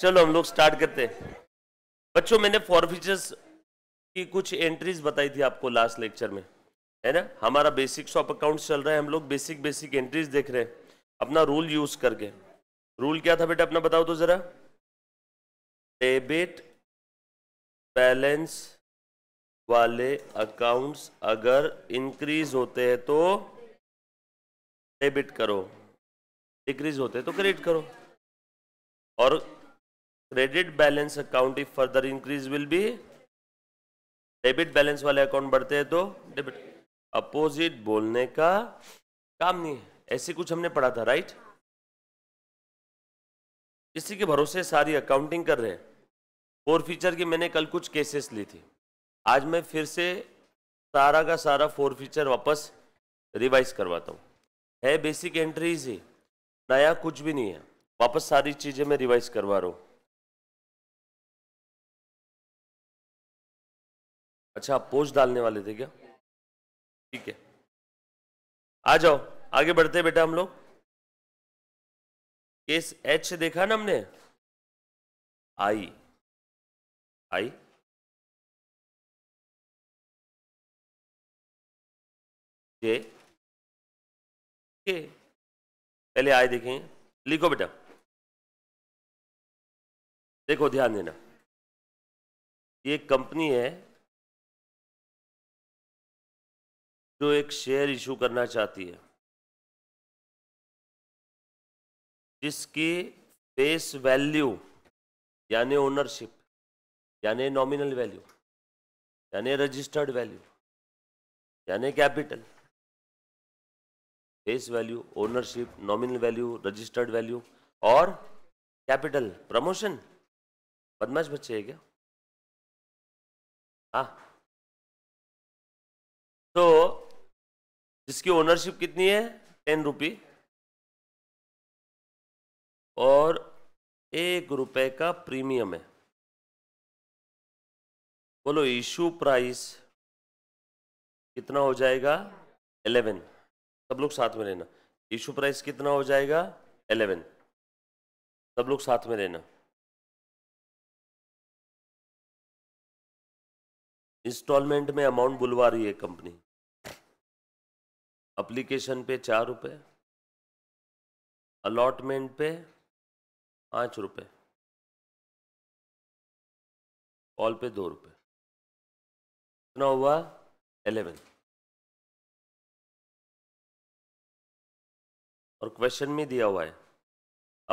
चलो हम लोग स्टार्ट करते हैं बच्चों मैंने फॉरफिचर्स की कुछ एंट्रीज बताई थी आपको लास्ट लेक्चर में है ना हमारा बेसिक्स शॉप अकाउंट चल रहा है हम लोग बेसिक बेसिक एंट्रीज देख रहे हैं अपना रूल यूज करके रूल क्या था बेटा अपना बताओ तो जरा डेबिट बैलेंस वाले अकाउंट्स अगर इंक्रीज होते हैं तो डेबिट करो डिक्रीज होते हैं तो क्रेडिट करो और credit balance account if further increase will be debit balance वाले अकाउंट बढ़ते हैं तो डेबिट अपोजिट बोलने का काम नहीं है ऐसे कुछ हमने पढ़ा था राइट इसी के भरोसे सारी अकाउंटिंग कर रहे हैं फोर फीचर की मैंने कल कुछ केसेस ली थी आज मैं फिर से सारा का सारा फोर फीचर वापस रिवाइज करवाता हूँ है बेसिक एंट्रीज ही नया कुछ भी नहीं है वापस सारी चीज़ें मैं रिवाइज करवा रहा हूँ अच्छा आप पोस्ट डालने वाले थे क्या ठीक है आ जाओ आगे बढ़ते बेटा हम लोग केस एच देखा ना हमने आई आई जे के पहले आई देखें लिखो बेटा देखो ध्यान देना ये कंपनी है जो एक शेयर इशू करना चाहती है जिसकी फेस वैल्यू यानी ओनरशिप यानी नॉमिनल वैल्यू यानी रजिस्टर्ड वैल्यू यानी capital face value ownership nominal value registered value और कैपिटल प्रमोशन बदमाश बच्चे है क्या हाँ तो जिसकी ओनरशिप कितनी है टेन रुपी और एक रुपए का प्रीमियम है बोलो इशू प्राइस कितना हो जाएगा एलेवन सब लोग साथ में रहना इशू प्राइस कितना हो जाएगा एलेवन सब लोग साथ में रहना इंस्टॉलमेंट में अमाउंट बुलवा रही है कंपनी अप्लीकेशन पे चार रुपये अलॉटमेंट पे पाँच रुपये कॉल पे दो रुपये कितना हुआ एलेवन और क्वेश्चन में दिया हुआ है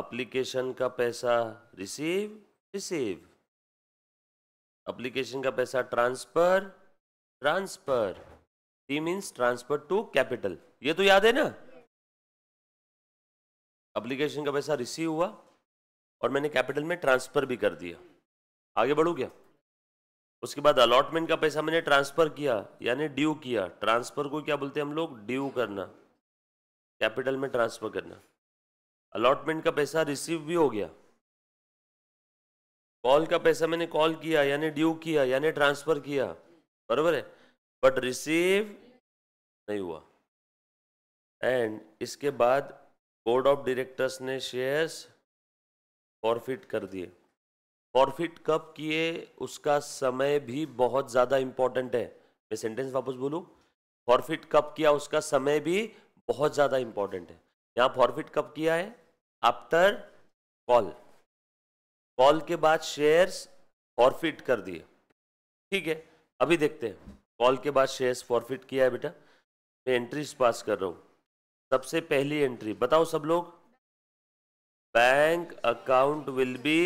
अप्लीकेशन का पैसा रिसीव रिसीव अप्लीकेशन का पैसा transfer transfer T means transfer to capital ये तो याद है ना अप्लीकेशन का पैसा रिसीव हुआ और मैंने कैपिटल में ट्रांसफर भी कर दिया आगे बढ़ू क्या उसके बाद अलॉटमेंट का पैसा मैंने ट्रांसफर किया यानी ड्यू किया ट्रांसफर को क्या बोलते हैं हम लोग ड्यू करना कैपिटल में ट्रांसफर करना अलॉटमेंट का पैसा रिसीव भी हो गया कॉल का पैसा मैंने कॉल किया यानी ड्यू किया यानी ट्रांसफर किया बराबर है बट रिसीव नहीं हुआ एंड इसके बाद बोर्ड ऑफ डायरेक्टर्स ने शेयर्स फॉरफिट कर दिए फॉरफिट कब किए उसका समय भी बहुत ज़्यादा इम्पॉर्टेंट है मैं सेंटेंस वापस बोलूँ फॉरफिट कब किया उसका समय भी बहुत ज़्यादा इम्पॉर्टेंट है यहाँ फॉरफिट कब किया है आफ्टर कॉल कॉल के बाद शेयर्स फॉरफिट कर दिए ठीक है अभी देखते हैं कॉल के बाद शेयर्स फॉरफिट किया है बेटा मैं एंट्रीज पास कर रहा हूँ सबसे पहली एंट्री बताओ सब लोग bank account will be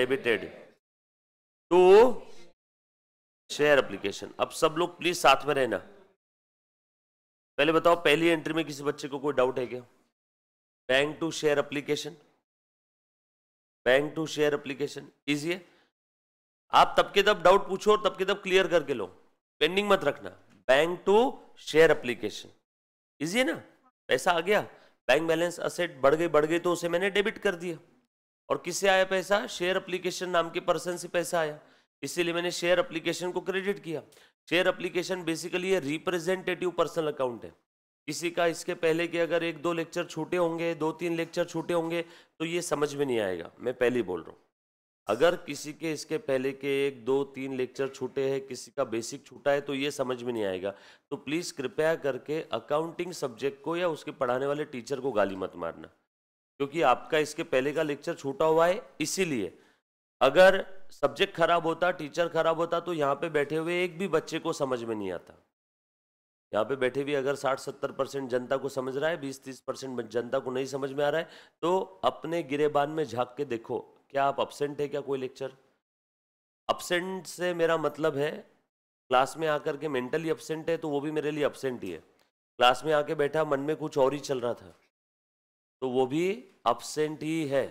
debited to share application अब सब लोग प्लीज साथ में रहना पहले बताओ पहली एंट्री में किसी बच्चे को कोई डाउट है क्या bank to share application bank to share application easy है आप तब के तब डाउट पूछो और तब के तब क्लियर करके लो पेंडिंग मत रखना bank to share application easy है ना पैसा आ गया बैंक बैलेंस असेट बढ़ गई बढ़ गई तो उसे मैंने डेबिट कर दिया और किससे आया पैसा शेयर एप्लीकेशन नाम के पर्सन से पैसा आया इसीलिए मैंने शेयर एप्लीकेशन को क्रेडिट किया शेयर एप्लीकेशन बेसिकली ये रिप्रेजेंटेटिव पर्सनल अकाउंट है किसी का इसके पहले के अगर एक दो लेक्चर छूटे होंगे दो तीन लेक्चर छूटे होंगे तो ये समझ में नहीं आएगा मैं पहले ही बोल रहा हूँ अगर किसी के इसके पहले के एक दो तीन लेक्चर छूटे हैं किसी का बेसिक छूटा है तो ये समझ में नहीं आएगा तो प्लीज़ कृपया करके अकाउंटिंग सब्जेक्ट को या उसके पढ़ाने वाले टीचर को गाली मत मारना क्योंकि आपका इसके पहले का लेक्चर छूटा हुआ है इसीलिए अगर सब्जेक्ट खराब होता टीचर खराब होता तो यहाँ पे बैठे हुए एक भी बच्चे को समझ में नहीं आता यहाँ पे बैठे भी अगर 60-70 परसेंट जनता को समझ रहा है 20-30 परसेंट जनता को नहीं समझ में आ रहा है तो अपने गिरेबान में झांक के देखो क्या आप अपसेंट है क्या कोई लेक्चर अपसेंट से मेरा मतलब है क्लास में आकर के मेंटली अपसेंट है तो वो भी मेरे लिए अपसेंट ही है क्लास में आके बैठा मन में कुछ और ही चल रहा था तो वो भी अपसेंट ही है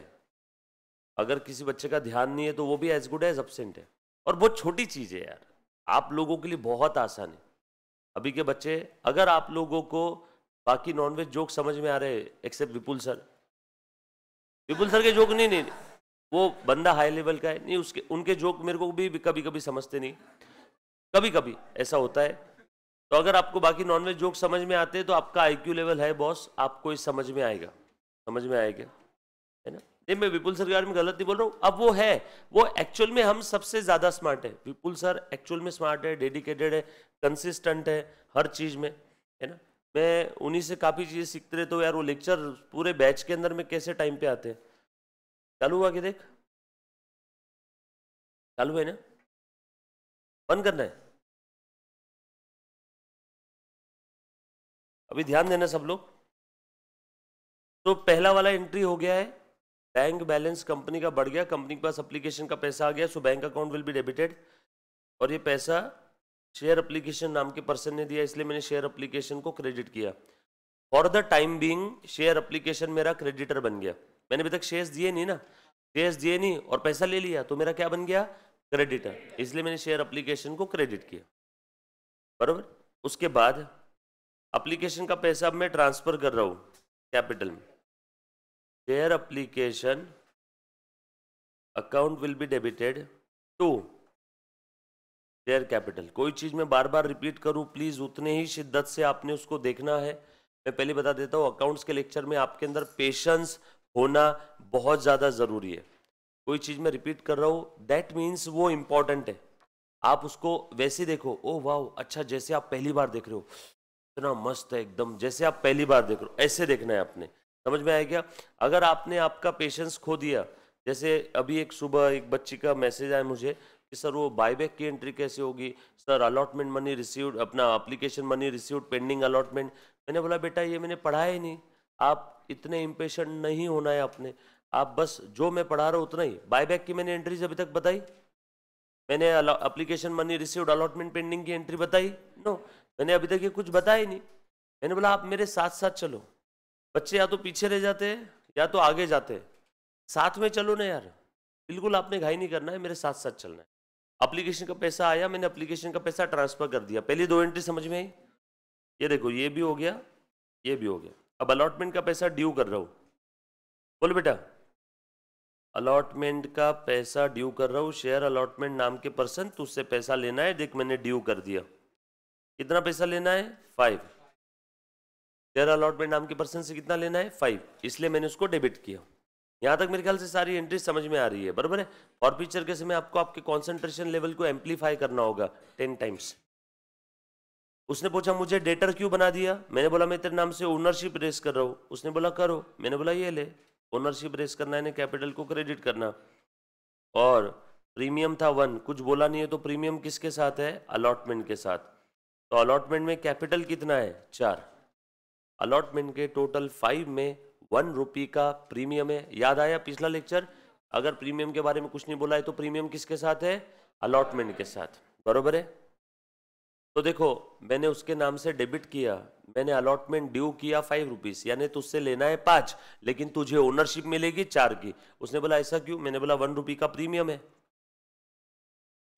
अगर किसी बच्चे का ध्यान नहीं है तो वो भी एज गुड एज अपसेंट है और बहुत छोटी चीज़ है यार आप लोगों के लिए बहुत आसान है अभी के बच्चे अगर आप लोगों को बाकी नॉनवेज जोक समझ में आ रहे except Vipul sir Vipul sir के जोक नहीं नहीं वो बंदा हाई लेवल का है नहीं उसके उनके जोक मेरे को भी कभी कभी समझते नहीं कभी कभी ऐसा होता है तो अगर आपको बाकी नॉनवेज जोक समझ में आते हैं तो आपका आईक्यू लेवल है बॉस आपको इस समझ में आएगा समझ में आएगा है ना नहीं मैं विपुल सर के बारे में गलत नहीं बोल रहा हूँ अब वो है वो एक्चुअल में हम सबसे ज़्यादा स्मार्ट है विपुल सर एक्चुअल में स्मार्ट है डेडिकेटेड है कंसिस्टेंट है हर चीज़ में है ना मैं उन्हीं से काफ़ी चीज़ें सीखते रहे तो यार वो लेक्चर पूरे बैच के अंदर में कैसे टाइम पे आते हैं चालू हुआ कि देख चालू है ना बंद करना है अभी ध्यान देना सब लोग तो पहला वाला एंट्री हो गया है बैंक बैलेंस कंपनी का बढ़ गया कंपनी के पास अप्लीकेशन का पैसा आ गया so bank account will be debited और ये पैसा शेयर अप्लीकेशन नाम के पर्सन ने दिया इसलिए मैंने शेयर अप्लीकेशन को क्रेडिट किया for the time being share application मेरा क्रेडिटर बन गया मैंने अभी तक शेयर्स दिए नहीं ना शेयर्स दिए नहीं और पैसा ले लिया तो मेरा क्या बन गया क्रेडिटर इसलिए मैंने शेयर अप्लीकेशन को क्रेडिट किया बराबर उसके बाद अप्लीकेशन का पैसा अब मैं ट्रांसफ़र कर रहा हूँ कैपिटल में share application account will be debited to share capital कोई चीज़ मैं बार बार रिपीट करूँ प्लीज़ उतने ही शिद्दत से आपने उसको देखना है मैं पहले बता देता हूँ अकाउंट्स के लेक्चर में आपके अंदर पेशेंस होना बहुत ज़्यादा ज़रूरी है कोई चीज़ मैं रिपीट कर रहा हूँ दैट मीन्स वो इम्पॉर्टेंट है आप उसको वैसे देखो ओ वाह अच्छा जैसे आप पहली बार देख रहे हो इतना मस्त है एकदम जैसे आप पहली बार देख रहे हो ऐसे देखना है आपने समझ में आया क्या अगर आपने आपका पेशेंस खो दिया जैसे अभी एक सुबह एक बच्ची का मैसेज आया मुझे कि सर वो बायबैक की एंट्री कैसे होगी सर अलॉटमेंट मनी रिसीव्ड अपना application money received pending allotment मैंने बोला बेटा ये मैंने पढ़ा ही नहीं आप इतने इम्पेश नहीं होना है आपने आप बस जो मैं पढ़ा रहा हूँ उतना ही बायबैक की मैंने एंट्रीज अभी तक बताई मैंने application money received allotment pending की एंट्री बताई नो मैंने अभी तक ये कुछ बताया नहीं मैंने बोला आप मेरे साथ साथ चलो बच्चे या तो पीछे रह जाते हैं या तो आगे जाते हैं साथ में चलो ना यार बिल्कुल आपने घाई नहीं करना है मेरे साथ साथ चलना है अप्लीकेशन का पैसा आया मैंने अप्लीकेशन का पैसा ट्रांसफ़र कर दिया पहली दो एंट्री समझ में आई ये देखो ये भी हो गया ये भी हो गया अब अलॉटमेंट का पैसा ड्यू कर रहा हूं बोलो बेटा अलॉटमेंट का पैसा ड्यू कर रहा हूं शेयर अलॉटमेंट नाम के पर्सन तुझसे पैसा लेना है देख मैंने ड्यू कर दिया कितना पैसा लेना है फाइव शेयर अलॉटमेंट नाम के पर्सन से कितना लेना है फाइव इसलिए मैंने उसको डेबिट किया यहाँ तक मेरे ख्याल से सारी एंट्री समझ में आ रही है बरबर है और पिक्चर के समय आपको आपके कॉन्सेंट्रेशन लेवल को एम्पलीफाई करना होगा टेन टाइम्स उसने पूछा मुझे डेटर क्यों बना दिया मैंने बोला मैं तेरे नाम से ओनरशिप रेस कर रहा हूँ उसने बोला करो मैंने बोला ये ले ओनरशिप रेस करना है कैपिटल को क्रेडिट करना और प्रीमियम था वन कुछ बोला नहीं है तो प्रीमियम किसके साथ है अलॉटमेंट के साथ तो अलॉटमेंट में कैपिटल कितना है चार अलॉटमेंट के टोटल फाइव में वन रुपी का प्रीमियम है याद आया पिछला लेक्चर अगर प्रीमियम के बारे में कुछ नहीं बोला है तो प्रीमियम किसके साथ है अलॉटमेंट के साथ बरोबर है तो देखो मैंने उसके नाम से डेबिट किया मैंने अलॉटमेंट ड्यू किया फाइव रुपीज यानी तुझसे तो लेना है पांच लेकिन तुझे ओनरशिप मिलेगी चार की उसने बोला ऐसा क्यों मैंने बोला वन रुपी का प्रीमियम है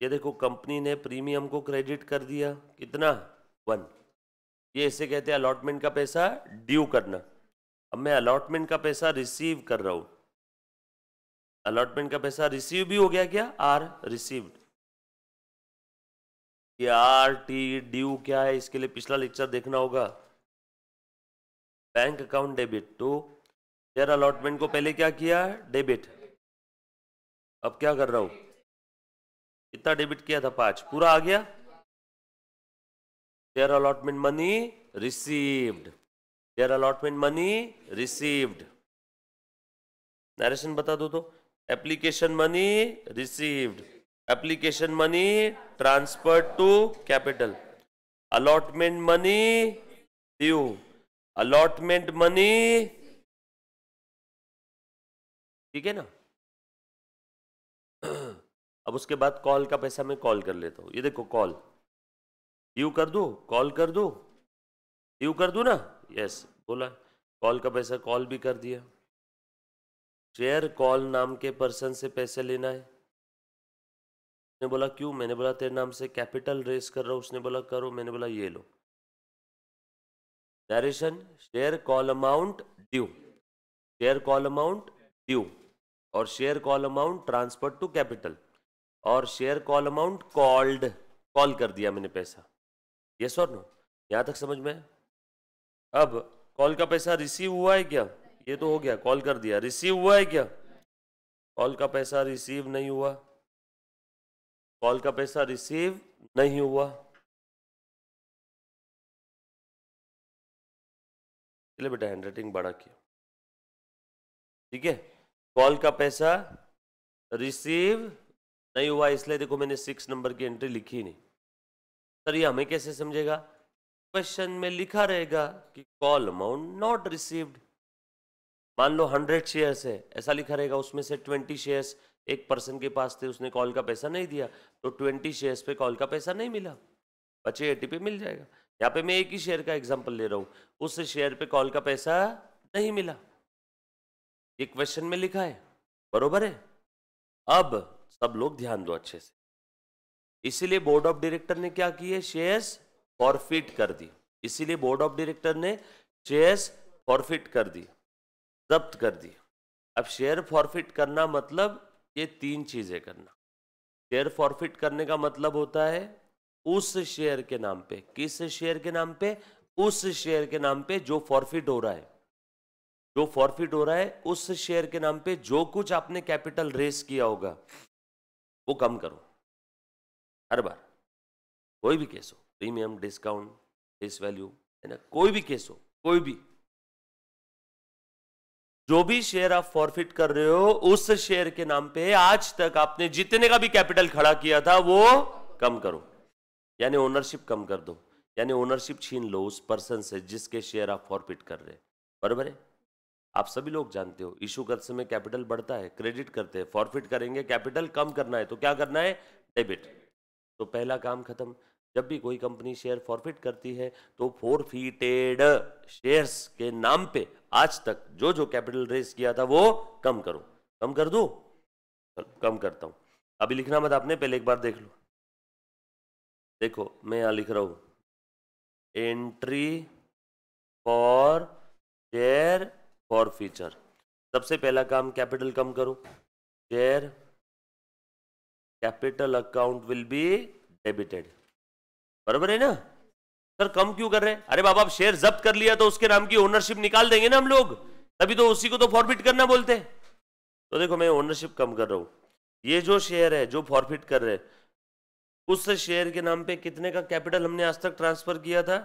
ये देखो कंपनी ने प्रीमियम को क्रेडिट कर दिया कितना वन ये ऐसे कहते हैं अलॉटमेंट का पैसा ड्यू करना अब मैं अलॉटमेंट का पैसा रिसीव कर रहा हूं अलॉटमेंट का पैसा रिसीव भी हो गया क्या R received R T due क्या है इसके लिए पिछला लेक्चर देखना होगा bank account debit to share allotment को पहले क्या किया डेबिट अब क्या कर रहा हूं कितना डेबिट किया था पांच पूरा आ गया share allotment money received share allotment money received narration बता दो तो application money received application money transfer to capital allotment money due allotment money ठीक है ना अब उसके बाद कॉल का पैसा मैं कॉल कर लेता हूँ ये देखो कॉल ड्यू कर दो कॉल कर दो ड्यू कर दो ना यस बोला कॉल का पैसा कॉल भी कर दिया शेयर कॉल नाम के पर्सन से पैसे लेना है उसने बोला क्यों मैंने बोला तेरे नाम से कैपिटल रेस कर रहा हूँ उसने बोला करो मैंने बोला ये लो direction share call amount due share call amount due और share call amount transfer to capital और share call amount called call कर दिया मैंने पैसा ये सर नो यहाँ तक समझ में अब कॉल का पैसा रिसीव हुआ है क्या ये तो हो गया कॉल कर दिया रिसीव हुआ है क्या कॉल का पैसा रिसीव नहीं हुआ कॉल का पैसा रिसीव नहीं हुआ चलिए बेटा हैंड राइटिंग बड़ा किया ठीक है कॉल का पैसा रिसीव नहीं हुआ इसलिए देखो मैंने सिक्स नंबर की एंट्री लिखी नहीं सर ये हमें कैसे समझेगा क्वेश्चन में लिखा रहेगा कि कॉल अमाउंट नॉट रिसीव्ड मान लो हंड्रेड शेयर्स है ऐसा लिखा रहेगा उसमें से ट्वेंटी शेयर्स एक पर्सन के पास थे उसने कॉल का पैसा नहीं दिया तो ट्वेंटी शेयर्स पे कॉल का पैसा नहीं मिला बचे एटी पे मिल जाएगा यहाँ पे मैं एक ही शेयर का एग्जाम्पल ले रहा हूँ उस शेयर पे कॉल का पैसा नहीं मिला ये क्वेश्चन में लिखा है बरोबर है अब सब लोग ध्यान दो अच्छे से इसीलिए बोर्ड ऑफ डायरेक्टर ने क्या किए शेयर्स फॉरफिट कर दी इसीलिए बोर्ड ऑफ डायरेक्टर ने शेयर्स फॉरफिट कर दी जब्त कर दी अब शेयर फॉरफिट करना मतलब ये तीन चीज़ें करना शेयर फॉरफिट करने का मतलब होता है उस शेयर के नाम पे किस शेयर के नाम पे उस शेयर के नाम पे जो फॉरफिट हो रहा है जो फॉरफिट हो रहा है उस शेयर के नाम पे जो कुछ आपने कैपिटल रेस किया होगा वो कम करो हर बार कोई भी केस हो प्रीमियम डिस्काउंट फेस वैल्यू है ना कोई भी केस हो कोई भी जो भी शेयर आप फॉरफिट कर रहे हो उस शेयर के नाम पे आज तक आपने जितने का भी कैपिटल खड़ा किया था वो कम करो यानी ओनरशिप कम कर दो यानी ओनरशिप छीन लो उस पर्सन से जिसके शेयर आप फॉरफिट कर रहे हैं बरबर है आप सभी लोग जानते हो इशू कर समय कैपिटल बढ़ता है क्रेडिट करते हैं फॉरफिट करेंगे कैपिटल कम करना है तो क्या करना है डेबिट तो पहला काम खत्म जब भी कोई कंपनी शेयर फॉरफिट करती है तो फोरफिटेड शेयर्स के नाम पे आज तक जो जो कैपिटल रेस किया था वो कम करो कम कर दो कम करता हूं अभी लिखना मत आपने पहले एक बार देख लो देखो मैं यहां लिख रहा हूं entry for share for future सबसे पहला काम कैपिटल कम करो share capital account will be debited बराबर है ना सर कम क्यों कर रहे हैं अरे बाबा आप शेयर जब्त कर लिया तो उसके नाम की ओनरशिप निकाल देंगे ना हम लोग तभी तो उसी को तो फॉरफिट करना बोलते हैं तो देखो मैं ओनरशिप कम कर रहा हूँ ये जो शेयर है जो फॉरफिट कर रहे उस शेयर के नाम पे कितने का कैपिटल हमने आज तक ट्रांसफर किया था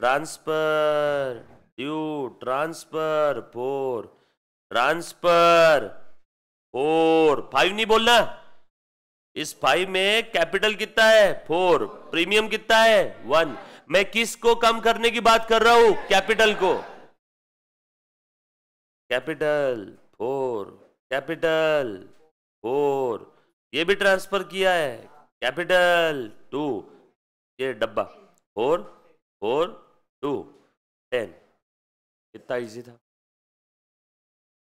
transfer due transfer four transfer four five नहीं बोलना इस फाइव में कैपिटल कितना है फोर प्रीमियम कितना है वन मैं किस को कम करने की बात कर रहा हूं कैपिटल को कैपिटल फोर कैपिटल फोर ये भी ट्रांसफर किया है कैपिटल टू ये डब्बा फोर फोर टू टेन कितना इजी था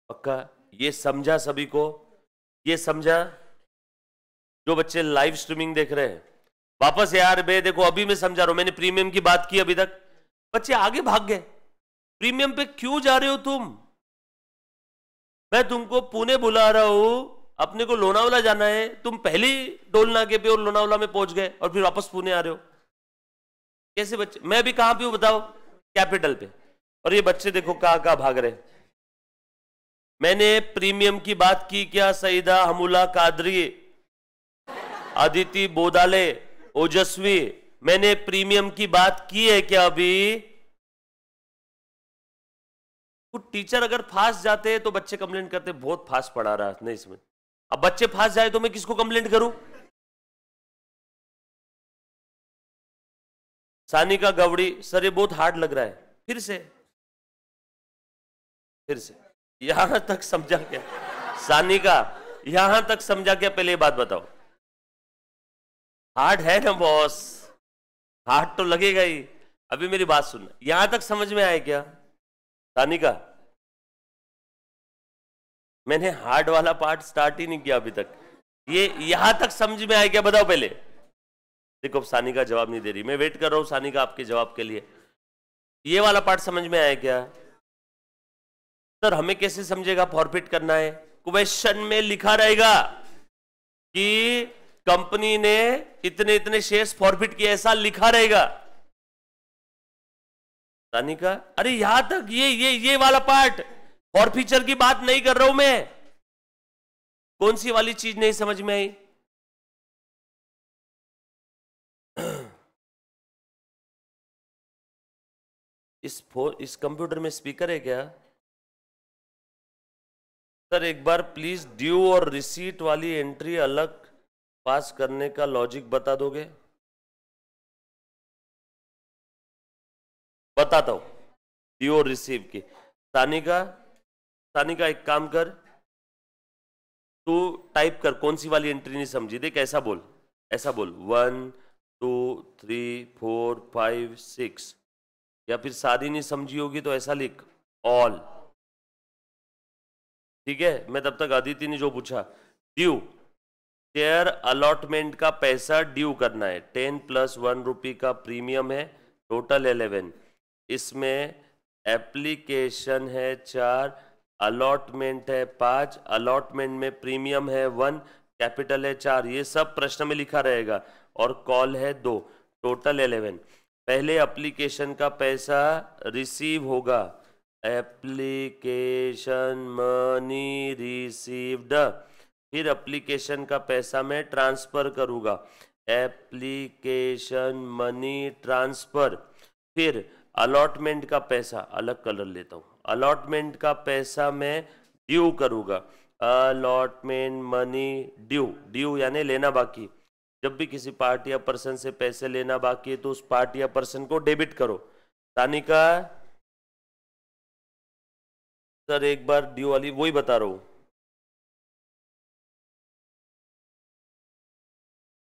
पक्का ये समझा सभी को ये समझा जो बच्चे लाइव स्ट्रीमिंग देख रहे हैं वापस यार बे देखो अभी मैं समझा रहा हूं मैंने प्रीमियम की बात की अभी तक बच्चे आगे भाग गए प्रीमियम पे क्यों जा रहे हो तुम मैं तुमको पुणे बुला रहा हूं अपने को लोनावला जाना है तुम पहली डोल नाके पे और लोनावला में पहुंच गए और फिर वापस पुणे आ रहे हो कैसे बच्चे मैं भी कहां पे हूं बताओ कैपिटल पे और ये बच्चे देखो कहां कहां भाग रहे मैंने प्रीमियम की बात की क्या सईदा हमूला कादरी अदिति बोदाले ओजस्वी मैंने प्रीमियम की बात की है क्या अभी टीचर अगर फास्ट जाते हैं तो बच्चे कंप्लेंट करते बहुत फास्ट पढ़ा रहा है नहीं इसमें अब बच्चे फास्ट जाए तो मैं किसको कंप्लेंट करूं सानी का गवड़ी सर ये बहुत हार्ड लग रहा है फिर से फिर से यहां तक समझा क्या सानिका यहां तक समझा क्या पहले ये बात बताओ हार्ड है ना बॉस हार्ड तो लगेगा ही अभी मेरी बात सुन यहां तक समझ में आया क्या तानिका मैंने हार्ड वाला पार्ट स्टार्ट ही नहीं किया अभी तक ये यहां तक समझ में आया क्या बताओ पहले देखो सानी का जवाब नहीं दे रही मैं वेट कर रहा हूं सानी का आपके जवाब के लिए ये वाला पार्ट समझ में आया क्या सर हमें कैसे समझेगा फॉरफिट करना है क्वेश्चन में लिखा रहेगा कि कंपनी ने इतने इतने शेयर्स फॉरफिट किया ऐसा लिखा रहेगा तानिका का अरे यहां तक ये ये ये वाला पार्ट फॉरफीचर की बात नहीं कर रहा हूं मैं कौन सी वाली चीज नहीं समझ में आई इस फोन इस कंप्यूटर में स्पीकर है क्या सर एक बार प्लीज ड्यू और रिसीट वाली एंट्री अलग पास करने का लॉजिक बता दोगे बताता हूँ ड्यू रिसीव की सानिका सानिका एक काम कर तू टाइप कर कौन सी वाली एंट्री नहीं समझी देख ऐसा बोल ऐसा बोल one two three four five six या फिर सारी नहीं समझी होगी तो ऐसा लिख ऑल ठीक है मैं तब तक आदित्य ने जो पूछा ड्यू शेयर अलॉटमेंट का पैसा ड्यू करना है टेन प्लस वन रुपी का प्रीमियम है टोटल एलेवन इसमें एप्लीकेशन है चार अलॉटमेंट है पाँच अलॉटमेंट में प्रीमियम है वन कैपिटल है चार ये सब प्रश्न में लिखा रहेगा और कॉल है दो टोटल एलेवन पहले एप्लीकेशन का पैसा रिसीव होगा एप्लीकेशन मनी रिसीव्ड फिर एप्लीकेशन का पैसा मैं ट्रांसफ़र करूँगा एप्लीकेशन मनी ट्रांसफ़र फिर अलॉटमेंट का पैसा अलग कलर लेता हूँ अलॉटमेंट का पैसा मैं ड्यू करूंगा अलॉटमेंट मनी ड्यू ड्यू यानी लेना बाकी जब भी किसी पार्टी या पर्सन से पैसे लेना बाकी है तो उस पार्टी या पर्सन को डेबिट करो तानिका सर एक बार ड्यू वाली वही बता रहा हूँ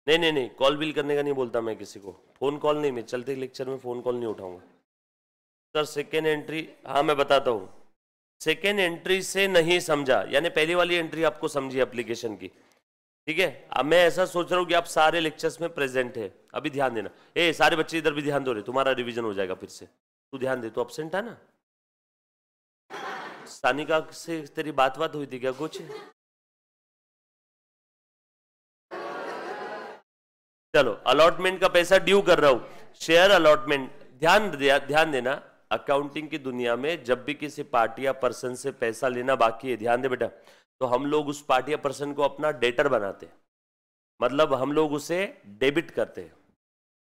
नहीं नहीं नहीं कॉल बिल करने का नहीं बोलता मैं किसी को फ़ोन कॉल नहीं मैं चलते लेक्चर में फ़ोन कॉल नहीं उठाऊंगा सर सेकेंड एंट्री हाँ मैं बताता हूँ सेकेंड एंट्री से नहीं समझा यानी पहली वाली एंट्री आपको समझी एप्लीकेशन की ठीक है अब मैं ऐसा सोच रहा हूँ कि आप सारे लेक्चर्स में प्रेजेंट है अभी ध्यान देना ए सारे बच्चे इधर भी ध्यान दो रहे तुम्हारा रिविजन हो जाएगा फिर से तू ध्यान दे तो अपसेंट है ना सानिका से तेरी बात बात हुई थी क्या कुछ चलो अलॉटमेंट का पैसा ड्यू कर रहा हूं शेयर अलॉटमेंट ध्यान ध्यान देना अकाउंटिंग की दुनिया में जब भी किसी पार्टी या पर्सन से पैसा लेना बाकी है ध्यान दे बेटा तो हम लोग उस पार्टी या पर्सन को अपना डेटर बनाते मतलब हम लोग उसे डेबिट करते हैं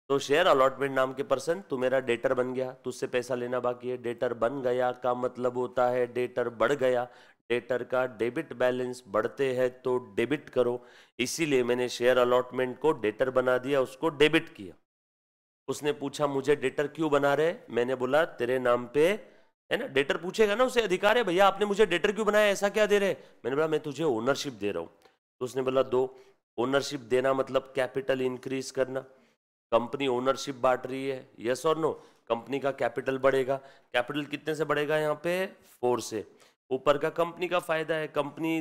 तो शेयर अलॉटमेंट नाम के पर्सन तू मेरा डेटर बन गया तुझसे पैसा लेना बाकी है डेटर बन गया का मतलब होता है डेटर बढ़ गया डेटर का डेबिट बैलेंस बढ़ते हैं तो डेबिट करो इसीलिए मैंने शेयर अलॉटमेंट को डेटर बना दिया उसको डेबिट किया उसने पूछा मुझे डेटर क्यों बना रहे मैंने बोला तेरे नाम पे है ना डेटर पूछेगा ना उसे अधिकार है भैया आपने मुझे डेटर क्यों बनाया ऐसा क्या दे रहे मैंने बोला मैं तुझे ओनरशिप दे रहा हूँ तो उसने बोला दो ओनरशिप देना मतलब कैपिटल इंक्रीज करना कंपनी ओनरशिप बांट रही है यस और नो कंपनी का कैपिटल बढ़ेगा कैपिटल कितने से बढ़ेगा यहाँ पे फोर से ऊपर का कंपनी का फायदा है कंपनी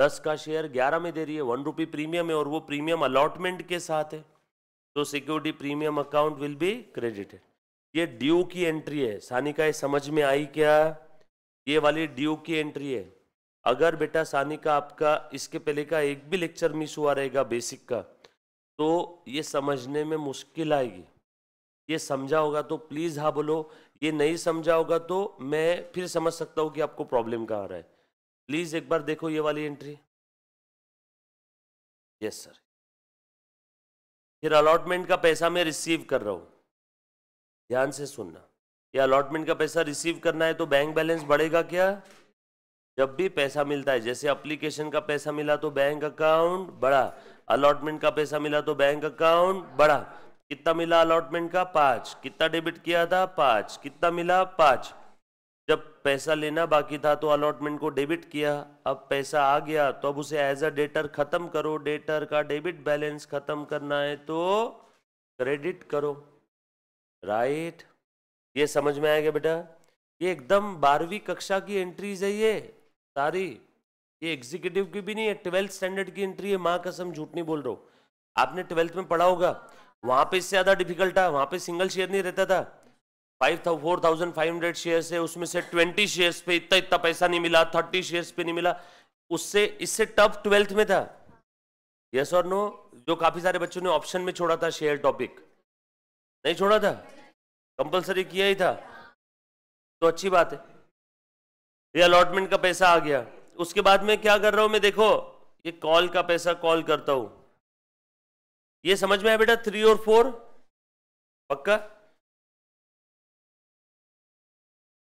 दस का शेयर ग्यारह में दे रही है वन रुपी प्रीमियम है और वो प्रीमियम अलॉटमेंट के साथ है तो security premium account will be credited ये ड्यू की एंट्री है सानिका ये समझ में आई क्या ये वाली ड्यू की एंट्री है अगर बेटा सानिका आपका इसके पहले का एक भी लेक्चर मिस हुआ रहेगा बेसिक का तो ये समझने में मुश्किल आएगी ये समझा होगा तो प्लीज़ हाँ बोलो ये नहीं समझा होगा तो मैं फिर समझ सकता हूँ कि आपको प्रॉब्लम कहाँ आ रहा है प्लीज एक बार देखो ये वाली एंट्री यस सर फिर अलॉटमेंट का पैसा मैं रिसीव कर रहा हूँ ध्यान से सुनना ये अलॉटमेंट का पैसा रिसीव करना है तो बैंक बैलेंस बढ़ेगा क्या जब भी पैसा मिलता है जैसे अप्लीकेशन का पैसा मिला तो बैंक अकाउंट बढ़ा अलॉटमेंट का पैसा मिला तो बैंक अकाउंट बढ़ा कितना मिला अलॉटमेंट का पाँच कितना डेबिट किया था पाँच कितना मिला पाँच जब पैसा लेना बाकी था तो अलॉटमेंट को डेबिट किया अब पैसा आ गया तो अब उसे एज अ डेटर खत्म करो डेटर का डेबिट बैलेंस खत्म करना है तो क्रेडिट करो राइट ये समझ में आएगा बेटा ये एकदम बारहवीं कक्षा की एंट्रीज है ये सारी ये एग्जीक्यूटिव की भी नहीं है ट्वेल्थ स्टैंडर्ड की एंट्री है माँ कसम झूठ नहीं बोल रहा हूँ आपने ट्वेल्थ में पढ़ा होगा वहां पे इससे ज्यादा डिफिकल्ट था वहां पे सिंगल शेयर नहीं रहता था फाइव था four thousand five hundred share है उसमें से ट्वेंटी शेयर्स पे इतना इतना पैसा नहीं मिला थर्टी शेयर्स पे नहीं मिला उससे इससे टफ ट्वेल्थ में था यस और नो जो काफी सारे बच्चों ने ऑप्शन में छोड़ा था शेयर टॉपिक नहीं छोड़ा था कंपलसरी किया ही था तो अच्छी बात है ये अलॉटमेंट का पैसा आ गया उसके बाद में क्या कर रहा हूं मैं देखो ये कॉल का पैसा कॉल करता हूं ये समझ में आया बेटा थ्री और फोर पक्का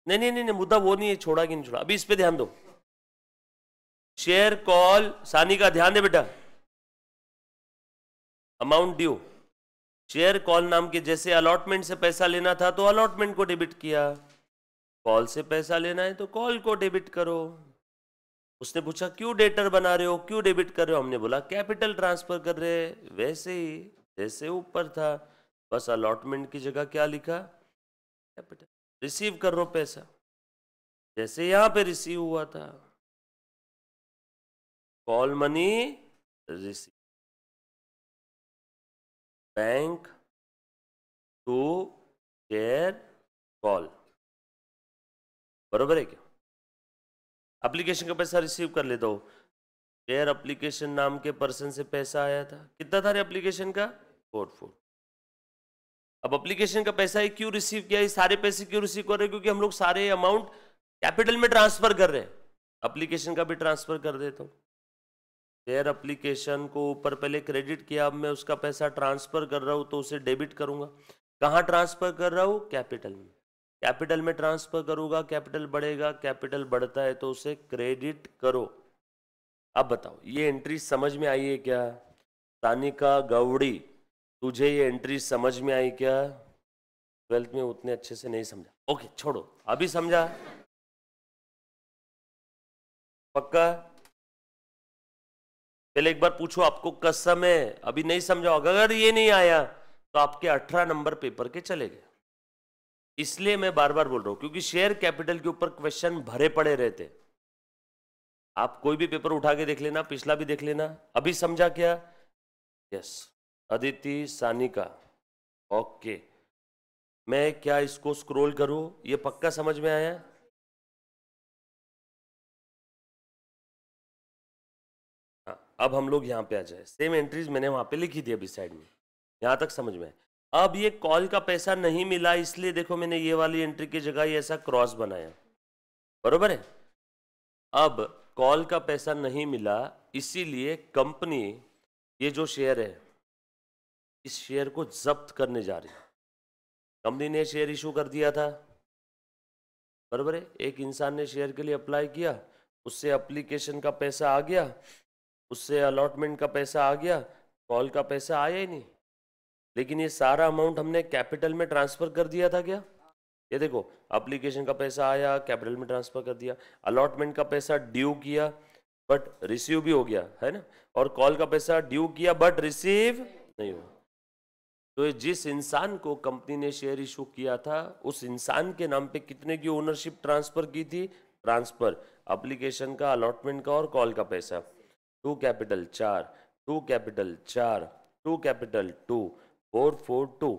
नहीं नहीं नहीं मुद्दा वो नहीं है छोड़ा कि नहीं छोड़ा अभी इस पे ध्यान दो शेयर कॉल सानी का ध्यान दे बेटा अमाउंट ड्यू शेयर कॉल नाम के जैसे अलॉटमेंट से पैसा लेना था तो अलॉटमेंट को डेबिट किया कॉल से पैसा लेना है तो कॉल को डेबिट करो उसने पूछा क्यों डेटर बना रहे हो क्यों डेबिट कर रहे हो हमने बोला कैपिटल ट्रांसफर कर रहे वैसे ही जैसे ऊपर था बस अलॉटमेंट की जगह क्या लिखा कैपिटल रिसीव कर रहा पैसा जैसे यहां पे रिसीव हुआ था call money receive bank to care call बरोबर है क्या अप्लीकेशन का पैसा रिसीव कर लेता हूँ शेयर अप्लीकेशन नाम के पर्सन से पैसा आया था कितना था रे अप्लीकेशन का फोर फोर अब अप्लीकेशन का पैसा ही क्यों रिसीव किया ये सारे पैसे क्यों रिसीव कर रहे हैं क्योंकि हम लोग सारे अमाउंट कैपिटल में ट्रांसफर कर रहे हैं अप्लीकेशन का भी ट्रांसफर कर देता हूँ शेयर अप्लीकेशन को ऊपर पहले क्रेडिट किया अब मैं उसका पैसा ट्रांसफर कर रहा हूँ तो उसे डेबिट करूंगा कहाँ ट्रांसफर कर रहा हूँ कैपिटल में कैपिटल में ट्रांसफर करूंगा कैपिटल बढ़ेगा कैपिटल बढ़ता है तो उसे क्रेडिट करो अब बताओ ये एंट्री समझ में आई है क्या तानिका गौड़ी तुझे ये एंट्री समझ में आई क्या ट्वेल्थ में उतने अच्छे से नहीं समझा ओके छोड़ो अभी समझा पक्का पहले एक बार पूछो आपको कसम है अभी नहीं समझाओ अगर ये नहीं आया तो आपके अठारह नंबर पेपर के चले गए इसलिए मैं बार बार बोल रहा हूं क्योंकि शेयर कैपिटल के ऊपर क्वेश्चन भरे पड़े रहते आप कोई भी पेपर उठा के देख लेना पिछला भी देख लेना अभी समझा क्या यस अदिति सानिका ओके मैं क्या इसको स्क्रोल करूं ये पक्का समझ में आया हाँ, अब हम लोग यहां पे आ जाए सेम एंट्रीज मैंने वहां पे लिखी थी अभी साइड में यहां तक समझ में आए अब ये कॉल का पैसा नहीं मिला इसलिए देखो मैंने ये वाली एंट्री की जगह ऐसा क्रॉस बनाया बरोबर है अब कॉल का पैसा नहीं मिला इसीलिए कंपनी ये जो शेयर है इस शेयर को जब्त करने जा रही है कंपनी ने शेयर इशू कर दिया था बरोबर है एक इंसान ने शेयर के लिए अप्लाई किया उससे अप्लीकेशन का पैसा आ गया उससे अलॉटमेंट का पैसा आ गया कॉल का पैसा आया ही नहीं लेकिन ये सारा अमाउंट हमने कैपिटल में ट्रांसफर कर दिया था क्या ये देखो अप्लीकेशन का पैसा आया कैपिटल में ट्रांसफर कर दिया अलॉटमेंट का पैसा ड्यू किया बट रिसीव भी हो गया है ना और कॉल का पैसा ड्यू किया बट रिसीव नहीं हुआ तो जिस इंसान को कंपनी ने शेयर इशू किया था उस इंसान के नाम पे कितने की ओनरशिप ट्रांसफर की थी ट्रांसफर अप्लीकेशन का अलॉटमेंट का और कॉल का पैसा टू कैपिटल चार टू कैपिटल चार to capital to four four to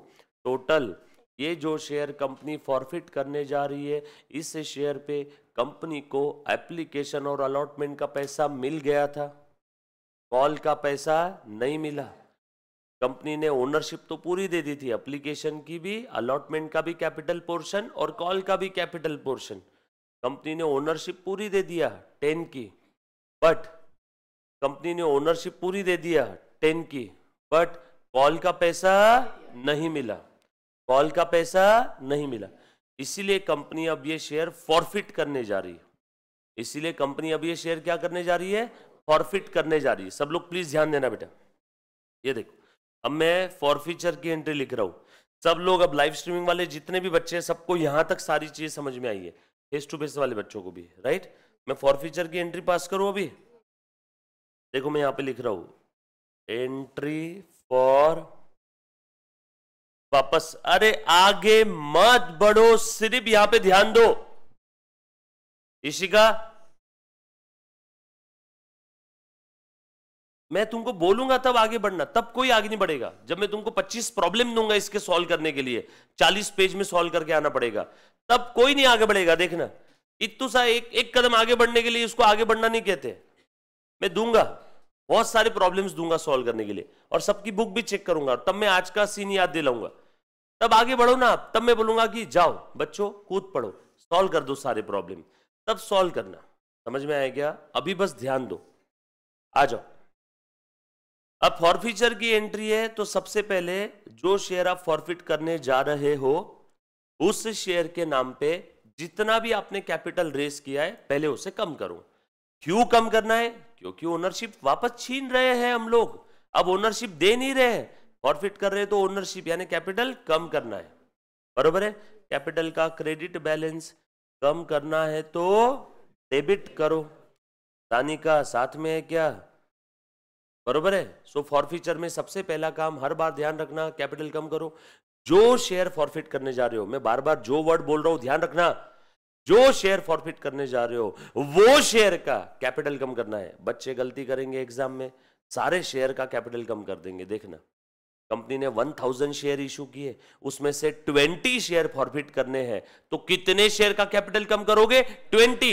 total ये जो शेयर कंपनी फॉरफिट करने जा रही है इस शेयर पे कंपनी को एप्लीकेशन और अलॉटमेंट का पैसा मिल गया था कॉल का पैसा नहीं मिला कंपनी ने ओनरशिप तो पूरी दे दी थी एप्लीकेशन की भी अलॉटमेंट का भी कैपिटल पोर्शन और कॉल का भी कैपिटल पोर्शन कंपनी ने ओनरशिप पूरी दे दिया टेन की बट कंपनी ने ओनरशिप पूरी दे दिया टेन की बट कॉल का पैसा नहीं मिला कॉल का पैसा नहीं मिला इसीलिए कंपनी अब ये शेयर फॉरफिट करने जा रही है इसीलिए कंपनी अब ये शेयर क्या करने जा रही है फॉरफिट करने जा रही है सब लोग प्लीज ध्यान देना बेटा ये देखो अब मैं फॉरफिचर की एंट्री लिख रहा हूं सब लोग अब लाइव स्ट्रीमिंग वाले जितने भी बच्चे हैं सबको यहां तक सारी चीज़ समझ में आई है फेस टू फेस वाले बच्चों को भी राइट मैं फॉरफिचर की एंट्री पास करूं अभी देखो मैं यहां पे लिख रहा हूं एंट्री फॉर वापस अरे आगे मत बढ़ो सिर्फ यहां पे ध्यान दो ईशिका मैं तुमको बोलूंगा तब आगे बढ़ना तब कोई आगे नहीं बढ़ेगा जब मैं तुमको 25 प्रॉब्लम दूंगा इसके सॉल्व करने के लिए 40 पेज में सॉल्व करके आना पड़ेगा तब कोई नहीं आगे बढ़ेगा देखना इतु सा एक एक कदम आगे बढ़ने के लिए इसको आगे बढ़ना नहीं कहते मैं दूंगा बहुत सारे प्रॉब्लम्स दूंगा सॉल्व करने के लिए और सबकी बुक भी चेक करूंगा तब मैं आज का सीन याद दिलाऊंगा तब आगे बढ़ो ना आप तब मैं बोलूंगा कि जाओ बच्चों कूद पढ़ो सॉल्व कर दो सारे प्रॉब्लम तब सॉल्व करना समझ में आया क्या अभी बस ध्यान दो आ जाओ अब फॉरफीचर की एंट्री है तो सबसे पहले जो शेयर आप फॉरफिट करने जा रहे हो उस शेयर के नाम पे जितना भी आपने कैपिटल रेस किया है पहले उसे कम करो क्यों कम करना है क्योंकि ओनरशिप वापस छीन रहे हैं हम लोग अब ओनरशिप दे नहीं रहे हैं फॉरफिट कर रहे हैं तो ओनरशिप यानी कैपिटल कम करना है बरोबर है कैपिटल का क्रेडिट बैलेंस कम करना है तो डेबिट करो रानी का साथ में है क्या बरोबर है सो फॉरफिचर में सबसे पहला काम हर बार ध्यान रखना कैपिटल कम करो जो शेयर फॉरफिट करने जा रहे हो मैं बार बार जो वर्ड बोल रहा हूं ध्यान रखना जो शेयर फॉरफिट करने जा रहे हो वो शेयर का कैपिटल कम करना है बच्चे गलती करेंगे एग्जाम में सारे शेयर का कैपिटल कम कर देंगे देखना कंपनी ने 1000 शेयर इशू किए उसमें से 20 शेयर फॉरफिट करने हैं तो कितने शेयर का कैपिटल कम करोगे 20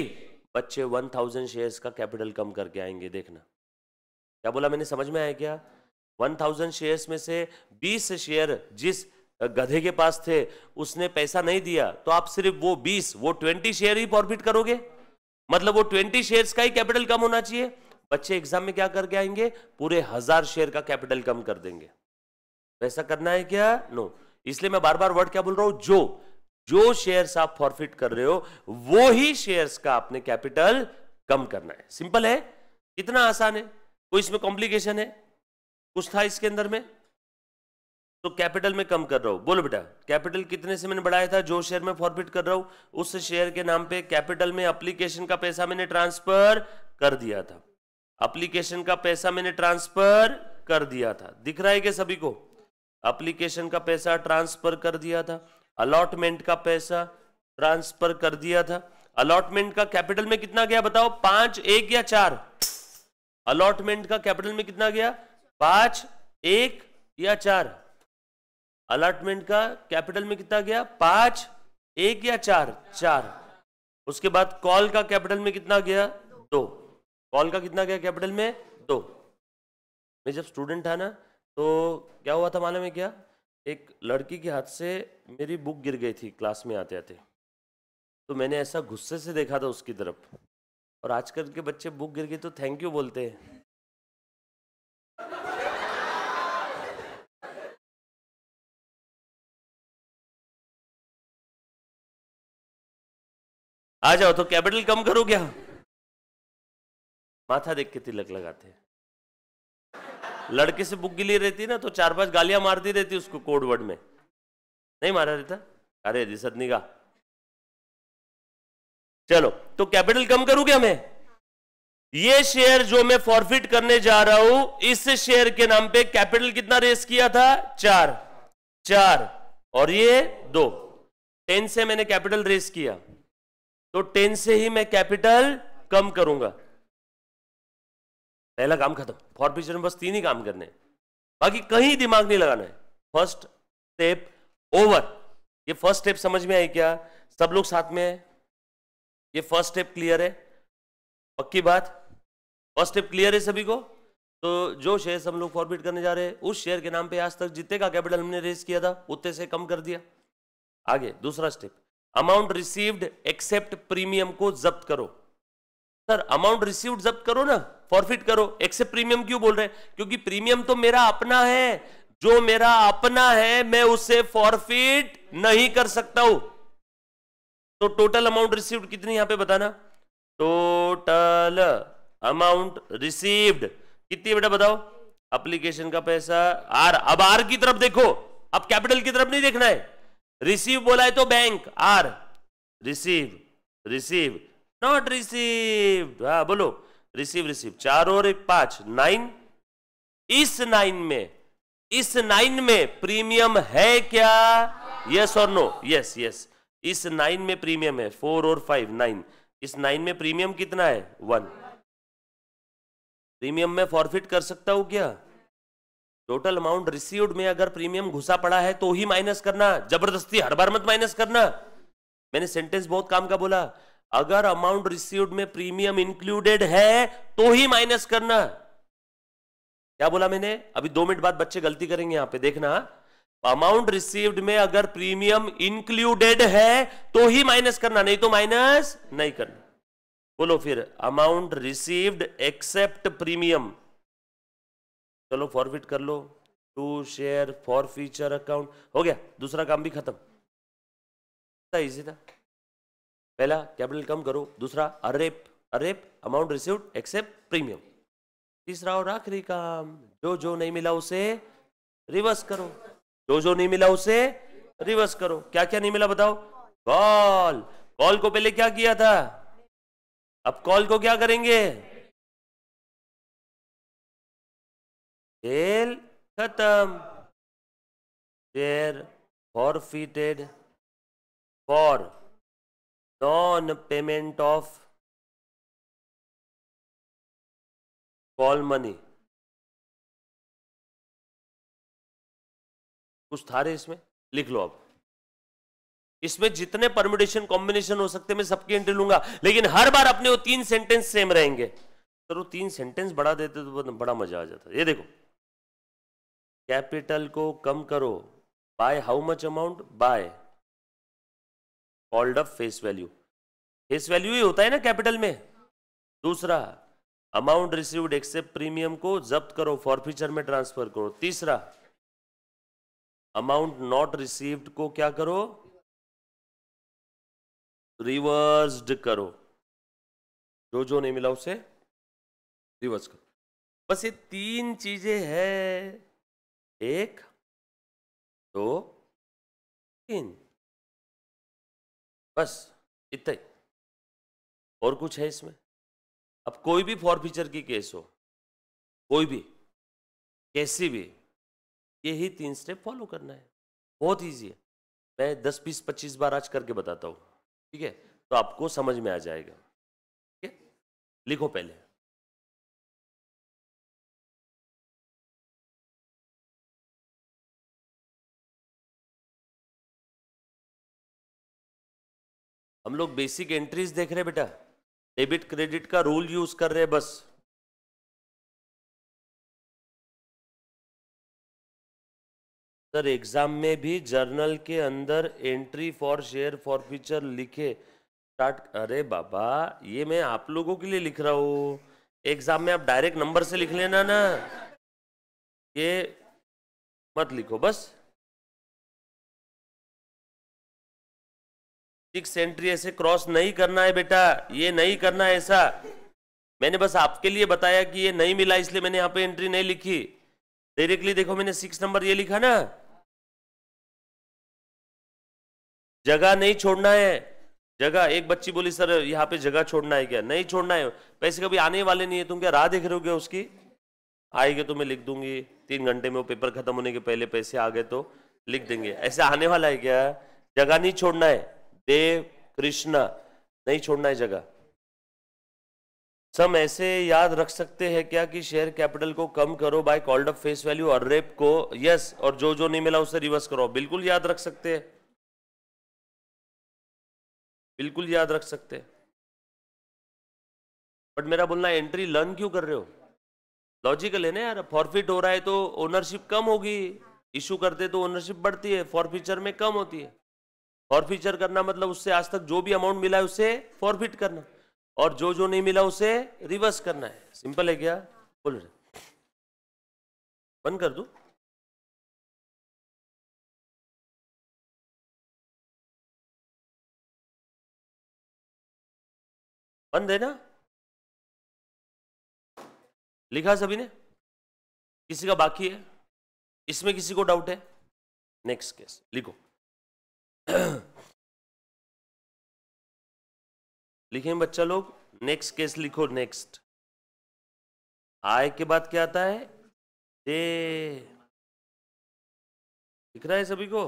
बच्चे 1000 शेयर्स का कैपिटल कम करके आएंगे देखना क्या बोला मैंने समझ में आया क्या 1000 शेयर्स में से 20 शेयर जिस गधे के पास थे उसने पैसा नहीं दिया तो आप सिर्फ वो बीस वो ट्वेंटी शेयर ही प्रॉफिट करोगे मतलब वो ट्वेंटी शेयर्स का ही कैपिटल कम होना चाहिए बच्चे एग्जाम में क्या करके आएंगे पूरे हजार शेयर का कैपिटल कम कर देंगे वैसा करना है क्या नो इसलिए मैं बार बार वर्ड क्या बोल रहा हूं जो जो शेयर्स आप फॉरफिट कर रहे हो वो ही शेयर्स का आपने कैपिटल कम करना है सिंपल है कितना आसान है कोई इसमें कॉम्प्लिकेशन है कुछ था इसके अंदर में तो कैपिटल में कम कर रहा हूं बोलो बेटा कैपिटल कितने से मैंने बढ़ाया था जो शेयर में फॉरफिट कर रहा हूं उस शेयर के नाम पे कैपिटल में अप्लीकेशन का पैसा मैंने ट्रांसफर कर दिया था अप्लीकेशन का पैसा मैंने ट्रांसफर कर दिया था दिख रहा है क्या सभी को अप्लीकेशन का पैसा ट्रांसफर कर दिया था अलॉटमेंट का पैसा ट्रांसफर कर दिया था अलॉटमेंट का कैपिटल में कितना गया बताओ पांच एक या चार अलॉटमेंट का कैपिटल में कितना गया पांच एक या चार अलॉटमेंट का कैपिटल में कितना गया पांच एक या चार चार उसके बाद कॉल का कैपिटल में कितना गया दो कॉल का कितना गया कैपिटल में दो मैं जब स्टूडेंट था ना तो क्या हुआ था मालूम है क्या एक लड़की के हाथ से मेरी बुक गिर गई थी क्लास में आते आते तो मैंने ऐसा गुस्से से देखा था उसकी तरफ और आजकल के बच्चे बुक गिर गई तो थैंक यू बोलते हैं आ जाओ तो कैपिटल कम करो क्या माथा देख के तिलक लगाते लड़के से बुक गिली रहती ना तो चार पांच गालियां मारती रहती उसको कोड वर्ड में नहीं मारा रहता अरे दिसदनी निगा चलो तो कैपिटल कम करूं क्या मैं ये शेयर जो मैं फॉरफिट करने जा रहा हूं इस शेयर के नाम पे कैपिटल कितना रेस किया था चार चार और ये दो टेन से मैंने कैपिटल रेस किया तो टेन से ही मैं कैपिटल कम करूंगा पहला काम खत्म फॉर फ्यूचर में बस तीन ही काम करने बाकी कहीं दिमाग नहीं लगाना है फर्स्ट स्टेप ओवर ये फर्स्ट स्टेप समझ में आई क्या सब लोग साथ में है ये फर्स्ट स्टेप क्लियर है पक्की बात फर्स्ट स्टेप क्लियर है सभी को तो जो शेयर हम लोग फॉरबिट करने जा रहे हैं उस शेयर के नाम पे आज तक जितने का कैपिटल हमने रेस किया था उतने से कम कर दिया आगे दूसरा step amount received except premium को जब्त करो सर अमाउंट रिसीव्ड जब्त करो ना फॉरफिट करो एक्सेप्ट प्रीमियम क्यों बोल रहे हैं क्योंकि प्रीमियम तो मेरा अपना है जो मेरा अपना है मैं उसे फॉरफिट नहीं कर सकता हूं तो टोटल अमाउंट रिसीव्ड कितनी यहां पे बताना टोटल अमाउंट रिसीव्ड कितनी बेटा बताओ अप्लीकेशन का पैसा आर अब आर की तरफ देखो अब कैपिटल की तरफ नहीं देखना है रिसीव बोला है तो bank are receive receive not receive हाँ बोलो रिसीव रिसीव चार और पांच नाइन इस नाइन में इस नाइन में प्रीमियम है क्या यस और नो यस यस इस नाइन में प्रीमियम है फोर और फाइव नाइन इस नाइन में प्रीमियम कितना है वन प्रीमियम में फॉरफिट कर सकता हूं क्या टोटल अमाउंट रिसीव्ड में अगर प्रीमियम घुसा पड़ा है तो ही माइनस करना जबरदस्ती हर बार मत माइनस करना मैंने सेंटेंस बहुत काम का बोला अगर अमाउंट रिसीव्ड में प्रीमियम इंक्लूडेड है तो ही माइनस करना क्या बोला मैंने अभी दो मिनट बाद बच्चे गलती करेंगे यहां पे देखना अमाउंट रिसीव्ड में अगर प्रीमियम इंक्लूडेड है तो ही माइनस करना नहीं तो माइनस नहीं करना बोलो फिर अमाउंट रिसीव्ड एक्सेप्ट प्रीमियम चलो फॉरफिट कर लो to share for forfeiture account हो गया दूसरा काम भी खत्म था इजी था पहला कैपिटल कम करो दूसरा अरेप अरेप अमाउंट रिसीव एक्सेप्ट प्रीमियम तीसरा और आखिरी काम जो जो नहीं मिला उसे रिवर्स करो जो जो नहीं मिला उसे रिवर्स करो क्या क्या नहीं मिला बताओ कॉल कॉल को पहले क्या किया था अब कॉल को क्या करेंगे खेल खत्म देर फिटेड for non payment of call money कुछ था रहे इसमें लिख लो आप इसमें जितने परमिटेशन कॉम्बिनेशन हो सकते मैं सबकी एंट्री लूंगा लेकिन हर बार अपने वो तीन सेंटेंस सेम रहेंगे तो वो तीन सेंटेंस बढ़ा देते तो बड़ा मजा आ जाता ये देखो कैपिटल को कम करो by how much amount by called up face value face value ही होता है ना कैपिटल में दूसरा अमाउंट रिसीव्ड एक्सेप्ट प्रीमियम को जब्त करो फॉरफीचर में ट्रांसफर करो तीसरा अमाउंट नॉट रिसीव्ड को क्या करो रिवर्स्ड करो जो जो नहीं मिला उसे रिवर्स करो बस ये तीन चीजें हैं एक दो तीन बस इतना ही और कुछ है इसमें अब कोई भी फॉरफीचर की केस हो कोई भी कैसी भी यही तीन स्टेप फॉलो करना है बहुत ईजी है मैं दस बीस पच्चीस बार आज करके बताता हूँ ठीक है तो आपको समझ में आ जाएगा ठीक है लिखो पहले हम लोग बेसिक एंट्रीज देख रहे हैं बेटा डेबिट क्रेडिट का रूल यूज कर रहे बस सर एग्जाम में भी जर्नल के अंदर entry for share for forfeiture लिखे स्टार्ट अरे बाबा ये मैं आप लोगों के लिए लिख रहा हूं एग्जाम में आप डायरेक्ट नंबर से लिख लेना ना ये मत लिखो बस सिक्स सेंट्री ऐसे क्रॉस नहीं करना है बेटा ये नहीं करना है ऐसा मैंने बस आपके लिए बताया कि ये नहीं मिला इसलिए मैंने यहाँ पे एंट्री नहीं लिखी डायरेक्टली देखो मैंने सिक्स नंबर ये लिखा ना जगह नहीं छोड़ना है जगह एक बच्ची बोली सर यहाँ पे जगह छोड़ना है क्या नहीं छोड़ना है पैसे कभी आने वाले नहीं है तुम क्या राह देख रहे हो क्या उसकी आएंगे तो मैं लिख दूंगी तीन घंटे में वो पेपर खत्म होने के पहले पैसे आ गए तो लिख देंगे ऐसे आने वाला है क्या जगह नहीं छोड़ना है देव कृष्णा नहीं छोड़ना है जगह सम ऐसे याद रख सकते हैं क्या कि शेयर कैपिटल को कम करो by called up face value और रेप को यस और जो जो नहीं मिला उसे रिवर्स करो बिल्कुल याद रख सकते हैं बिल्कुल याद रख सकते हैं बट मेरा बोलना एंट्री लर्न क्यों कर रहे हो लॉजिकल है ना यार फॉरफिट हो रहा है तो ओनरशिप कम होगी इशू करते तो ओनरशिप बढ़ती है फॉर फ्यूचर में कम होती है फॉरफीचर करना मतलब उससे आज तक जो भी अमाउंट मिला है उसे फॉरफिट करना और जो जो नहीं मिला उसे रिवर्स करना है सिंपल है क्या बोल रहे बंद कर दू बंद है ना लिखा सभी ने किसी का बाकी है इसमें किसी को डाउट है नेक्स्ट केस लिखो लिखे बच्चा लोग नेक्स्ट केस लिखो नेक्स्ट आय के बाद क्या आता है दे दिख रहा है सभी को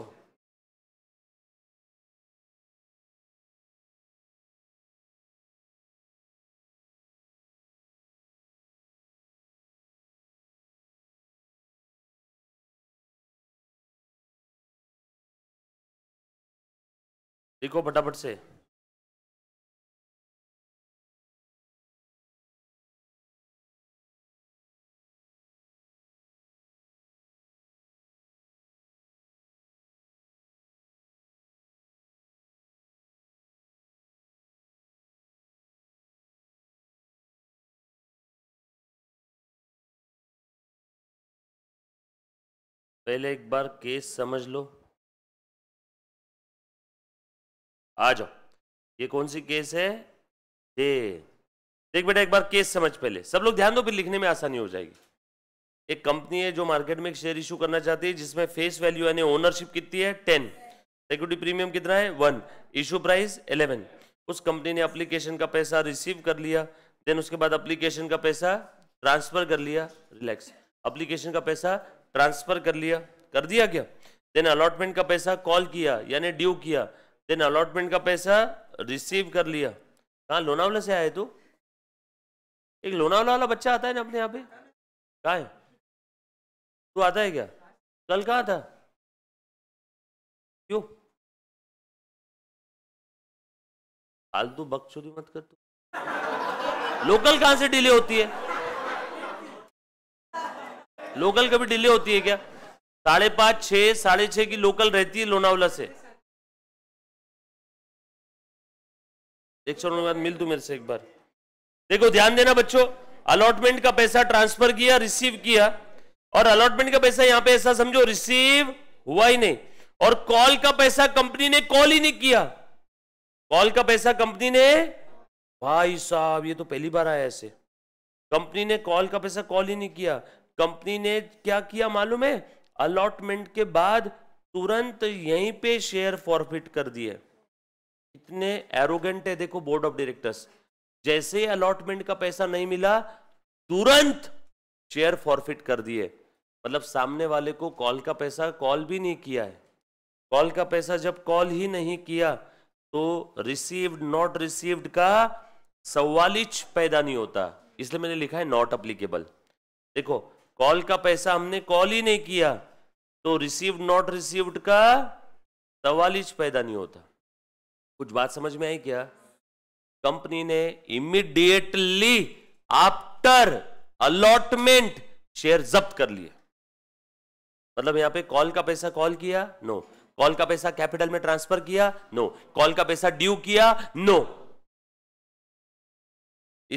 लिखो फटाफट से पहले एक बार केस समझ लो आ जाओ ये कौन सी केस है दे देख बेटा एक बार केस समझ पहले सब लोग ध्यान दो फिर लिखने में आसानी हो जाएगी एक कंपनी है जो मार्केट में एक शेयर इशू करना चाहती है जिसमें फेस वैल्यू यानी ओनरशिप कितनी है टेन सिक्योरिटी प्रीमियम कितना है वन इशू प्राइस इलेवन उस कंपनी ने अप्लीकेशन का पैसा रिसीव कर लिया देन उसके बाद अप्लीकेशन का पैसा ट्रांसफर कर लिया रिलैक्स अप्लीकेशन का पैसा ट्रांसफर कर लिया कर दिया क्या देन अलॉटमेंट का पैसा कॉल किया यानी ड्यू किया देन अलॉटमेंट का पैसा रिसीव कर लिया कहाँ लोनावला से आए तू एक लोनावला वाला बच्चा आता है ना अपने यहाँ पे कहा है तू आता है क्या कल कहाँ था क्यों फालतू बक चोरी मत कर तू लोकल कहाँ से डिले होती है लोकल कभी डिले होती है क्या साढ़े पाँच छः साढ़े छः की लोकल रहती है लोनावला से एक सौ बाद मिल दू मेरे से एक बार देखो ध्यान देना बच्चों अलॉटमेंट का पैसा ट्रांसफर किया रिसीव किया और अलॉटमेंट का पैसा यहां पे ऐसा समझो रिसीव हुआ ही नहीं और कॉल का पैसा कंपनी ने कॉल ही नहीं किया कॉल का पैसा कंपनी ने भाई साहब ये तो पहली बार आया ऐसे कंपनी ने कॉल का पैसा कॉल ही नहीं किया कंपनी ने क्या किया मालूम है अलॉटमेंट के बाद तुरंत यहीं पे शेयर फॉरफिट कर दिए इतने एरोगेंट है देखो बोर्ड ऑफ डायरेक्टर्स जैसे अलॉटमेंट का पैसा नहीं मिला तुरंत शेयर फॉरफिट कर दिए मतलब सामने वाले को कॉल का पैसा कॉल भी नहीं किया है कॉल का पैसा जब कॉल ही नहीं किया तो रिसीव्ड नॉट रिसीव्ड का सवालिच पैदा नहीं होता इसलिए मैंने लिखा है नॉट अप्लीकेबल देखो कॉल का पैसा हमने कॉल ही नहीं किया तो रिसीव्ड नॉट रिसीव्ड का सवालिच पैदा नहीं होता कुछ बात समझ में आई क्या कंपनी ने इमीडिएटली आफ्टर अलॉटमेंट शेयर जब्त कर लिए मतलब यहां पे कॉल का पैसा कॉल किया नो कॉल का पैसा कैपिटल में ट्रांसफर किया नो कॉल का पैसा ड्यू किया नो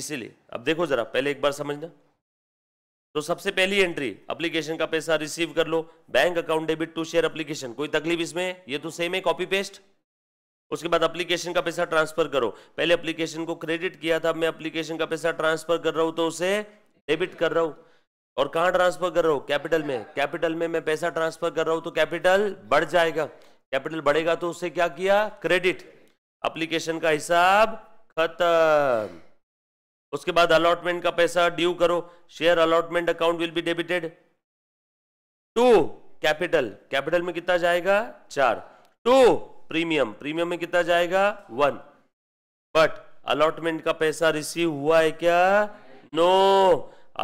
इसीलिए अब देखो जरा पहले एक बार समझना तो सबसे पहली एंट्री एप्लीकेशन का पैसा रिसीव कर लो bank account debit to share application कोई तकलीफ इसमें ये तो सेम है कॉपी पेस्ट उसके बाद एप्लीकेशन का पैसा ट्रांसफर करो पहले एप्लीकेशन को क्रेडिट किया था मैं एप्लीकेशन का पैसा ट्रांसफर कर रहा हूँ तो उसे डेबिट कर रहा हूँ और कहाँ ट्रांसफर कर रहा हूँ कैपिटल में कैपिटल में मैं पैसा ट्रांसफर कर रहा हूँ तो कैपिटल बढ़ जाएगा कैपिटल बढ़ेगा तो उसे क्या किया क्रेडिट एप्लीकेशन का हिसाब खत्म उसके बाद अलॉटमेंट का पैसा ड्यू करो share allotment account will be debited to capital capital में कितना जाएगा चार टू प्रीमियम प्रीमियम में कितना जाएगा वन बट अलॉटमेंट का पैसा रिसीव हुआ है क्या नो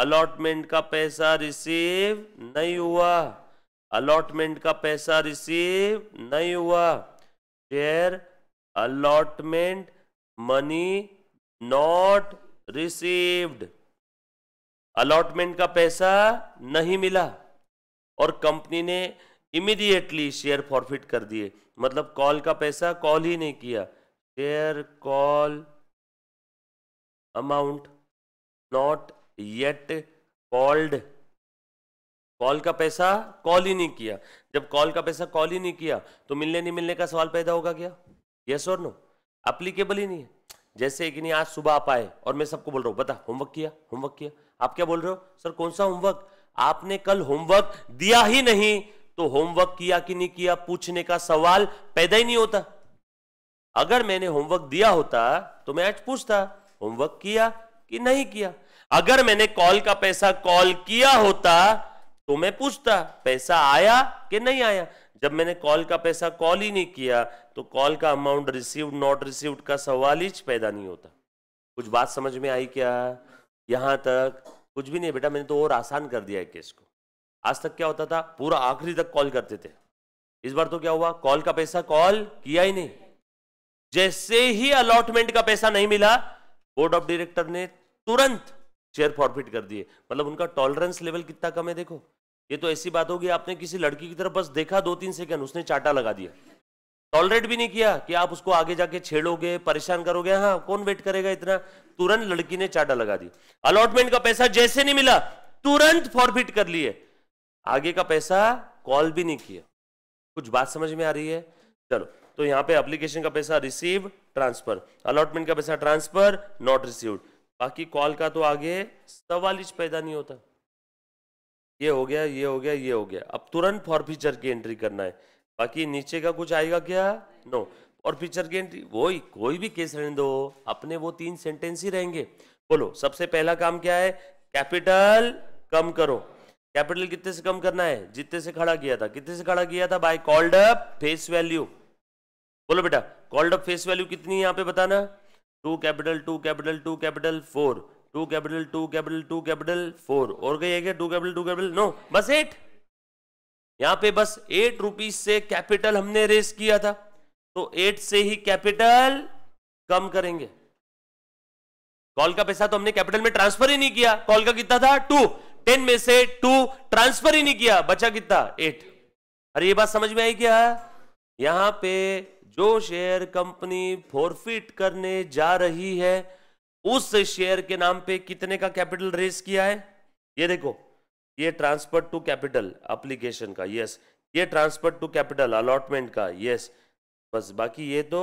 अलॉटमेंट का पैसा रिसीव नहीं हुआ अलॉटमेंट का पैसा रिसीव नहीं हुआ share allotment money not received allotment का पैसा नहीं मिला और कंपनी ने इमीडिएटली शेयर फॉरफिट कर दिए मतलब कॉल का पैसा कॉल ही नहीं किया share call amount not yet called call का पैसा कॉल ही नहीं किया जब कॉल का पैसा कॉल ही नहीं किया तो मिलने नहीं मिलने का सवाल पैदा होगा क्या यस और नो अप्लीकेबल ही नहीं है जैसे कि नहीं आज सुबह आप आए और मैं सबको बोल रहा हूँ बता होमवर्क किया होमवर्क किया आप क्या बोल रहे हो सर कौन सा होमवर्क आपने कल होमवर्क दिया ही नहीं तो होमवर्क किया कि नहीं किया पूछने का सवाल पैदा ही नहीं होता अगर मैंने होमवर्क दिया होता तो मैं आज पूछता होमवर्क किया कि नहीं किया अगर मैंने कॉल का पैसा कॉल किया होता तो मैं पूछता पैसा आया कि नहीं आया जब मैंने कॉल का पैसा कॉल ही नहीं किया तो कॉल का अमाउंट रिसीव नॉट रिसीव का सवाल ही पैदा नहीं होता कुछ बात समझ में आई क्या यहां तक कुछ भी नहीं बेटा मैंने तो और आसान कर दिया है केस को आज तक क्या होता था पूरा आखिरी तक कॉल करते थे इस बार तो क्या हुआ कॉल का पैसा कॉल किया ही नहीं जैसे ही अलॉटमेंट का पैसा नहीं मिला बोर्ड ऑफ डायरेक्टर ने तुरंत शेयर फॉरफिट कर दिए मतलब उनका टॉलरेंस लेवल कितना कम है देखो ये तो ऐसी बात होगी आपने किसी लड़की की तरफ बस देखा दो तीन सेकंड उसने चाटा लगा दिया टॉलरेट भी नहीं किया कि आप उसको आगे जाके छेड़ोगे परेशान करोगे हाँ कौन वेट करेगा इतना तुरंत लड़की ने चाटा लगा दी अलॉटमेंट का पैसा जैसे नहीं मिला तुरंत फॉरफिट कर लिए आगे का पैसा कॉल भी नहीं किया कुछ बात समझ में आ रही है चलो तो यहाँ पे एप्लीकेशन का पैसा रिसीव ट्रांसफर अलॉटमेंट का पैसा ट्रांसफर नॉट रिसीव्ड बाकी कॉल का तो आगे सवाल ही पैदा नहीं होता ये हो गया ये हो गया ये हो गया अब तुरंत फॉर फीचर की एंट्री करना है बाकी नीचे का कुछ आएगा क्या नो फीचर की एंट्री वही कोई भी केस रहने दो अपने वो तीन सेंटेंस ही रहेंगे बोलो सबसे पहला काम क्या है कैपिटल कम करो कैपिटल कितने से कम करना है जितने से खड़ा किया था कितने से खड़ा किया था by called up face value बोलो बेटा कॉल्ड अप फेस वैल्यू कितनी यहां पे बताना to capital to capital to capital four to capital to capital to capital four और कही है क्या to capital to capital no बस एट यहां पे बस एट रुपीज से कैपिटल हमने रेस किया था तो एट से ही कैपिटल कम करेंगे कॉल का पैसा तो हमने कैपिटल में ट्रांसफर ही नहीं किया कॉल का कितना था टू टेन में से टू ट्रांसफर ही नहीं किया बचा कितना एट अरे ये बात समझ में आई क्या यहां पे जो शेयर कंपनी फोरफिट करने जा रही है उस शेयर के नाम पे कितने का कैपिटल रेस किया है ये देखो ये ट्रांसफर टू कैपिटल एप्लीकेशन का यस ये ट्रांसफर टू कैपिटल अलॉटमेंट का यस बस बाकी ये तो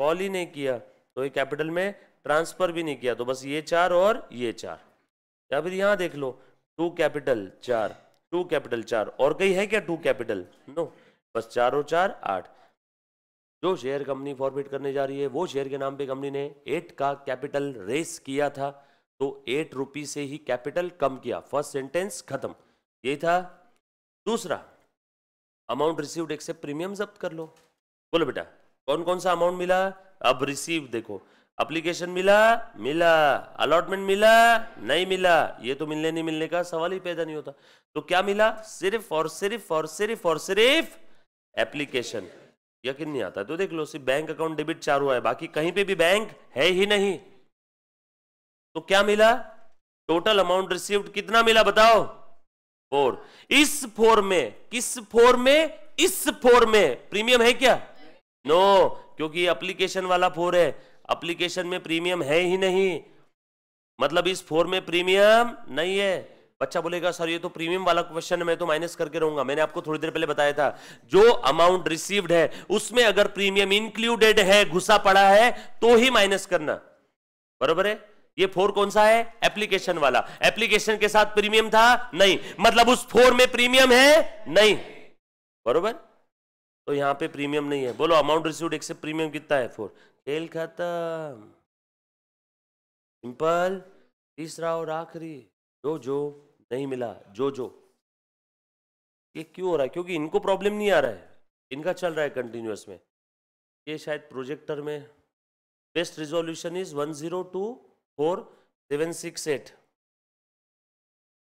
कॉल ही नहीं किया तो ये कैपिटल में ट्रांसफर भी नहीं किया तो बस ये चार और ये चार या फिर यहां देख लो टू कैपिटल चार टू कैपिटल चार और कई है क्या टू कैपिटल नो बस चार और चार आठ जो शेयर कंपनी फॉरफिट करने जा रही है वो शेयर के नाम पे कंपनी ने एट का कैपिटल रेस किया था तो एट रुपी से ही कैपिटल कम किया फर्स्ट सेंटेंस खत्म यही था दूसरा अमाउंट रिसीव्ड एक्सेप्ट प्रीमियम जब्त कर लो बोलो बेटा कौन कौन सा अमाउंट मिला अब रिसीव देखो अप्लीकेशन मिला मिला अलॉटमेंट मिला नहीं मिला ये तो मिलने नहीं मिलने का सवाल ही पैदा नहीं होता तो क्या मिला सिर्फ और सिर्फ और सिर्फ और सिर्फ एप्लीकेशन यकीन नहीं आता तो देख लो सिर्फ बैंक अकाउंट डेबिट चार हुआ है बाकी कहीं पे भी बैंक है ही नहीं तो क्या मिला टोटल अमाउंट रिसीव्ड कितना मिला बताओ फोर इस फोर में किस फोर में इस फोर में प्रीमियम है क्या नो no, क्योंकि एप्लीकेशन वाला फोर है अप्लीकेशन में प्रीमियम है ही नहीं मतलब इस फोर में प्रीमियम नहीं है बच्चा बोलेगा सर ये तो प्रीमियम वाला क्वेश्चन है मैं तो माइनस करके रहूंगा मैंने आपको थोड़ी देर पहले बताया था जो अमाउंट रिसीव्ड है उसमें अगर प्रीमियम इंक्लूडेड है घुसा पड़ा है तो ही माइनस करना बरोबर है ये फोर कौन सा है एप्लीकेशन वाला एप्लीकेशन के साथ प्रीमियम था नहीं मतलब उस फोर में प्रीमियम है नहीं बरोबर तो यहां पे प्रीमियम नहीं है बोलो अमाउंट रिसीव्ड एक्सेप्ट प्रीमियम कितना है फोर खेल खत्म सिंपल तीसरा और आखिरी जो जो नहीं मिला जो जो ये क्यों हो रहा है क्योंकि इनको प्रॉब्लम नहीं आ रहा है इनका चल रहा है कंटिन्यूस में ये शायद प्रोजेक्टर में best resolution is one zero two four seven six eight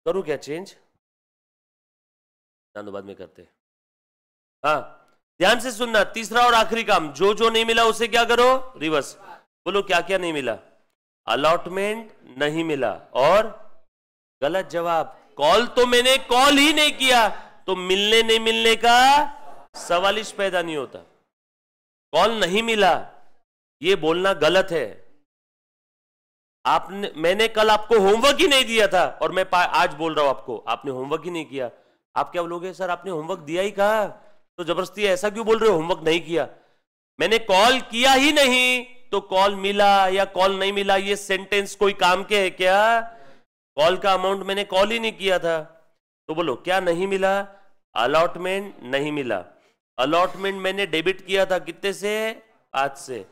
करूँ क्या चेंज बाद में करते हाँ ध्यान से सुनना तीसरा और आखिरी काम जो जो नहीं मिला उसे क्या करो रिवर्स बोलो क्या क्या नहीं मिला अलॉटमेंट नहीं मिला और गलत जवाब कॉल तो मैंने कॉल ही नहीं किया तो मिलने नहीं मिलने का सवालिश पैदा नहीं होता कॉल नहीं मिला ये बोलना गलत है आपने मैंने कल आपको होमवर्क ही नहीं दिया था और मैं आज बोल रहा हूं आपको आपने होमवर्क ही नहीं किया आप क्या बोलोगे सर आपने होमवर्क दिया ही कहा तो जबरदस्ती ऐसा क्यों बोल रहे हो होमवर्क नहीं किया मैंने कॉल किया ही नहीं तो कॉल मिला या कॉल नहीं मिला ये सेंटेंस कोई काम के है क्या कॉल का अमाउंट मैंने कॉल ही नहीं किया था तो बोलो क्या नहीं मिला अलॉटमेंट नहीं मिला अलॉटमेंट मैंने डेबिट किया था कितने से पांच से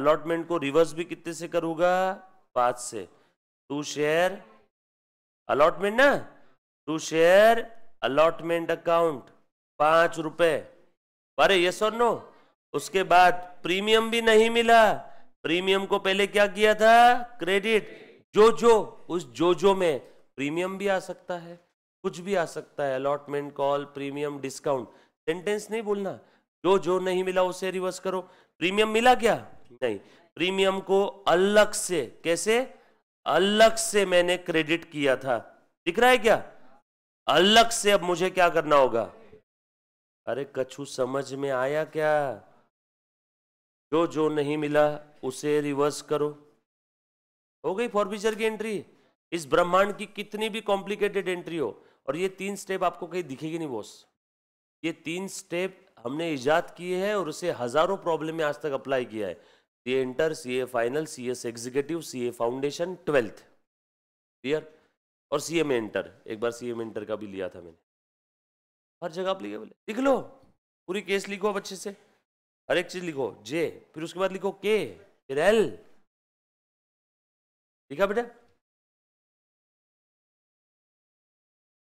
अलॉटमेंट को रिवर्स भी कितने से करूंगा पांच से टू शेयर अलॉटमेंट ना टू शेयर अलॉटमेंट अकाउंट पांच रुपए अरे ये सर नो उसके बाद प्रीमियम भी नहीं मिला प्रीमियम को पहले क्या किया था क्रेडिट जो जो उस जो जो में प्रीमियम भी आ सकता है कुछ भी आ सकता है allotment call premium discount sentence नहीं बोलना जो जो नहीं मिला उसे रिवर्स करो प्रीमियम मिला क्या नहीं प्रीमियम को अलग से कैसे अलग से मैंने क्रेडिट किया था दिख रहा है क्या अलग से अब मुझे क्या करना होगा अरे कछु समझ में आया क्या जो जो नहीं मिला उसे रिवर्स करो हो गई फॉर्बिचर की एंट्री इस ब्रह्मांड की कितनी भी कॉम्प्लिकेटेड एंट्री हो और ये तीन स्टेप आपको कहीं दिखेगी नहीं बॉस ये तीन स्टेप हमने ईजाद किए हैं और उसे हजारों प्रॉब्लम में आज तक अप्लाई किया है C inter C A final C S executive C A foundation twelfth clear और सी एम एंटर एक बार सी एम एंटर का भी लिया था मैंने हर जगह अप्लीकेबल है लिख लो पूरी केस लिखो अब अच्छे से हर एक चीज लिखो जे फिर उसके बाद लिखो के फिर एल लिखा बेटा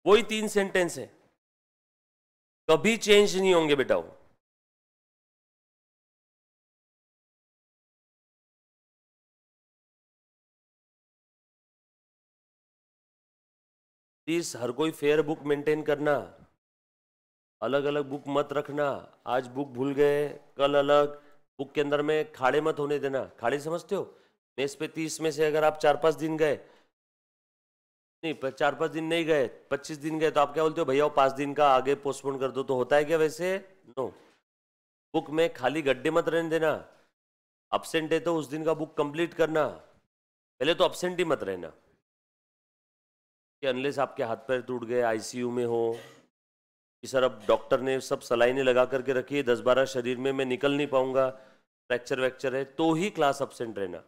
वही तीन सेंटेंस है कभी चेंज नहीं होंगे बेटा वो प्लीज हर कोई फेयर बुक मेंटेन करना अलग अलग बुक मत रखना आज बुक भूल गए कल अलग बुक के अंदर में खाड़े मत होने देना खाड़े समझते हो मेज पे तीस में से अगर आप चार पाँच दिन गए नहीं चार पाँच दिन नहीं गए पच्चीस दिन गए तो आप क्या बोलते हो भैया पाँच दिन का आगे पोस्टपोन कर दो तो होता है क्या वैसे नो बुक में खाली गड्ढे मत रहने देना अपसेंट है तो उस दिन का बुक कंप्लीट करना पहले तो अपसेंट ही मत रहना कि अनलेस आपके हाथ पैर टूट गए आईसीयू में हो कि सर अब डॉक्टर ने सब सलाइने लगा करके रखी है दस बारह शरीर में मैं निकल नहीं पाऊंगा फ्रैक्चर वैक्चर है तो ही क्लास अपसेंट रहना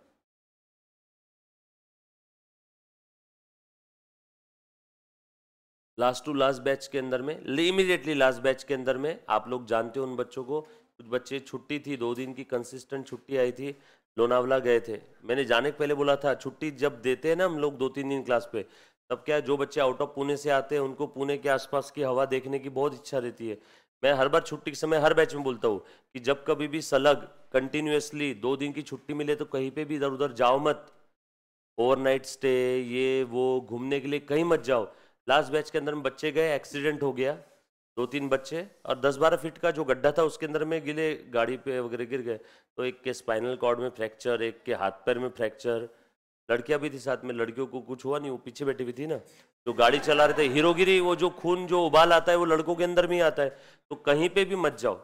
लास्ट टू लास्ट बैच के अंदर में इमीडिएटली लास्ट बैच के अंदर में आप लोग जानते हो उन बच्चों को कुछ बच्चे छुट्टी थी दो दिन की कंसिस्टेंट छुट्टी आई थी लोनावला गए थे मैंने जाने के पहले बोला था छुट्टी जब देते हैं ना हम लोग दो तीन दिन क्लास पे तब क्या जो बच्चे आउट ऑफ पुणे से आते हैं उनको पुणे के आसपास की हवा देखने की बहुत इच्छा रहती है मैं हर बार छुट्टी के समय हर बैच में बोलता हूँ कि जब कभी भी सलग कंटिन्यूसली दो दिन की छुट्टी मिले तो कहीं पे भी इधर उधर जाओ मत ओवरनाइट स्टे ये वो घूमने के लिए कहीं मत जाओ लास्ट बैच के अंदर में बच्चे गए एक्सीडेंट हो गया दो तीन बच्चे और दस बारह फीट का जो गड्ढा था उसके अंदर में गिले गाड़ी पे वगैरह गिर गए तो एक के स्पाइनल कॉर्ड में फ्रैक्चर एक के हाथ पैर में फ्रैक्चर लड़कियां भी थी साथ में लड़कियों को कुछ हुआ नहीं वो पीछे बैठी हुई थी ना जो गाड़ी चला रहे थे हीरोगिरी वो जो खून जो उबाल आता है वो लड़कों के अंदर में आता है तो कहीं पे भी मत जाओ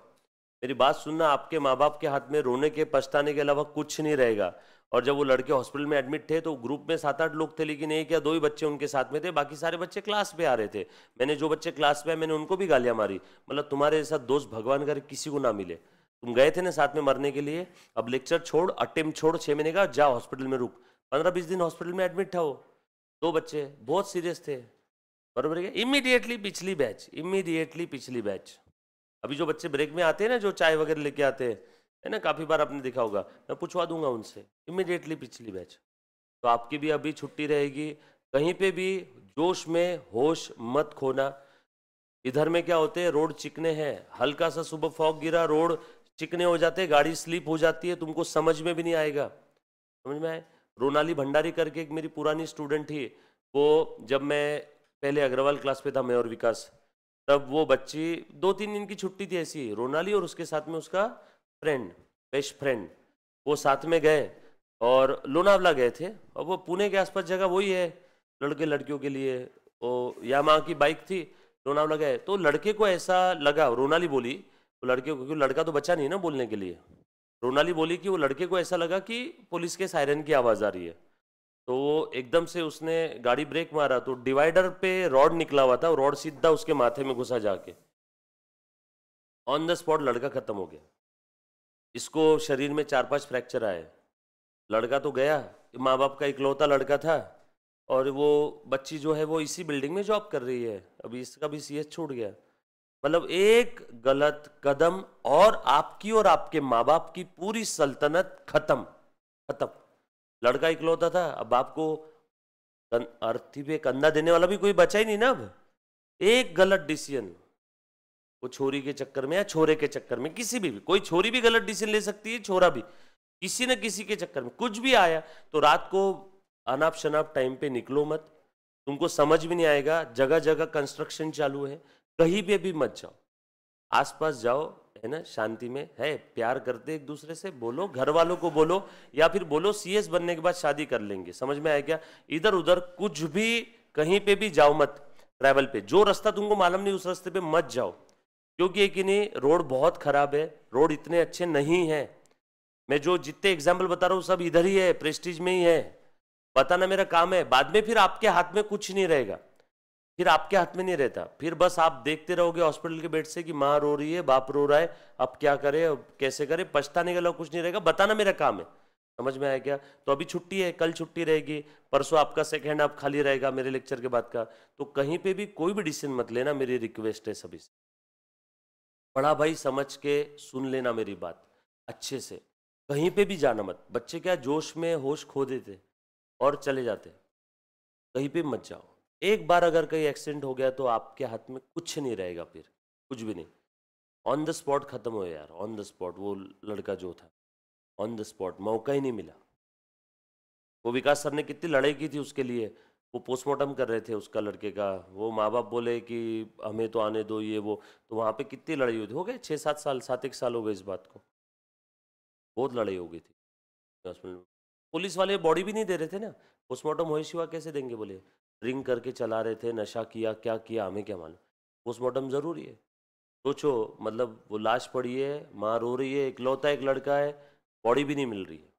मेरी बात सुनना आपके माँ बाप के हाथ में रोने के पछताने के अलावा कुछ नहीं रहेगा और जब वो लड़के हॉस्पिटल में एडमिट थे तो ग्रुप में सात आठ लोग थे लेकिन एक या दो ही बच्चे उनके साथ में थे बाकी सारे बच्चे क्लास पे आ रहे थे मैंने जो बच्चे क्लास पे आए मैंने उनको भी गालियाँ मारी मतलब तुम्हारे ऐसा दोस्त भगवान करे किसी को ना मिले तुम गए थे ना साथ में मरने के लिए अब लेक्चर छोड़ अटेम्प छोड़ छः महीने का जा हॉस्पिटल में रुक पंद्रह बीस दिन हॉस्पिटल में एडमिट था वो दो बच्चे बहुत सीरियस थे बरबर क्या इमीडिएटली पिछली बैच इमीडिएटली पिछली बैच अभी जो बच्चे ब्रेक में आते हैं ना जो चाय वगैरह लेके आते हैं है ना काफ़ी बार आपने दिखा होगा मैं पूछवा दूंगा उनसे इमिडिएटली पिछली बैच तो आपकी भी अभी छुट्टी रहेगी कहीं पे भी जोश में होश मत खोना इधर में क्या होते हैं रोड चिकने हैं हल्का सा सुबह फॉग गिरा रोड चिकने हो जाते गाड़ी स्लिप हो जाती है तुमको समझ में भी नहीं आएगा समझ में आए रोनाली भंडारी करके एक मेरी पुरानी स्टूडेंट थी वो जब मैं पहले अग्रवाल क्लास पे था मैं और विकास तब वो बच्ची दो तीन दिन की छुट्टी थी ऐसी रोनाली और उसके साथ में उसका फ्रेंड बेस्ट फ्रेंड वो साथ में गए और लोनावला गए थे और वो पुणे के आसपास जगह वही है लड़के लड़कियों के लिए वो माँ की बाइक थी लोनावला गए तो लड़के को ऐसा लगा रोनाली बोली तो लड़के को क्योंकि लड़का तो बच्चा नहीं ना बोलने के लिए रोनाली बोली कि वो लड़के को ऐसा लगा कि पुलिस के सायरन की आवाज़ आ रही है तो वो एकदम से उसने गाड़ी ब्रेक मारा तो डिवाइडर पे रॉड निकला हुआ था रॉड सीधा उसके माथे में घुसा जाके ऑन द स्पॉट लड़का खत्म हो गया इसको शरीर में चार पांच फ्रैक्चर आए लड़का तो गया माँ बाप का इकलौता लड़का था और वो बच्ची जो है वो इसी बिल्डिंग में जॉब कर रही है अभी इसका भी सी छूट गया मतलब एक गलत कदम और आपकी और आपके माँ बाप की पूरी सल्तनत खत्म खत्म लड़का इकलौता था अब आपको अर्थी पे कंधा देने वाला भी कोई बचा ही नहीं ना अब एक गलत डिसीजन वो छोरी के चक्कर में या छोरे के चक्कर में किसी भी, भी कोई छोरी भी गलत डिसीजन ले सकती है छोरा भी किसी न किसी के चक्कर में कुछ भी आया तो रात को अनाप शनाप टाइम पे निकलो मत तुमको समझ भी नहीं आएगा जगह जगह कंस्ट्रक्शन चालू है कहीं पे भी मत जाओ आसपास जाओ है ना शांति में है प्यार करते एक दूसरे से बोलो घर वालों को बोलो या फिर बोलो सीएस बनने के बाद शादी कर लेंगे समझ में आया क्या इधर उधर कुछ भी कहीं पे भी जाओ मत ट्रैवल पे जो रास्ता तुमको मालूम नहीं उस रास्ते पे मत जाओ क्योंकि एक नहीं रोड बहुत खराब है रोड इतने अच्छे नहीं है मैं जो जितने एग्जाम्पल बता रहा हूँ सब इधर ही है प्रेस्टीज में ही है बताना मेरा काम है बाद में फिर आपके हाथ में कुछ नहीं रहेगा फिर आपके हाथ में नहीं रहता फिर बस आप देखते रहोगे हॉस्पिटल के बेड से कि माँ रो रही है बाप रो रहा है अब क्या करे अब कैसे करे पछताने के अलावा कुछ नहीं रहेगा बताना मेरा काम है समझ में आया क्या तो अभी छुट्टी है कल छुट्टी रहेगी परसों आपका सेकेंड आप खाली रहेगा मेरे लेक्चर के बाद का तो कहीं पे भी कोई भी डिसीजन मत लेना मेरी रिक्वेस्ट है सभी से बड़ा भाई समझ के सुन लेना मेरी बात अच्छे से कहीं पे भी जाना मत बच्चे क्या जोश में होश खो देते और चले जाते कहीं पे मत जाओ एक बार अगर कहीं एक्सीडेंट हो गया तो आपके हाथ में कुछ नहीं रहेगा फिर कुछ भी नहीं ऑन द स्पॉट ख़त्म हो यार ऑन द स्पॉट वो लड़का जो था ऑन द स्पॉट मौका ही नहीं मिला वो विकास सर ने कितनी लड़ाई की थी उसके लिए वो पोस्टमार्टम कर रहे थे उसका लड़के का वो माँ बाप बोले कि हमें तो आने दो ये वो तो वहाँ पे कितनी लड़ाई हुई थी हो गए छः सात साल सात एक साल हो गए इस बात को बहुत लड़ाई हो गई थी हॉस्पिटल में पुलिस वाले बॉडी भी नहीं दे रहे थे ना पोस्टमार्टम हो शिवा कैसे देंगे बोले ड्रिंक करके चला रहे थे नशा किया क्या किया हमें क्या मालूम पोस्टमार्टम ज़रूरी है सोचो मतलब वो लाश पड़ी है माँ रो रही है इकलौता एक लड़का है बॉडी भी नहीं मिल रही है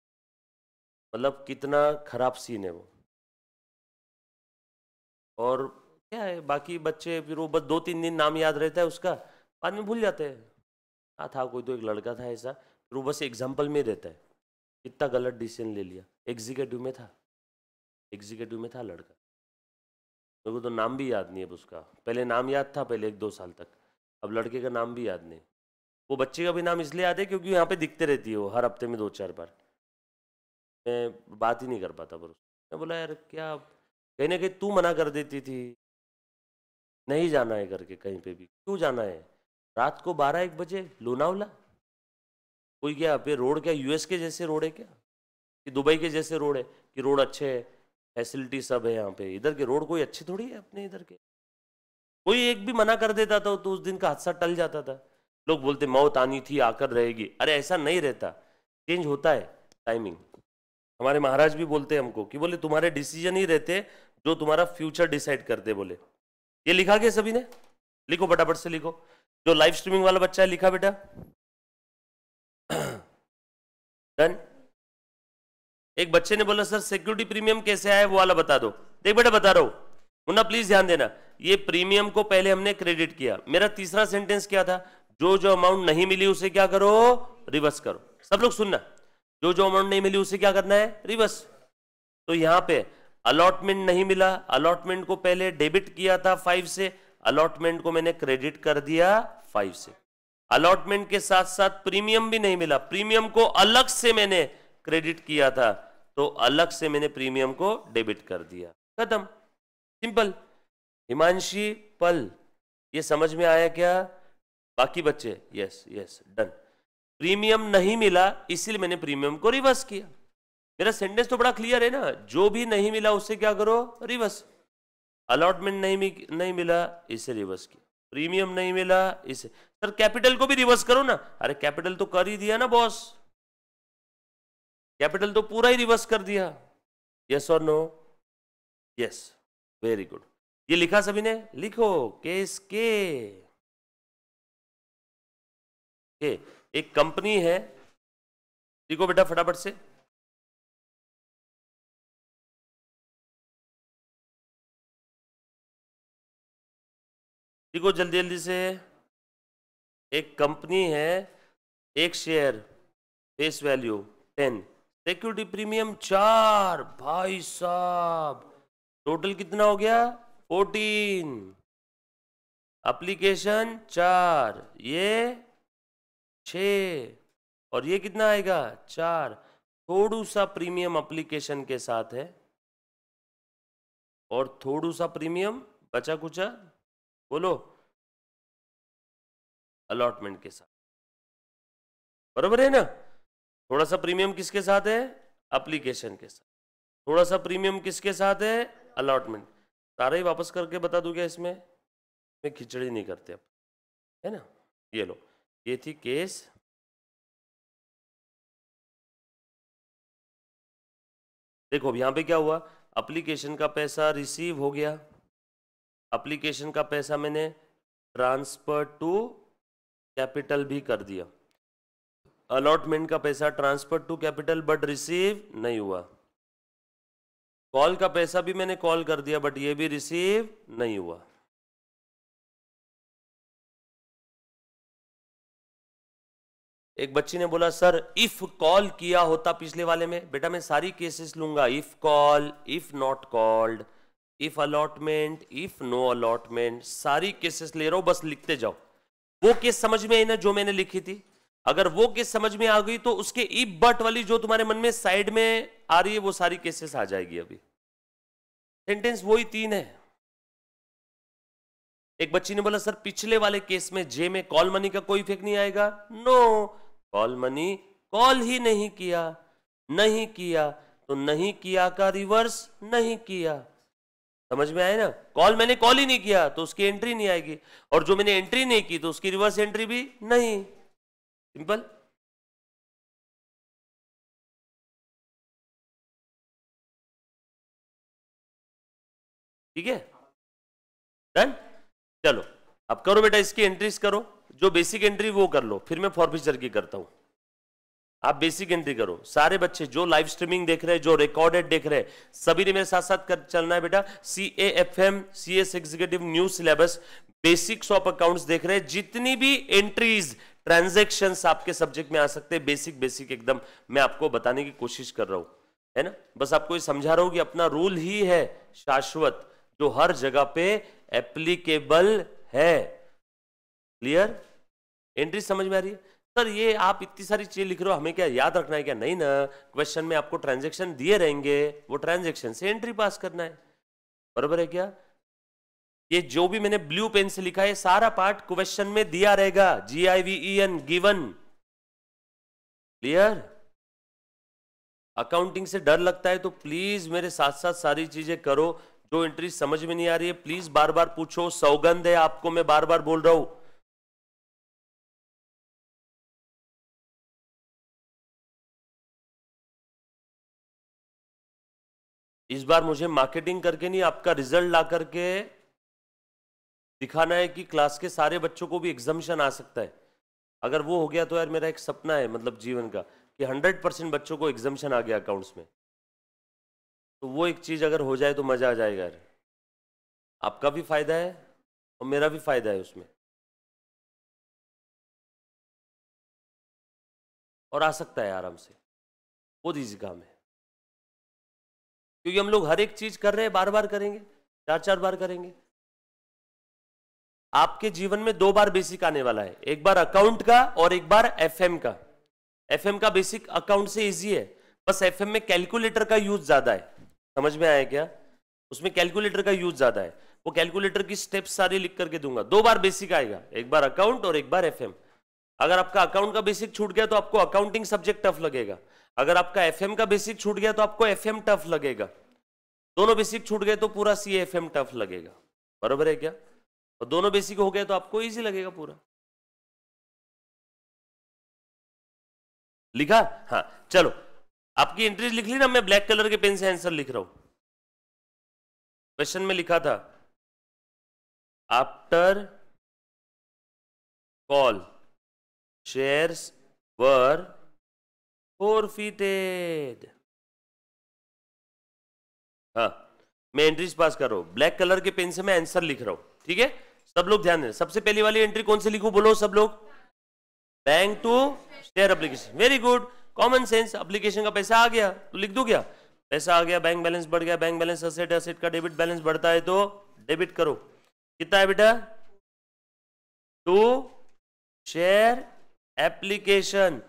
मतलब कितना खराब सीन है वो और क्या है बाकी बच्चे फिर वो बस दो तीन दिन नाम याद रहता है उसका बाद में भूल जाते हैं हाँ था कोई तो एक लड़का था ऐसा फिर वो बस एग्जाम्पल में रहता है कितना गलत डिसीजन ले लिया एग्जीक्यूटिव में था एग्जीक्यूटिव में था लड़का मेरे को तो नाम भी याद नहीं है उसका पहले नाम याद था पहले एक दो साल तक अब लड़के का नाम भी याद नहीं वो बच्चे का भी नाम इसलिए याद है क्योंकि यहाँ पे दिखते रहती है वो हर हफ्ते में दो चार बार मैं बात ही नहीं कर पाता पर मैं बोला यार क्या कहीं ना कहीं तू मना कर देती थी नहीं जाना है करके कहीं पे भी क्यों जाना है रात को बारह एक बजे लोनावला कोई क्या रोड क्या यूएस के जैसे रोड है क्या कि दुबई के जैसे रोड है कि रोड अच्छे है फैसिलिटी सब है यहाँ पे इधर के रोड कोई अच्छी थोड़ी है अपने इधर के कोई एक भी मना कर देता था तो उस दिन का हादसा टल जाता था लोग बोलते मौत आनी थी आकर रहेगी अरे ऐसा नहीं रहता चेंज होता है टाइमिंग हमारे महाराज भी बोलते हमको कि बोले तुम्हारे डिसीजन ही रहते जो तुम्हारा फ्यूचर डिसाइड करते बोले ये लिखा गया सभी ने लिखो फटाफट से लिखो जो लाइव स्ट्रीमिंग वाला बच्चा है लिखा बेटा डन एक बच्चे ने बोला सर सिक्योरिटी प्रीमियम कैसे आया वो वाला बता दो देख बेटा बता रहा हूं मुन्ना प्लीज ध्यान देना ये प्रीमियम को पहले हमने क्रेडिट किया मेरा तीसरा सेंटेंस क्या था जो जो अमाउंट नहीं मिली उसे क्या करो रिवर्स करो सब लोग सुनना जो जो अमाउंट नहीं मिली उसे क्या करना है रिवर्स तो यहां पे अलॉटमेंट नहीं मिला अलॉटमेंट को पहले डेबिट किया था फाइव से अलॉटमेंट को मैंने क्रेडिट कर दिया फाइव से अलॉटमेंट के साथ साथ प्रीमियम भी नहीं मिला प्रीमियम को अलग से मैंने क्रेडिट किया था तो अलग से मैंने प्रीमियम को डेबिट कर दिया खत्म सिंपल हिमांशी पल ये समझ में आया क्या बाकी बच्चे यस यस डन प्रीमियम नहीं मिला इसीलिए मैंने प्रीमियम को रिवर्स किया मेरा सेंटेंस तो बड़ा क्लियर है ना जो भी नहीं मिला उससे क्या करो रिवर्स अलॉटमेंट नहीं नहीं मिला इसे रिवर्स किया प्रीमियम नहीं मिला इसे सर कैपिटल को भी रिवर्स करो ना अरे कैपिटल तो कर ही दिया ना बॉस कैपिटल तो पूरा ही रिवर्स कर दिया यस और नो यस वेरी गुड ये लिखा सभी ने लिखो केस के के एक कंपनी है लिखो बेटा फटाफट से लिखो जल्दी जल्दी से एक कंपनी है एक share face value ten security premium चार भाई साहब टोटल कितना हो गया फोर्टीन एप्लीकेशन चार ये छ और ये कितना आएगा चार थोड़ू सा प्रीमियम एप्लीकेशन के साथ है और थोड़ू सा प्रीमियम बचा कुचा बोलो अलॉटमेंट के साथ बराबर है ना थोड़ा सा प्रीमियम किसके साथ है अप्लीकेशन के साथ थोड़ा सा प्रीमियम किसके साथ है अलॉटमेंट सारा ही वापस करके बता दूँ क्या इसमें मैं खिचड़ी नहीं करते अब है ना ये लो ये थी केस देखो यहाँ पे क्या हुआ अप्लीकेशन का पैसा रिसीव हो गया अप्लीकेशन का पैसा मैंने ट्रांसफर टू कैपिटल भी कर दिया अलॉटमेंट का पैसा transfer to capital but receive नहीं हुआ कॉल का पैसा भी मैंने कॉल कर दिया बट ये भी रिसीव नहीं हुआ एक बच्ची ने बोला सर इफ कॉल किया होता पिछले वाले में बेटा मैं सारी केसेस लूंगा if call if not called if allotment if no allotment सारी केसेस ले रहा हूं बस लिखते जाओ वो केस समझ में आई ना जो मैंने लिखी थी अगर वो केस समझ में आ गई तो उसके ई बट वाली जो तुम्हारे मन में साइड में आ रही है वो सारी केसेस आ जाएगी अभी सेंटेंस वही तीन है एक बच्ची ने बोला सर पिछले वाले केस में जे में कॉल मनी का कोई इफेक्ट नहीं आएगा नो कॉल मनी कॉल ही नहीं किया नहीं किया तो नहीं किया का रिवर्स नहीं किया समझ में आए ना कॉल मैंने कॉल ही नहीं किया तो उसकी एंट्री नहीं आएगी और जो मैंने एंट्री नहीं की तो उसकी रिवर्स एंट्री भी नहीं सिंपल ठीक है डन चलो अब करो बेटा इसकी एंट्रीज करो जो बेसिक एंट्री वो कर लो फिर मैं फॉरफिचर की करता हूं आप बेसिक गिनती करो सारे बच्चे जो लाइव स्ट्रीमिंग देख रहे हैं जो रिकॉर्डेड देख रहे हैं सभी ने मेरे साथ साथ कर चलना है बेटा C A F M C S executive new syllabus basics of accounts देख रहे हैं जितनी भी एंट्रीज ट्रांजेक्शन आपके सब्जेक्ट में आ सकते हैं बेसिक बेसिक एकदम मैं आपको बताने की कोशिश कर रहा हूं है ना बस आपको ये समझा रहा हूं कि अपना रूल ही है शाश्वत जो हर जगह पे एप्लीकेबल है क्लियर एंट्री समझ में आ रही है सर ये आप इतनी सारी चीज़ लिख रहे हो हमें क्या याद रखना है क्या नहीं ना क्वेश्चन में आपको ट्रांजेक्शन दिए रहेंगे वो ट्रांजेक्शन से एंट्री पास करना है बरबर है क्या ये जो भी मैंने ब्लू पेन से लिखा है सारा पार्ट क्वेश्चन में दिया रहेगा G I V E N given clear accounting से डर लगता है तो प्लीज मेरे साथ साथ सारी चीजें करो जो एंट्री समझ में नहीं आ रही है प्लीज बार बार पूछो सौगंध है आपको मैं बार बार बोल रहा हूं इस बार मुझे मार्केटिंग करके नहीं आपका रिजल्ट ला करके दिखाना है कि क्लास के सारे बच्चों को भी एग्जामिशन आ सकता है अगर वो हो गया तो यार मेरा एक सपना है मतलब जीवन का कि हंड्रेड परसेंट बच्चों को एग्जामिशन आ गया अकाउंट्स में तो वो एक चीज़ अगर हो जाए तो मज़ा आ जाएगा यार आपका भी फायदा है और मेरा भी फायदा है उसमें और आ सकता है आराम से बहुत ईजी काम है क्योंकि हम लोग हर एक चीज कर रहे हैं बार बार करेंगे चार चार बार करेंगे आपके जीवन में दो बार बेसिक आने वाला है एक बार अकाउंट का और एक बार एफएम का एफएम का बेसिक अकाउंट से इजी है बस एफएम में कैलकुलेटर का यूज ज्यादा है समझ में आया क्या उसमें कैलकुलेटर का यूज ज्यादा है वो कैलकुलेटर की स्टेप सारी लिख करके दूंगा दो बार बेसिक आएगा एक बार अकाउंट और एक बार एफएम अगर आपका अकाउंट का बेसिक छूट गया तो आपको अकाउंटिंग सब्जेक्ट टफ लगेगा अगर आपका एफ का बेसिक छूट गया तो आपको एफ टफ लगेगा दोनों बेसिक छूट गए तो पूरा सी एफ टफ लगेगा बराबर है क्या और दोनों बेसिक हो गए तो आपको ईजी लगेगा पूरा लिखा हाँ चलो आपकी एंट्रीज लिख ली ना मैं ब्लैक कलर के पेन से आंसर लिख रहा हूं क्वेश्चन में लिखा था after call shares were forfeited हाँ मैं एंट्रीज पास कर रहा हूं ब्लैक कलर के पेन से मैं आंसर लिख रहा हूं ठीक है सब लोग ध्यान दें सबसे पहली वाली एंट्री कौन सी लिखू बोलो सब लोग bank to share application very good common sense application का पैसा आ गया तो लिख दू क्या पैसा आ गया बैंक बैलेंस बढ़ गया बैंक बैलेंस असेट असेट का डेबिट बैलेंस बढ़ता है तो डेबिट करो कितना है बेटा टू शेयर एप्लीकेशन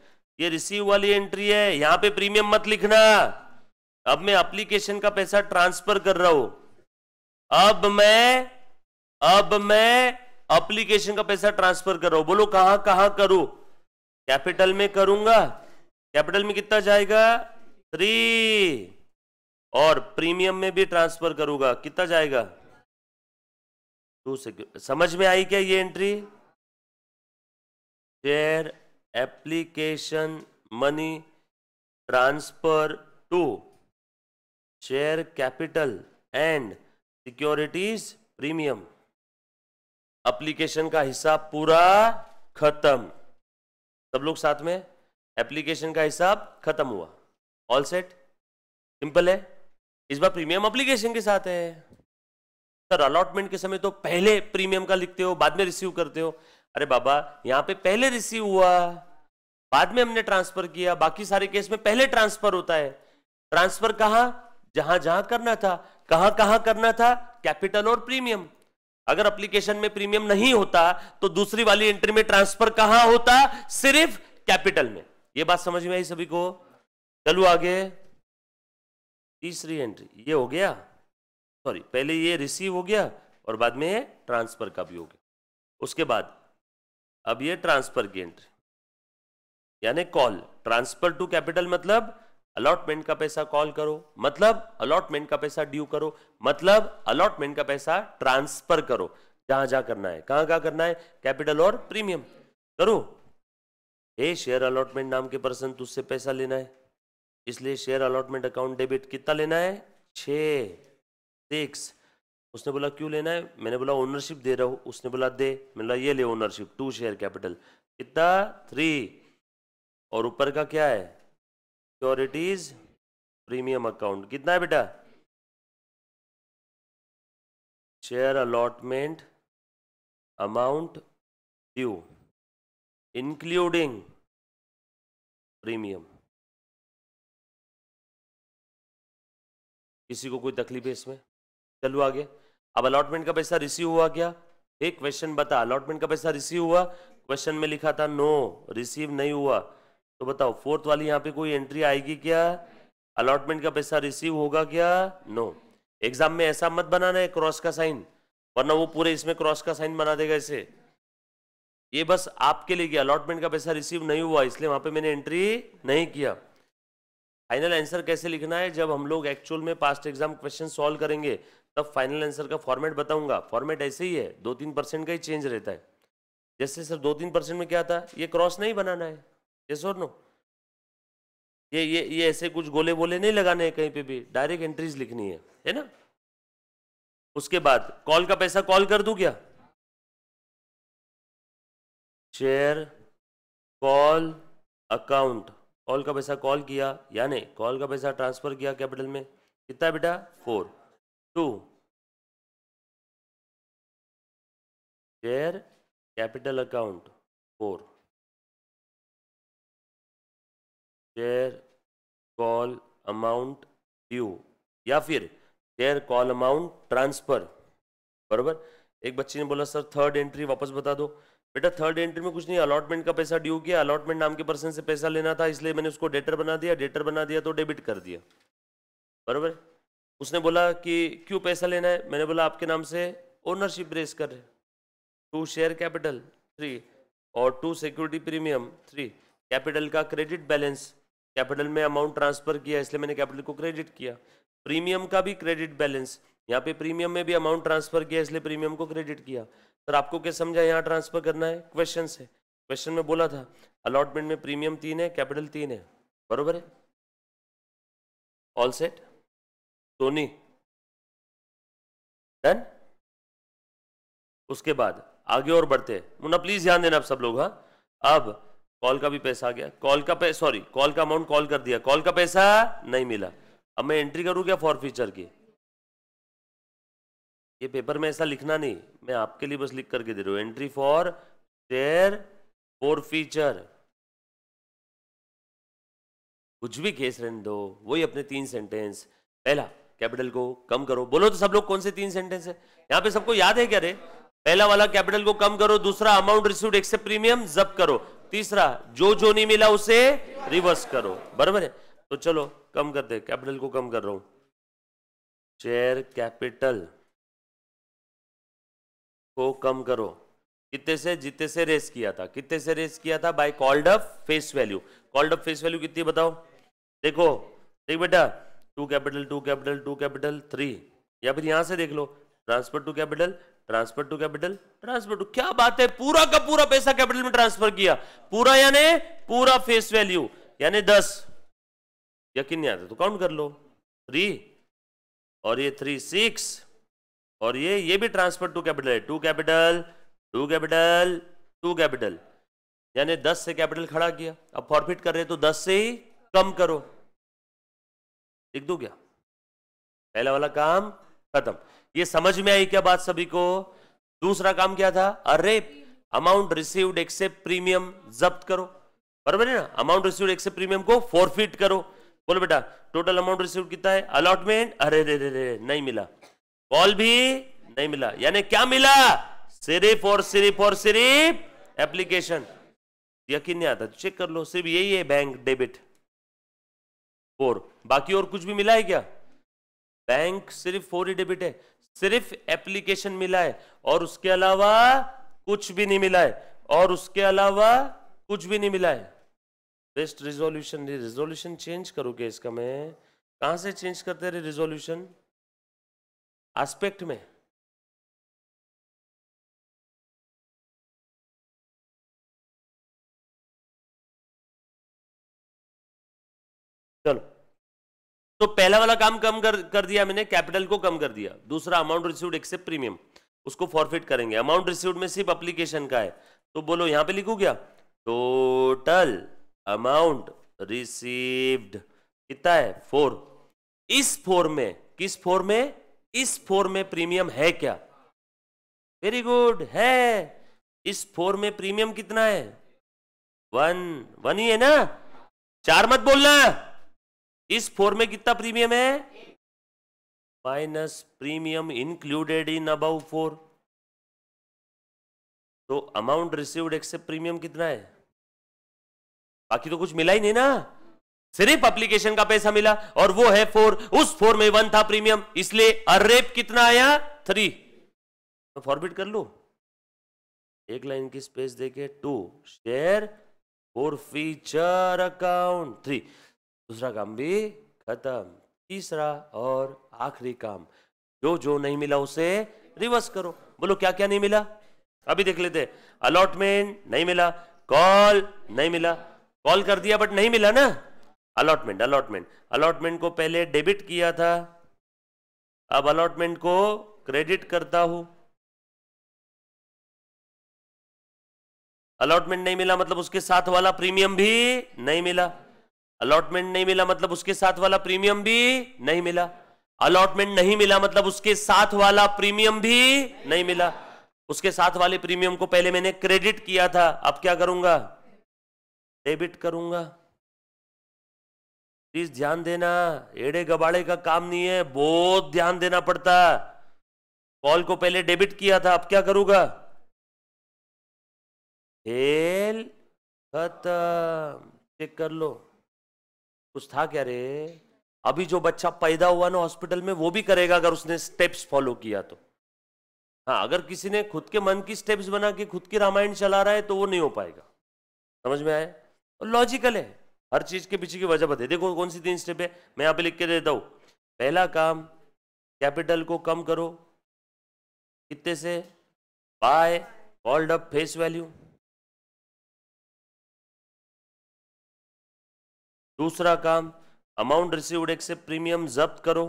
ये रिसीव वाली एंट्री है यहां पे प्रीमियम मत लिखना अब मैं एप्लीकेशन का पैसा ट्रांसफर कर रहा हूं अब मैं अब मैं एप्लीकेशन का पैसा ट्रांसफर कर रहा हूं बोलो कहां कहां करूं कैपिटल में करूंगा कैपिटल में कितना जाएगा थ्री और प्रीमियम में भी ट्रांसफर करूंगा कितना जाएगा टू सेक्यू समझ में आई क्या ये entry share application money transfer to share capital and securities premium application का हिसाब पूरा खत्म सब लोग साथ में एप्लीकेशन का हिसाब खत्म हुआ ऑल सेट सिंपल है इस बार प्रीमियम एप्लीकेशन के साथ है सर अलॉटमेंट के समय तो पहले प्रीमियम का लिखते हो बाद में रिसीव करते हो अरे बाबा यहाँ पे पहले रिसीव हुआ बाद में हमने ट्रांसफर किया बाकी सारे केस में पहले ट्रांसफर होता है ट्रांसफर कहा जहां जहां करना था कहां कहां करना था कैपिटल और प्रीमियम अगर एप्लीकेशन में प्रीमियम नहीं होता तो दूसरी वाली एंट्री में ट्रांसफर कहां होता सिर्फ कैपिटल में यह बात समझ में आई सभी को चलो आगे तीसरी एंट्री ये हो गया सॉरी पहले ये रिसीव हो गया और बाद में ट्रांसफर का भी हो गया उसके बाद अब ये ट्रांसफर गेंट यानी कॉल ट्रांसफर टू कैपिटल मतलब अलॉटमेंट का पैसा कॉल करो मतलब अलॉटमेंट का पैसा ड्यू करो मतलब अलॉटमेंट का पैसा ट्रांसफर करो जहां जहां करना है कहां कहां करना है कैपिटल और प्रीमियम करो हे शेयर अलॉटमेंट नाम के पर्सन तुझसे तो पैसा लेना है इसलिए शेयर अलॉटमेंट अकाउंट डेबिट कितना लेना है छ सिक्स उसने बोला क्यों लेना है मैंने बोला ओनरशिप दे रहा हूँ उसने बोला दे मैंने बोला ये ले ओनरशिप टू शेयर कैपिटल कितना थ्री और ऊपर का क्या है सिक्योरिटीज प्रीमियम अकाउंट कितना है बेटा share allotment amount due including premium किसी को कोई तकलीफ है इसमें चलो आगे अब अलॉटमेंट का पैसा रिसीव हुआ क्या एक क्वेश्चन बता अलॉटमेंट का पैसा रिसीव हुआ क्वेश्चन में लिखा था नो रिसीव नहीं हुआ तो बताओ फोर्थ वाली यहाँ पे कोई एंट्री आएगी क्या अलॉटमेंट का पैसा रिसीव होगा क्या नो एग्जाम में ऐसा मत बनाना है क्रॉस का साइन वरना वो पूरे इसमें क्रॉस का साइन बना देगा इसे ये बस आपके लिए अलॉटमेंट का पैसा रिसीव नहीं हुआ इसलिए वहां पे मैंने एंट्री नहीं किया फाइनल आंसर कैसे लिखना है जब हम लोग एक्चुअल में पास्ट एग्जाम क्वेश्चन सॉल्व करेंगे तब फाइनल आंसर का फॉर्मेट बताऊंगा फॉर्मेट ऐसे ही है दो तीन परसेंट का ही चेंज रहता है जैसे सर दो तीन परसेंट में क्या था ये क्रॉस नहीं बनाना है ये सोर नो ये ये ये ऐसे कुछ गोले बोले नहीं लगाने हैं कहीं पे भी डायरेक्ट एंट्रीज लिखनी है है ना उसके बाद कॉल का पैसा कॉल कर दू क्या शेयर कॉल अकाउंट कॉल का पैसा कॉल किया यानी कॉल का पैसा ट्रांसफर किया कैपिटल में कितना बेटा four to their capital account four share call amount due या फिर शेयर कॉल अमाउंट ट्रांसफर बरोबर एक बच्चे ने बोला सर थर्ड एंट्री वापस बता दो बेटा थर्ड एंट्री में कुछ नहीं अलॉटमेंट का पैसा ड्यू किया अलॉटमेंट नाम के पर्सन से पैसा लेना था इसलिए मैंने उसको डेटर बना दिया डेटर बना दिया तो डेबिट कर दिया बरोबर उसने बोला कि क्यों पैसा लेना है मैंने बोला आपके नाम से ओनरशिप रेस कर टू शेयर कैपिटल थ्री और to security premium three capital का क्रेडिट बैलेंस कैपिटल में अमाउंट ट्रांसफर किया इसलिए मैंने कैपिटल को क्रेडिट किया प्रीमियम का भी क्रेडिट बैलेंस यहाँ पे प्रीमियम में भी अमाउंट ट्रांसफर किया इसलिए प्रीमियम को क्रेडिट किया सर आपको क्या समझा यहाँ ट्रांसफर करना है क्वेश्चन है क्वेश्चन में बोला था अलॉटमेंट में प्रीमियम तीन है कैपिटल तीन है बरबर है ऑल सेट सोनी देन उसके बाद आगे और बढ़ते मुन्ना प्लीज ध्यान देना आप सब लोग हाँ अब कॉल का भी पैसा आ गया कॉल का पैसा सॉरी कॉल का अमाउंट कॉल कर दिया कॉल का पैसा नहीं मिला अब मैं एंट्री करूँ क्या फॉर फ्यूचर की ये पेपर में ऐसा लिखना नहीं मैं आपके लिए बस लिख करके दे रहा हूँ entry for share forfeiture कुछ भी केस रहने दो वही अपने तीन सेंटेंस पहला कैपिटल को कम करो बोलो तो सब लोग कौन से तीन सेंटेंस है यहाँ पे सबको याद है क्या रे पहला वाला कैपिटल को कम करो दूसरा अमाउंट रिसीव एक्सेप्ट प्रीमियम जब करो तीसरा जो जो नहीं मिला उसे रिवर्स करो बराबर है तो चलो कम कर दे कैपिटल को कम कर रहा हूं शेयर कैपिटल को कम करो कितने से जितने से रेस किया था कितने से रेस किया था by called up face value called up face value कितनी बताओ देखो देख बेटा to capital to capital to capital three या फिर यहां से देख लो transfer to capital transfer to capital transfer to क्या बात है पूरा का पूरा पैसा कैपिटल में ट्रांसफर किया पूरा यानी पूरा फेस वैल्यू यानी दस यकीन नहीं आता तो काउंट कर लो थ्री और ये थ्री सिक्स और ये ये भी ट्रांसफर टू कैपिटल है to capital to capital to capital यानी दस से कैपिटल खड़ा किया अब फॉरफिट कर रहे तो दस से ही कम करो लिख दो क्या पहला वाला काम खत्म ये समझ में आई क्या बात सभी को दूसरा काम क्या था अरे अमाउंट रिसीव्ड एक्सेप्ट प्रीमियम जब्त करो बराबर है ना अमाउंट रिसीव्ड एक्सेप्ट प्रीमियम को फोरफिट करो बोलो बेटा टोटल अमाउंट रिसीव कितना है अलॉटमेंट अरे रे रे रे नहीं मिला कॉल भी नहीं मिला यानी क्या मिला सिर्फ और सिर्फ और सिर्फ एप्लीकेशन यकीन नहीं आता चेक कर लो सिर्फ यही है बैंक डेबिट फोर बाकी और कुछ भी मिला है क्या बैंक सिर्फ फोर ही डेबिट है सिर्फ एप्लीकेशन मिला है और उसके अलावा कुछ भी नहीं मिला है और उसके अलावा कुछ भी नहीं मिला है बेस्ट रिजोल्यूशन रिजोल्यूशन चेंज करोगे इसका मैं कहां से चेंज करते रहे रिजोल्यूशन एस्पेक्ट में चलो तो पहला वाला काम कम कर कर दिया मैंने कैपिटल को कम कर दिया दूसरा अमाउंट रिसीव्ड एक्सेप्ट प्रीमियम उसको फॉरफिट करेंगे अमाउंट रिसीव्ड में सिर्फ अप्लीकेशन का है तो बोलो यहां पे लिखू क्या टोटल अमाउंट रिसीव्ड कितना है फोर इस फोर में किस फोर में इस फोर में प्रीमियम है क्या वेरी गुड है इस फोर में प्रीमियम कितना है वन वन ही है ना चार मत बोलना इस फोर में कितना प्रीमियम है minus premium included in about four तो अमाउंट रिसीव्ड एक्सेप्ट प्रीमियम कितना है बाकी तो कुछ मिला ही नहीं ना सिर्फ एप्लीकेशन का पैसा मिला और वो है फोर उस फोर में वन था प्रीमियम इसलिए अरेप कितना आया थ्री तो फॉरबिट कर लो एक लाइन की स्पेस देके to share forfeiture account three दूसरा काम भी खत्म तीसरा और आखिरी काम जो जो नहीं मिला उसे रिवर्स करो बोलो क्या क्या नहीं मिला अभी देख लेते अलॉटमेंट नहीं मिला कॉल नहीं मिला कॉल कर दिया बट नहीं मिला ना अलॉटमेंट अलॉटमेंट अलॉटमेंट को पहले डेबिट किया था अब अलॉटमेंट को क्रेडिट करता हूं अलॉटमेंट नहीं मिला मतलब उसके साथ वाला प्रीमियम भी नहीं मिला अलॉटमेंट नहीं मिला मतलब उसके साथ वाला प्रीमियम भी नहीं मिला अलॉटमेंट नहीं मिला मतलब उसके साथ वाला प्रीमियम भी नहीं मिला उसके साथ वाले प्रीमियम को पहले मैंने क्रेडिट किया था अब क्या करूंगा डेबिट करूंगा प्लीज ध्यान देना एड़े गबाड़े का काम नहीं है बहुत ध्यान देना पड़ता कॉल को पहले डेबिट किया था अब क्या करूंगा खेल खत्म चेक कर लो कुछ था क्या रे अभी जो बच्चा पैदा हुआ ना हॉस्पिटल में वो भी करेगा अगर उसने स्टेप्स फॉलो किया तो हाँ अगर किसी ने खुद के मन की स्टेप्स बना के खुद की रामायण चला रहा है तो वो नहीं हो पाएगा समझ में आए और लॉजिकल है हर चीज के पीछे की वजह बताए देखो कौन सी तीन स्टेप है मैं यहाँ पे लिख के देता हूँ पहला काम कैपिटल को कम करो कितने से by called up face value दूसरा काम अमाउंट रिसीव्ड एक्सेप्ट प्रीमियम जब्त करो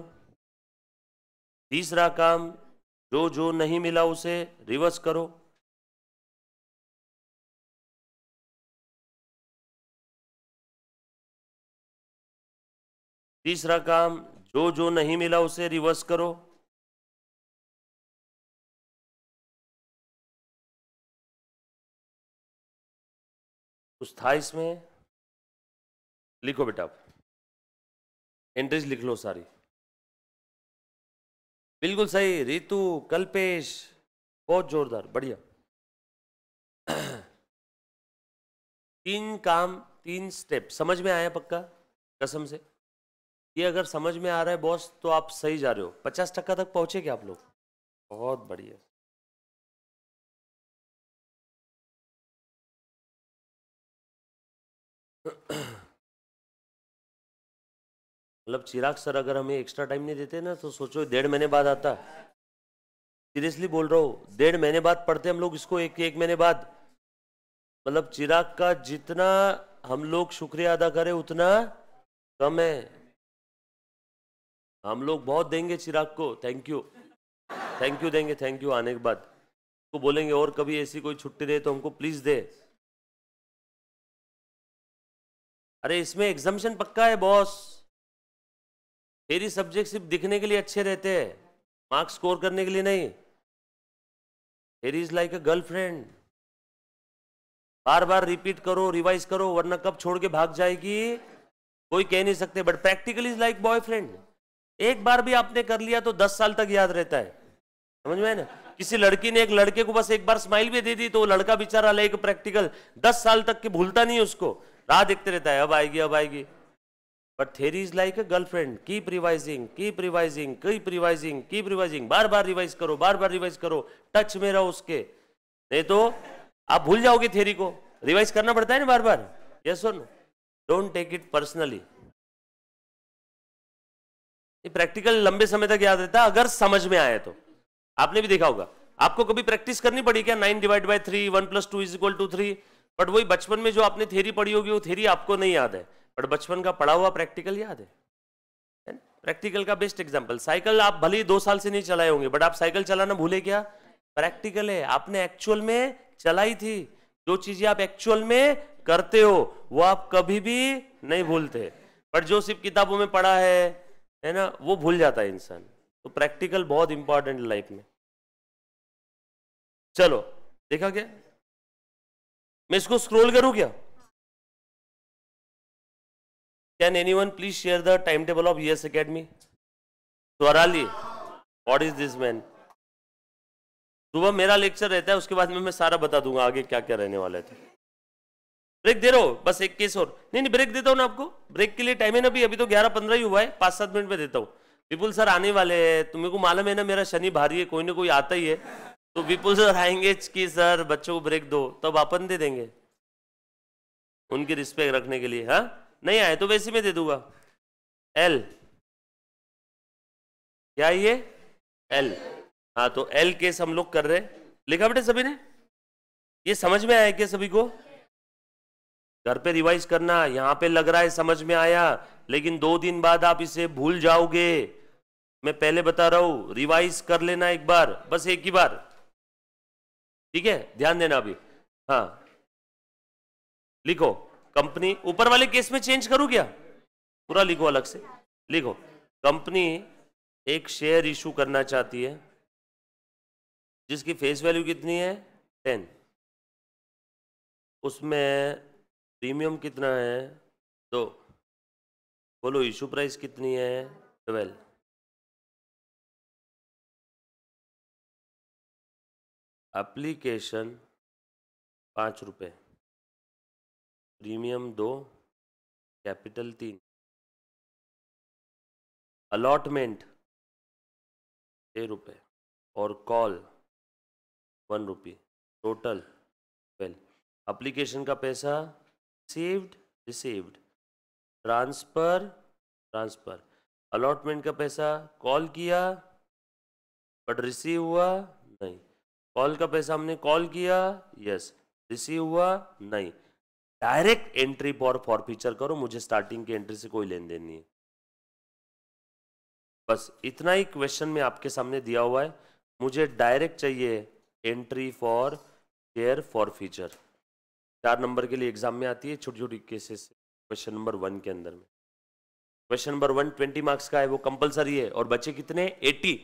तीसरा काम जो जो नहीं मिला उसे रिवर्स करो तीसरा काम जो जो नहीं मिला उसे रिवर्स करो उस था लिखो बेटा आप एंट्रीज लिख लो सारी बिल्कुल सही रितु कल्पेश बहुत जोरदार बढ़िया तीन काम तीन स्टेप समझ में आया पक्का कसम से ये अगर समझ में आ रहा है बॉस तो आप सही जा रहे हो पचास टक्का तक पहुंचे क्या आप लोग बहुत बढ़िया मतलब चिराग सर अगर हमें एक्स्ट्रा टाइम नहीं देते ना तो सोचो डेढ़ महीने बाद आता सीरियसली बोल रहा हूँ डेढ़ महीने बाद पढ़ते हम लोग इसको एक एक महीने बाद मतलब चिराग का जितना हम लोग शुक्रिया अदा करें उतना कम है हम लोग बहुत देंगे चिराग को थैंक यू थैंक यू देंगे थैंक यू आने के बाद तो बोलेंगे और कभी ऐसी कोई छुट्टी दे तो हमको प्लीज दे अरे इसमें एग्जामिशन पक्का है बॉस थेरी सब्जेक्ट सिर्फ दिखने के लिए अच्छे रहते हैं मार्क्स स्कोर करने के लिए नहीं theory is like a girlfriend बार बार रिपीट करो रिवाइज करो वरना कब छोड़ के भाग जाएगी कोई कह नहीं सकते but practical is like boyfriend एक बार भी आपने कर लिया तो दस साल तक याद रहता है समझ में ना किसी लड़की ने एक लड़के को बस एक बार स्माइल भी दे दी तो वो लड़का बेचारा लाइक प्रैक्टिकल दस साल तक के भूलता नहीं उसको राह देखते रहता है अब आएगी अब आएगी But theory is like a girlfriend. Keep revising, keep revising, keep revising, keep revising. बार बार रिवाइज करो बार बार रिवाइज करो टच में रहो उसके नहीं तो आप भूल जाओगे थेरी को रिवाइज करना पड़ता है ना बार बार यस और no don't take it personally ये प्रैक्टिकल लंबे समय तक याद रहता है अगर समझ में आए तो आपने भी देखा होगा आपको कभी प्रैक्टिस करनी पड़ी क्या nine divide by three one plus two is equal to three but वही बचपन में जो आपने थेरी पढ़ी होगी वो थेरी आपको नहीं याद है बट बचपन का पढ़ा हुआ प्रैक्टिकल याद है प्रैक्टिकल का बेस्ट एग्जाम्पल साइकिल आप भले ही दो साल से नहीं चलाए होंगे बट आप साइकिल चलाना भूले क्या प्रैक्टिकल है आपने एक्चुअल में चलाई थी जो चीजें आप एक्चुअल में करते हो वो आप कभी भी नहीं भूलते बट जो सिर्फ किताबों में पढ़ा है है ना वो भूल जाता है इंसान तो प्रैक्टिकल बहुत इंपॉर्टेंट लाइफ में चलो देखा क्या मैं इसको स्क्रोल करूं क्या one please share the time table of Yes Academy Swarali what is this man सुबह मेरा लेक्चर रहता है उसके बाद में मैं सारा बता दूंगा आगे क्या क्या रहने वाला है ब्रेक दे रहो बस एक केस और नहीं नहीं ब्रेक देता हूँ ना आपको ब्रेक के लिए टाइम है ना अभी अभी तो ग्यारह पंद्रह ही हुआ है पाँच सात मिनट में देता हूँ विपुल सर आने वाले हैं तुम्हें को मालूम है ना मेरा शनि भारी है कोई ना कोई आता ही है तो विपुल सर आएंगे कि सर बच्चों को ब्रेक दो तब तो अपन दे देंगे उनकी रिस्पेक्ट रखने के लिए हाँ नहीं आए तो वैसे में दे दूंगा एल क्या ये एल हाँ तो एल केस हम लोग कर रहे लिखा बेटे सभी ने ये समझ में आया क्या सभी को घर पे रिवाइज करना यहां पे लग रहा है समझ में आया लेकिन दो दिन बाद आप इसे भूल जाओगे मैं पहले बता रहा हूं रिवाइज कर लेना एक बार बस एक ही बार ठीक है ध्यान देना अभी हाँ लिखो कंपनी ऊपर वाले केस में चेंज करूँ क्या पूरा लिखो अलग से लिखो कंपनी एक शेयर इशू करना चाहती है जिसकी फेस वैल्यू कितनी है टेन उसमें प्रीमियम कितना है दो बोलो इशू प्राइस कितनी है ट्वेल्व एप्लीकेशन पाँच रुपये प्रीमियम दो कैपिटल तीन अलॉटमेंट छः रुपये और call one rupee total twelve application का पैसा saved received transfer transfer allotment का पैसा कॉल किया बट रिसीव हुआ नहीं कॉल का पैसा हमने कॉल किया यस रिसीव हुआ नहीं डायरेक्ट एंट्री फॉर फॉरफीचर करो मुझे स्टार्टिंग की एंट्री से कोई लेन देन नहीं है बस इतना ही क्वेश्चन में आपके सामने दिया हुआ है मुझे डायरेक्ट चाहिए entry for share forfeiture चार नंबर के लिए एग्जाम में आती है छोटी छोटी केसेस क्वेश्चन नंबर वन के अंदर में question number one twenty marks का है वो कंपलसरी है और बच्चे कितने एट्टी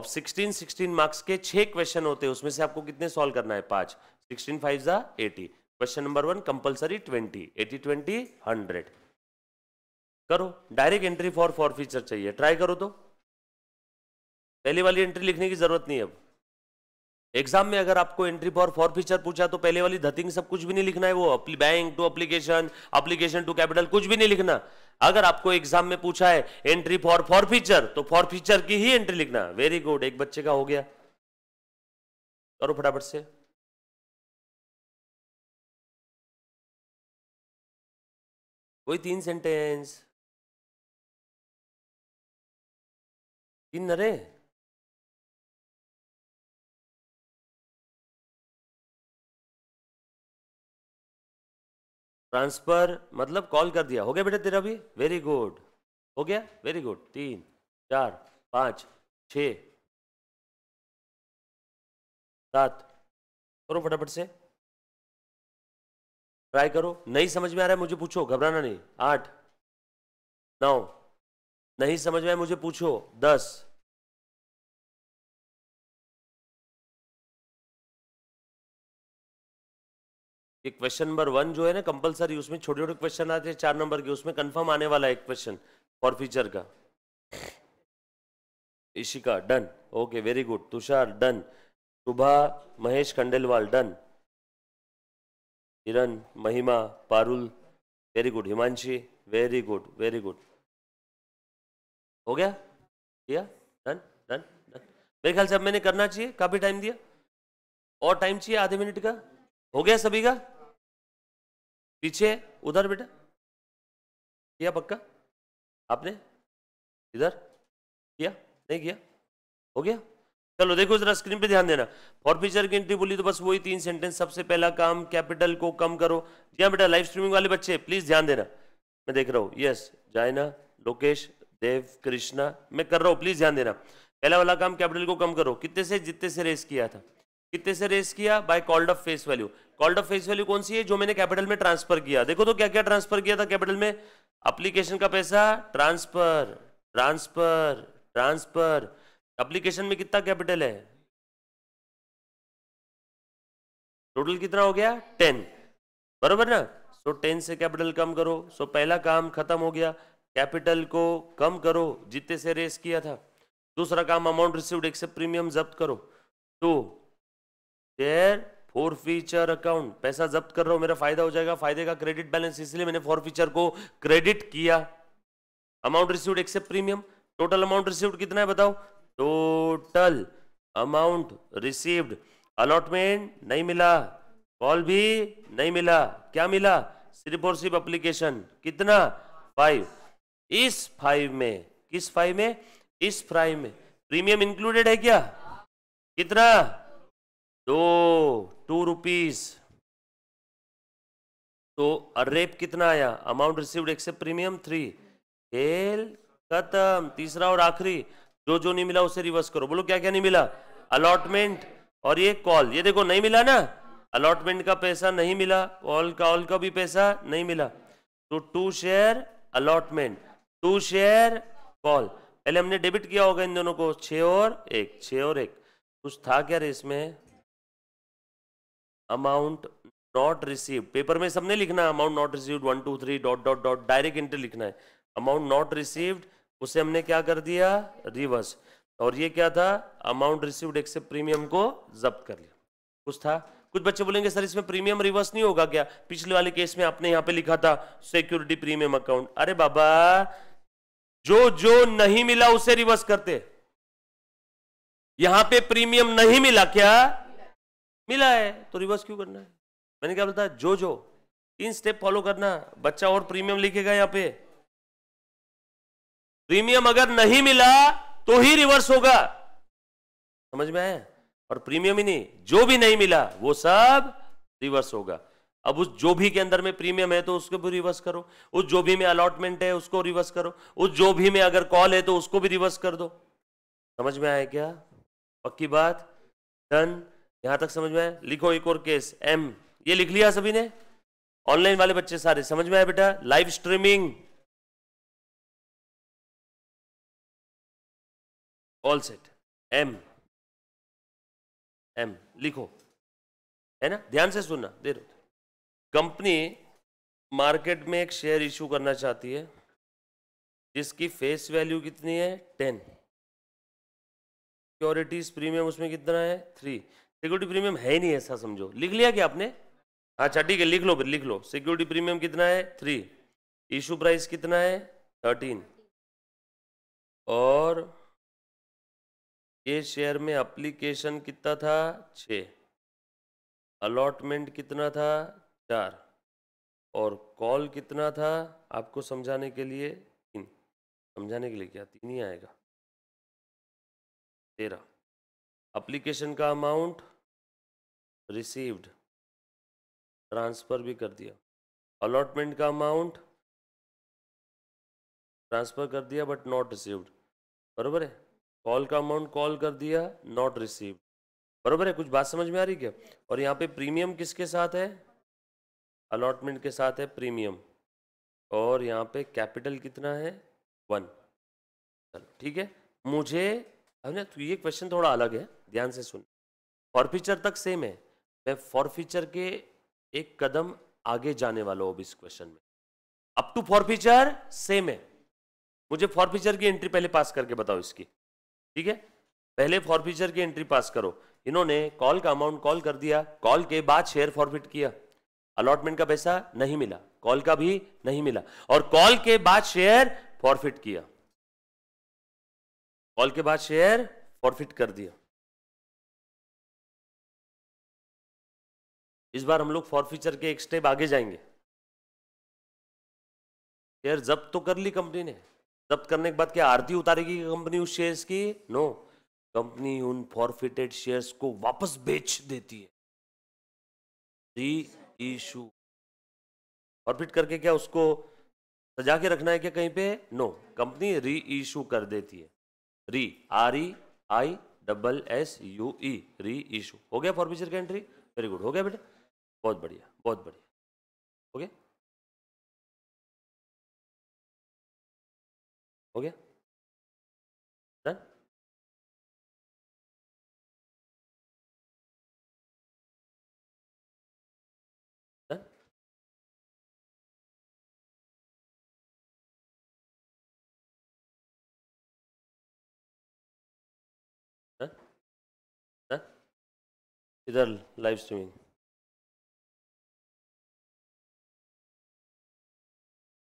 अब सिक्सटीन सिक्सटीन मार्क्स के छह क्वेश्चन होते हैं उसमें से आपको कितने सॉल्व करना है पांच सिक्सटीन फाइव ज़ा eighty question number one compulsory twenty eighty twenty hundred करो direct entry for forfeiture चाहिए ट्राई करो तो पहली वाली एंट्री लिखने की जरूरत नहीं अब एग्जाम में अगर आपको एंट्री फॉर फॉर फीचर पूछा तो पहले वाली धतिंग सब कुछ भी नहीं लिखना है वो bank to application application to capital कुछ भी नहीं लिखना अगर आपको एग्जाम में पूछा है एंट्री फॉर फॉर फीचर तो फॉर फीचर की ही एंट्री लिखना वेरी गुड एक बच्चे का हो गया करो फटाफट से वही तीन सेंटेंस तीन नरे ट्रांसफर मतलब कॉल कर दिया हो गया बेटा तेरा भी वेरी गुड हो गया वेरी गुड तीन चार पांच छत करो फटाफट से ट्राई करो नहीं समझ में आ रहा है मुझे पूछो घबराना नहीं आठ नौ नहीं समझ में मुझे पूछो दस ये क्वेश्चन नंबर वन जो है ना कंपलसरी उसमें छोटे छोटे क्वेश्चन आते हैं चार नंबर के उसमें कंफर्म आने वाला है क्वेश्चन फॉर फ्यूचर का Ishika done okay very good Tushar done Shubha Mahesh Khandelwal done Hiran Mahima Parul very good Himanshi very good very good हो गया किया डन डन डन मेरे ख्याल से अब मैंने करना चाहिए काफ़ी टाइम दिया और टाइम चाहिए आधे मिनट का हो गया सभी का पीछे उधर बेटा किया पक्का आपने इधर किया नहीं किया हो गया चलो देखो जरा स्क्रीन पे ध्यान देना फॉर फ्यूचर की एंट्री बोली तो बस वही तीन सेंटेंस सबसे पहला काम कैपिटल को कम करो जी हाँ बेटा लाइव स्ट्रीमिंग वाले बच्चे प्लीज ध्यान देना मैं देख रहा हूँ यस जायना लोकेश देव कृष्णा मैं कर रहा हूँ प्लीज ध्यान देना पहला वाला काम कैपिटल को कम करो कितने से जितने से रेस किया था कितने से रेस किया by called of face value called of face value कौन सी है जो मैंने कैपिटल में ट्रांसफर किया देखो तो क्या क्या ट्रांसफर किया था कैपिटल में अप्लीकेशन का पैसा ट्रांसफर ट्रांसफर ट्रांसफर एप्लीकेशन में कितना कैपिटल है टोटल कितना हो गया टेन बराबर ना सो टेन से कैपिटल कम करो सो पहला काम खत्म हो गया कैपिटल को कम करो जितने से रेस किया था दूसरा काम अमाउंट रिसीव्ड एक्सेप्ट प्रीमियम जब्त करो तो शेयर फोर फीचर अकाउंट पैसा जब्त कर रहा हूं मेरा फायदा हो जाएगा फायदे का क्रेडिट बैलेंस इसलिए मैंने फोर फीचर को क्रेडिट किया amount received except premium total amount received कितना है बताओ टोटल अमाउंट रिसीव्ड अलॉटमेंट नहीं मिला कॉल भी नहीं मिला क्या मिला सिर्फ और सिर्फ अप्लीकेशन कितना फाइव इस फाइव में किस फाइव में इस फाइव में प्रीमियम इंक्लूडेड है क्या कितना दो टू रुपीज तो रेप कितना आया amount received except premium three खेल खत्म तीसरा और आखिरी जो जो नहीं मिला उसे रिवर्स करो बोलो क्या क्या नहीं मिला अलॉटमेंट और ये कॉल ये देखो नहीं मिला ना अलॉटमेंट का पैसा नहीं मिला कॉल का ऑल का भी पैसा नहीं मिला तो to share allotment to share call पहले हमने डेबिट किया होगा इन दोनों को छ और एक छ और एक कुछ था क्या रे इसमें अमाउंट नॉट रिसीव पेपर में सबने लिखना amount not received one two three dot dot dot direct enter लिखना है अमाउंट नॉट रिसीव्ड उसे हमने क्या कर दिया रिवर्स और ये क्या था अमाउंट रिसीव्ड एक्सेप्ट प्रीमियम को जब्त कर लिया कुछ था कुछ बच्चे बोलेंगे सर इसमें प्रीमियम रिवर्स नहीं होगा क्या पिछले वाले केस में आपने यहां पे लिखा था सिक्योरिटी प्रीमियम अकाउंट अरे बाबा जो जो नहीं मिला उसे रिवर्स करते यहां पे प्रीमियम नहीं मिला क्या मिला है तो रिवर्स क्यों करना है मैंने क्या बोलता जो जो तीन स्टेप फॉलो करना बच्चा और प्रीमियम लिखेगा यहां पे प्रीमियम अगर नहीं मिला तो ही रिवर्स होगा समझ में आया और प्रीमियम ही नहीं जो भी नहीं मिला वो सब रिवर्स होगा अब उस जो भी के अंदर में प्रीमियम है तो उसको भी रिवर्स करो उस जो भी में अलॉटमेंट है उसको रिवर्स करो उस जो भी में अगर कॉल है तो उसको भी रिवर्स कर दो समझ में आया क्या पक्की बात डन यहां तक समझ में आया लिखो एक और केस एम ये लिख लिया सभी ने ऑनलाइन वाले बच्चे सारे समझ में आया बेटा live streaming all set M M लिखो है ना ध्यान से सुनना देर कंपनी मार्केट में एक शेयर इशू करना चाहती है जिसकी फेस वैल्यू कितनी है टेन सिक्योरिटीज प्रीमियम उसमें कितना है थ्री सिक्योरिटी प्रीमियम है ही नहीं ऐसा समझो लिख लिया क्या आपने अच्छा ठीक है लिख लो फिर लिख लो सिक्योरिटी प्रीमियम कितना है थ्री इशू प्राइस कितना है थर्टीन और ये शेयर में अप्लीकेशन कितना था छ अलॉटमेंट कितना था चार और कॉल कितना था आपको समझाने के लिए तीन समझाने के लिए क्या तीन ही आएगा तेरह अप्लीकेशन का अमाउंट रिसीव्ड ट्रांसफ़र भी कर दिया अलॉटमेंट का अमाउंट ट्रांसफ़र कर दिया बट नॉट रिसीव्ड बरबर है कॉल का अमाउंट कॉल कर दिया नॉट रिसीव बरबर है कुछ बात समझ में आ रही क्या और यहाँ पे प्रीमियम किसके साथ है अलॉटमेंट के साथ है प्रीमियम और यहाँ पे कैपिटल कितना है वन चलो ठीक है मुझे हमने तो ये क्वेश्चन थोड़ा अलग है ध्यान से सुन फॉरफीचर तक सेम है मैं फॉरफीचर के एक कदम आगे जाने वाला हूँ अब इस क्वेश्चन में अप टू फॉरफीचर सेम है मुझे फॉरफीचर की एंट्री पहले पास करके बताओ इसकी ठीक है पहले फॉरफीचर की एंट्री पास करो इन्होंने कॉल का अमाउंट कॉल कर दिया कॉल के बाद शेयर फॉरफिट किया अलॉटमेंट का पैसा नहीं मिला कॉल का भी नहीं मिला और कॉल के बाद शेयर फॉरफिट किया कॉल के बाद शेयर फॉरफिट कर दिया इस बार हम लोग फॉरफीचर के एक स्टेप आगे जाएंगे शेयर जब्त तो कर ली कंपनी ने जब्त करने के बाद क्या आरती उतारेगी कंपनी उस शेयर्स की नो कंपनी उन फॉरफिटेड शेयर्स को वापस बेच देती है री इशू फॉरफिट करके क्या उसको सजा के रखना है क्या कहीं पे नो कंपनी री इशू कर देती है re R E I double S U E reissue हो गया फॉरफिचर की एंट्री वेरी गुड हो गया बेटा बहुत बढ़िया बहुत बढ़िया ओके हो गया डन डन डन डन इधर live streaming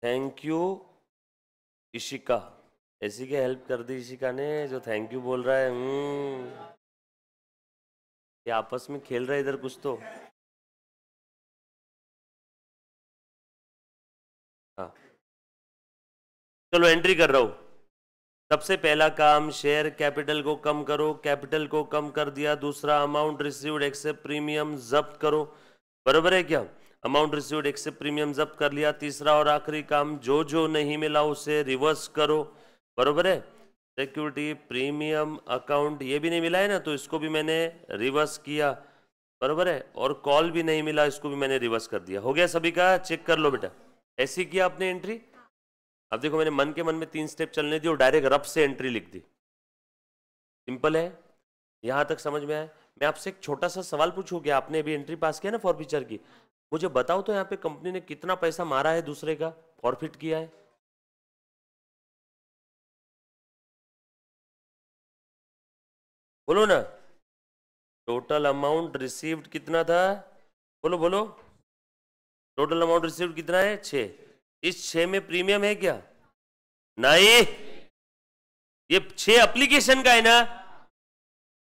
thank you Ishika ऐसी के हेल्प कर दी इशिका ने जो थैंक यू बोल रहा है हम्म। ये आपस में खेल रहा है इधर कुछ तो हाँ चलो एंट्री कर रहा हूँ सबसे पहला काम शेयर कैपिटल को कम करो कैपिटल को कम कर दिया दूसरा अमाउंट रिसीव्ड एक्सेप्ट प्रीमियम जब्त करो बराबर है क्या अमाउंट रिसीव्ड एक्सेप्ट प्रीमियम जब्त कर लिया तीसरा और आखिरी काम जो जो नहीं मिला उसे रिवर्स करो बरोबर है सिक्योरिटी प्रीमियम अकाउंट ये भी नहीं मिला है ना तो इसको भी मैंने रिवर्स किया बरोबर है और कॉल भी नहीं मिला इसको भी मैंने रिवर्स कर दिया हो गया सभी का चेक कर लो बेटा ऐसी किया आपने एंट्री अब देखो मैंने मन के मन में तीन स्टेप चलने दी और डायरेक्ट रफ से एंट्री लिख दी सिंपल है यहाँ तक समझ में आया मैं आपसे एक छोटा सा सवाल पूछूँ क्या आपने अभी एंट्री पास किया ना फॉर फीचर की मुझे बताओ तो यहाँ पे कंपनी ने कितना पैसा मारा है दूसरे का फॉरफिट किया है बोलो ना टोटल अमाउंट रिसीव्ड कितना था बोलो बोलो टोटल अमाउंट रिसीव्ड कितना है छ इस छ में प्रीमियम है क्या नहीं ये छह एप्लीकेशन का है ना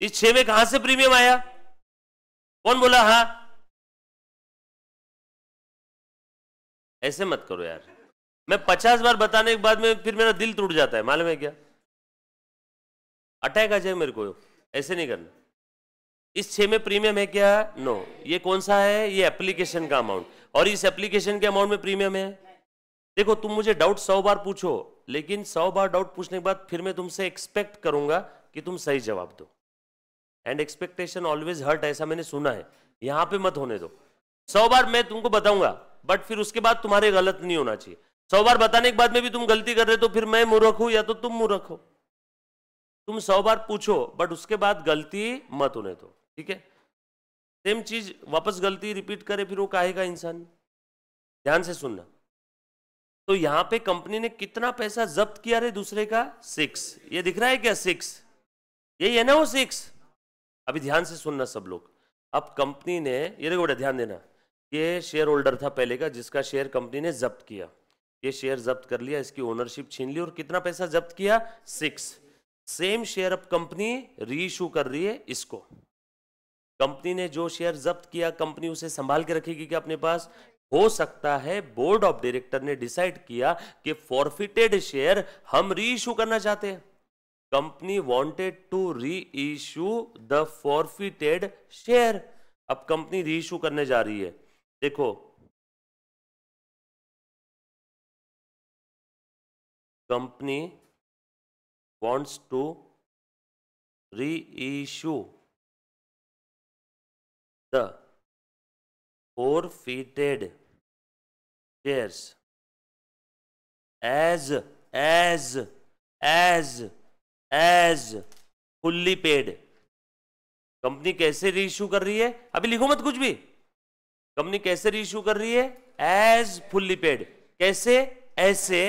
इस छे में कहा से प्रीमियम आया कौन बोला हा ऐसे मत करो यार मैं पचास बार बताने के बाद में फिर मेरा दिल टूट जाता है मालूम है क्या अटैक आ जाए मेरे को ऐसे नहीं करना इस छे में प्रीमियम है क्या नो ये कौन सा है ये एप्लीकेशन का अमाउंट और इस एप्लीकेशन के अमाउंट में प्रीमियम है देखो तुम मुझे डाउट सौ बार पूछो लेकिन सौ बार डाउट पूछने के बाद फिर मैं तुमसे एक्सपेक्ट करूंगा कि तुम सही जवाब दो एंड एक्सपेक्टेशन ऑलवेज हर्ट ऐसा मैंने सुना है यहां पे मत होने दो सौ बार मैं तुमको बताऊंगा बट फिर उसके बाद तुम्हारे गलत नहीं होना चाहिए सौ बार बताने के बाद में भी तुम गलती कर रहे हो तो फिर मैं मूर्ख हूं या तो तुम मूर्ख हो तुम सौ बार पूछो बट उसके बाद गलती मत होने दो ठीक है सेम चीज वापस गलती रिपीट करे फिर वो कहेगा इंसान ध्यान से सुनना तो यहां पे कंपनी ने कितना पैसा जब्त किया रे दूसरे का सिक्स ये दिख रहा है क्या सिक्स यही है ना वो सिक्स अभी ध्यान से सुनना सब लोग अब कंपनी ने ये देखो बेटा ध्यान देना ये शेयर होल्डर था पहले का जिसका शेयर कंपनी ने जब्त किया ये शेयर जब्त कर लिया इसकी ओनरशिप छीन ली और कितना पैसा जब्त किया सिक्स सेम शेयर अब कंपनी रीइशू कर रही है इसको कंपनी ने जो शेयर जब्त किया कंपनी उसे संभाल के रखेगी क्या अपने पास हो सकता है बोर्ड ऑफ डायरेक्टर ने डिसाइड किया कि फॉरफिटेड शेयर हम रीइशू करना चाहते हैं company wanted to reissue the forfeited share अब कंपनी रीइशू करने जा रही है देखो company wants to reissue the forfeited shares as as as as fully paid company कैसे रीइश्यू कर रही है अभी लिखो मत कुछ भी कंपनी कैसे रीइश्यू कर रही है एज फुल्ली पेड कैसे ऐसे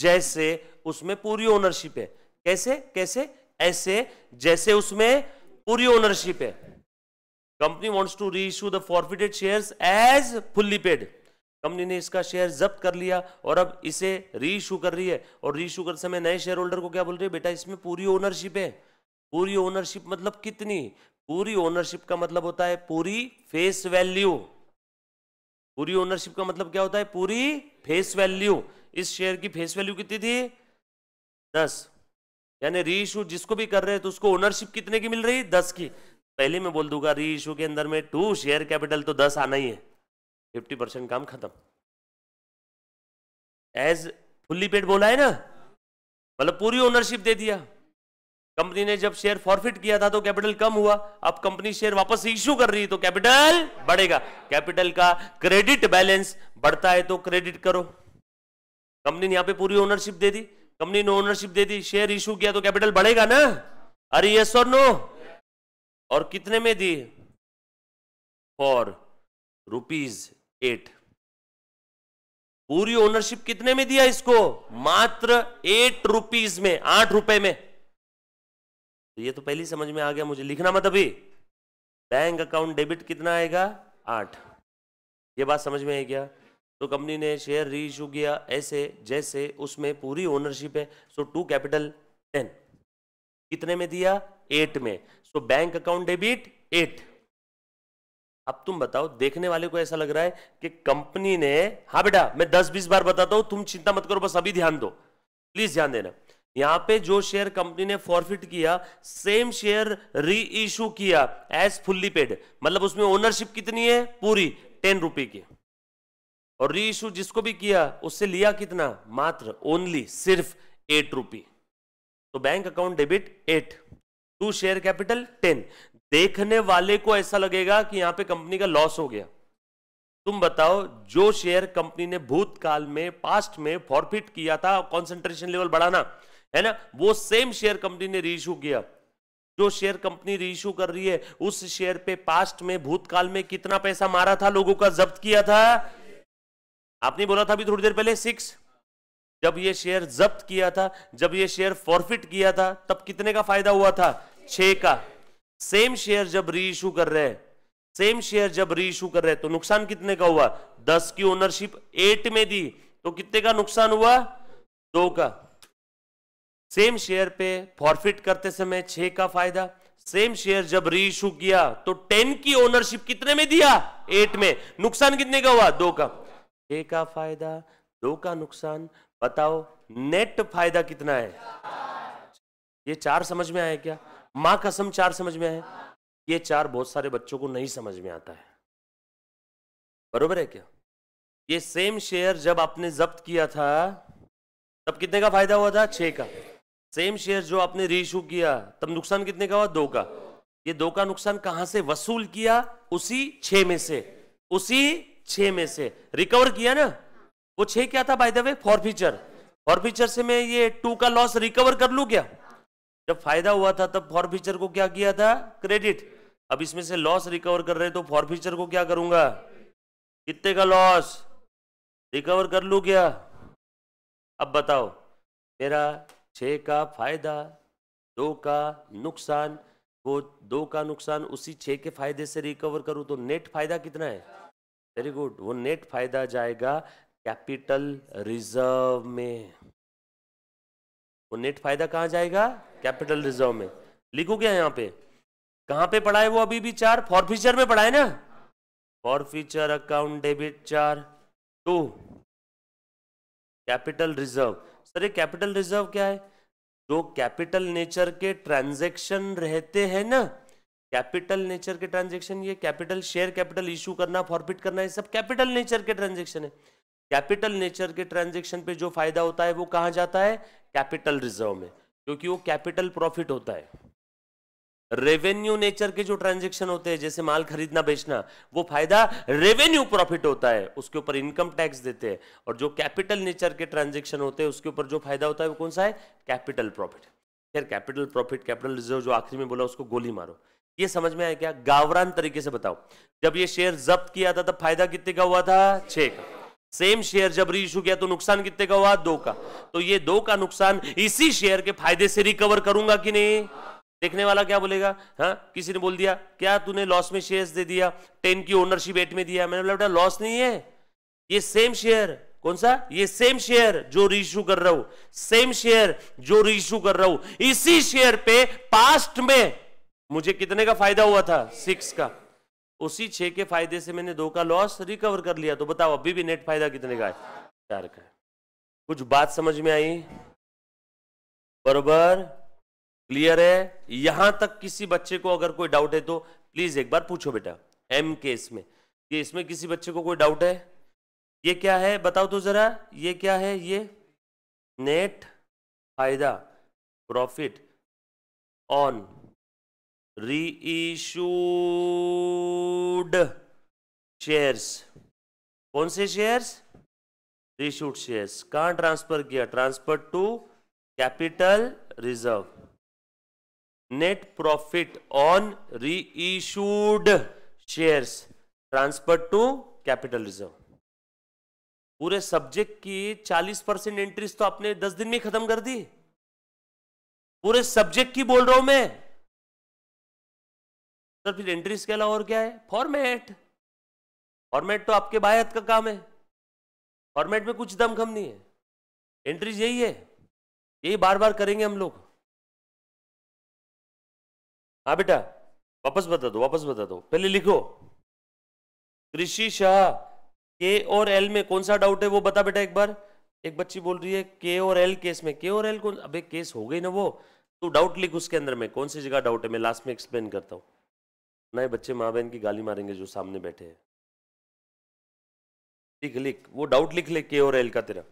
जैसे उसमें पूरी ओनरशिप है कैसे कैसे ऐसे जैसे उसमें पूरी ओनरशिप है company wants to reissue the forfeited shares as fully paid company ने इसका शेयर जब्त कर लिया और अब इसे रीइश्यू कर रही है और रीइश्यू करते समय नए शेयर होल्डर को क्या बोल रही है बेटा इसमें पूरी ओनरशिप है पूरी ओनरशिप मतलब कितनी पूरी ओनरशिप का मतलब होता है पूरी फेस वैल्यू पूरी ओनरशिप का मतलब क्या होता है पूरी फेस वैल्यू इस शेयर की फेस वैल्यू कितनी थी दस यानी री इशू जिसको भी कर रहे हैं तो उसको ओनरशिप कितने की मिल रही है दस की पहले मैं बोल दूंगा री इशू के अंदर में टू शेयर कैपिटल तो दस आना ही है फिफ्टी परसेंट काम खत्म एज फुल्ली पेड बोला है ना मतलब पूरी ओनरशिप दे दिया कंपनी ने जब शेयर फॉरफिट किया था तो कैपिटल कम हुआ अब कंपनी शेयर वापस इश्यू कर रही है तो कैपिटल बढ़ेगा कैपिटल का क्रेडिट बैलेंस बढ़ता है तो क्रेडिट करो कंपनी ने यहां पे पूरी ओनरशिप दे दी कंपनी ने ओनरशिप दे दी शेयर इश्यू किया तो कैपिटल बढ़ेगा ना अरे यस और नो और कितने में दी फॉर रुपीज एट पूरी ओनरशिप कितने में दिया इसको मात्र एट रुपीज में आठ रुपए में तो ये तो पहले समझ में आ गया मुझे लिखना मत अभी बैंक अकाउंट डेबिट कितना आएगा आठ ये बात समझ में आई क्या तो कंपनी ने शेयर री इशू किया ऐसे जैसे उसमें पूरी ओनरशिप है सो टू कैपिटल टेन कितने में दिया एट में so bank account debit eight अब तुम बताओ देखने वाले को ऐसा लग रहा है कि कंपनी ने हाँ बेटा मैं दस बीस बार बताता हूं तुम चिंता मत करो बस अभी ध्यान दो प्लीज ध्यान देना यहां पे जो शेयर कंपनी ने फॉरफिट किया सेम शेयर री इशू किया एज फुल्ली पेड मतलब उसमें ओनरशिप कितनी है पूरी टेन रुपी की और री इशू जिसको भी किया उससे लिया कितना मात्र ओनली सिर्फ एट रुपी तो bank account debit eight to share capital ten देखने वाले को ऐसा लगेगा कि यहां पे कंपनी का लॉस हो गया तुम बताओ जो शेयर कंपनी ने भूतकाल में पास्ट में फॉरफिट किया था कॉन्सेंट्रेशन लेवल बढ़ाना है ना वो सेम शेयर कंपनी ने रीइशू किया जो शेयर कंपनी रीइशू कर रही है उस शेयर पे पास्ट में भूतकाल में कितना पैसा मारा था लोगों का जब्त किया था आपने बोला था अभी थोड़ी देर पहले सिक्स जब ये शेयर जब्त किया था जब ये शेयर फॉरफिट किया था तब कितने का फायदा हुआ था छ का सेम शेयर जब रीइशू कर रहे हैं सेम शेयर जब रीइशू कर रहे हैं तो नुकसान कितने का हुआ दस की ओनरशिप एट में दी तो कितने का नुकसान हुआ दो का सेम शेयर पे फॉरफिट करते समय छह का फायदा सेम शेयर जब रीइशू किया तो टेन की ओनरशिप कितने में दिया एट में नुकसान कितने का हुआ दो का छ का फायदा दो का नुकसान बताओ नेट फायदा कितना है ये चार समझ में आया क्या मां कसम चार समझ में आए ये चार बहुत सारे बच्चों को नहीं समझ में आता है बरोबर है क्या ये सेम शेयर जब आपने जब्त किया था तब कितने का फायदा हुआ था छे का सेम शेयर जो आपने रीशू किया तब नुकसान कितने का हुआ दो का ये दो का नुकसान कहां से वसूल किया उसी छ में से उसी छ में से रिकवर किया ना वो छह क्या था by the way forfeiture forfeiture से मैं ये टू का लॉस रिकवर कर लू क्या जब फायदा हुआ था तब फॉरफीचर को क्या किया था क्रेडिट अब इसमें से लॉस रिकवर कर रहे तो फॉरफीचर को क्या करूंगा कितने का लॉस रिकवर कर लू क्या अब बताओ मेरा छः का फायदा दो का नुकसान वो दो का नुकसान उसी छः के फायदे से रिकवर करूँ तो नेट फायदा कितना है वेरी गुड वो नेट फायदा जाएगा कैपिटल रिजर्व में वो नेट फायदा कहाँ जाएगा कैपिटल रिजर्व में लिखो क्या यहाँ पे कहाँ पे पढ़ा है वो अभी भी चार फॉर फ्यूचर में पढ़ा है ना फॉर फ्यूचर अकाउंट डेबिट चार टू कैपिटल रिजर्व सर ये कैपिटल रिजर्व क्या है जो कैपिटल नेचर के ट्रांजेक्शन रहते हैं ना कैपिटल नेचर के ट्रांजेक्शन ये कैपिटल शेयर कैपिटल इशू करना फॉरफिट करना ये सब कैपिटल नेचर के ट्रांजेक्शन है कैपिटल नेचर के ट्रांजेक्शन पे जो फायदा होता है वो कहाँ जाता है कैपिटल रिजर्व में क्योंकि वो कैपिटल प्रॉफिट होता है रेवेन्यू नेचर के जो ट्रांजेक्शन होते हैं जैसे माल खरीदना बेचना वो फायदा रेवेन्यू प्रॉफिट होता है उसके ऊपर इनकम टैक्स देते हैं और जो कैपिटल नेचर के ट्रांजेक्शन होते हैं उसके ऊपर जो फायदा होता है वो कौन सा है कैपिटल प्रॉफिट खैर कैपिटल प्रॉफिट कैपिटल रिजर्व जो आखिरी में बोला उसको गोली मारो ये समझ में आया क्या गावरान तरीके से बताओ जब ये शेयर जब्त किया था तब फायदा कितने का हुआ था छे का सेम शेयर जब री किया तो नुकसान कितने का हुआ दो का तो ये दो का नुकसान इसी शेयर के फायदे से रिकवर करूंगा कि नहीं देखने वाला क्या बोलेगा हाँ किसी ने बोल दिया क्या तूने लॉस में शेयर्स दे दिया टेन की ओनरशिप एट में दिया मैंने बोला बेटा लॉस नहीं है ये सेम शेयर कौन सा ये सेम शेयर जो रीशू कर रहा हूं सेम शेयर जो रीशू कर रहा हूं इसी शेयर पे पास्ट में मुझे कितने का फायदा हुआ था सिक्स का उसी छह के फायदे से मैंने दो का लॉस रिकवर कर लिया तो बताओ अभी भी नेट फायदा कितने का है चार का है कुछ बात समझ में आई बरोबर क्लियर है यहां तक किसी बच्चे को अगर कोई डाउट है तो प्लीज एक बार पूछो बेटा एम केस में कि इसमें किसी बच्चे को कोई डाउट है ये क्या है बताओ तो जरा ये क्या है ये नेट फायदा प्रॉफिट ऑन रीइशूड शेयर्स कौन से शेयर्स रीशूड शेयर्स कहाँ ट्रांसफर किया transfer to capital reserve net profit on reissued shares transfer to capital reserve पूरे सब्जेक्ट की 40 परसेंट एंट्रीज तो आपने 10 दिन में खत्म कर दी पूरे सब्जेक्ट की बोल रहा हूं मैं सर तो फिर एंट्रीज के अलावा और क्या है फॉर्मेट फॉर्मेट तो आपके बायत का काम है फॉर्मेट में कुछ दमखम नहीं है एंट्रीज यही है यही बार बार करेंगे हम लोग हाँ बेटा वापस बता दो वापस बता दो पहले लिखो कृषि शाह के और एल में कौन सा डाउट है वो बता बेटा एक बार एक बच्ची बोल रही है के और एल केस में के और एल कौन अबे केस हो गई ना वो तो डाउट लिख उसके अंदर में कौन सी जगह डाउट है मैं लास्ट में एक्सप्लेन करता हूँ नए बच्चे माँ बहन की गाली मारेंगे जो सामने बैठे हैं लिख लिख वो डाउट लिख ले के और एल का तेरा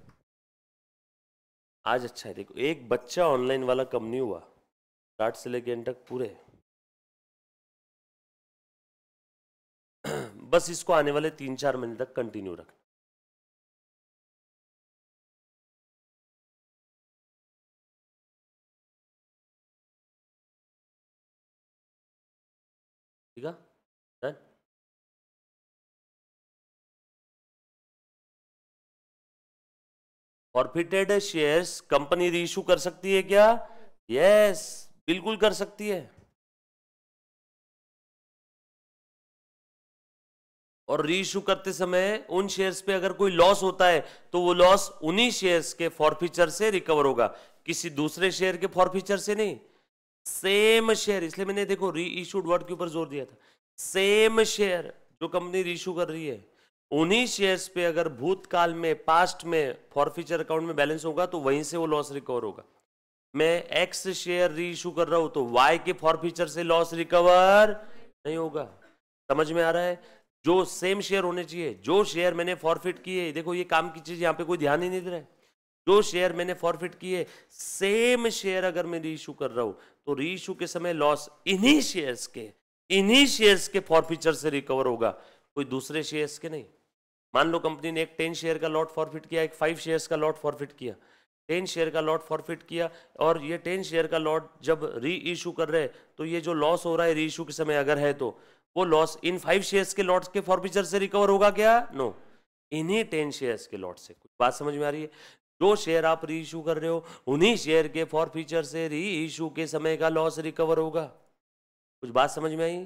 आज अच्छा है देखो एक बच्चा ऑनलाइन वाला कम नहीं हुआ स्टार्ट से लेके एंड तक पूरे बस इसको आने वाले तीन चार महीने तक कंटिन्यू रखना ठीक है फॉरफिटेड शेयर्स कंपनी रीइशू कर सकती है क्या यस yes, बिल्कुल कर सकती है और रीइशू करते समय उन शेयर्स पे अगर कोई लॉस होता है तो वो लॉस उन्हीं शेयर्स के फॉरफीचर से रिकवर होगा किसी दूसरे शेयर के फॉरफीचर से नहीं सेम शेयर इसलिए मैंने देखो री वर्ड के ऊपर जोर दिया था सेम शेयर जो कंपनी रीशू कर रही है उन्हीं शेयर्स पे अगर भूतकाल में पास्ट में फॉरफीचर अकाउंट में बैलेंस होगा तो वहीं से वो लॉस रिकवर होगा मैं एक्स शेयर रीइशू कर रहा हूं तो वाई के फॉरफीचर से लॉस रिकवर नहीं होगा समझ में आ रहा है जो सेम शेयर होने चाहिए जो शेयर मैंने फॉरफिट किए देखो ये काम की चीज़ यहाँ पे कोई ध्यान ही नहीं दे रहा है जो शेयर मैंने फॉरफिट किए सेम शेयर अगर मैं रीइशू कर रहा हूं तो रीइशू के समय लॉस इन्हीं शेयर्स के इन्हीं शेयर्स के फॉरफिचर से रिकवर होगा कोई दूसरे शेयर्स के नहीं मान लो कंपनी ने एक टेन शेयर का लॉट फॉरफिट किया एक फाइव शेयर्स का लॉट फॉरफिट किया टेन शेयर का लॉट फॉरफिट किया और ये टेन शेयर का लॉट जब री कर रहे तो ये जो लॉस हो रहा है री के समय अगर है तो वो लॉस इन फाइव शेयर्स के लॉट्स के फॉर्मेचर से रिकवर होगा क्या नो इन्हीं टेन शेयर्स के लॉट से कुछ बात समझ में आ रही है जो शेयर आप री इशू कर रहे हो उन्हीं शेयर के फॉर फ्यूचर से री इशू के समय का लॉस रिकवर होगा कुछ बात समझ में आई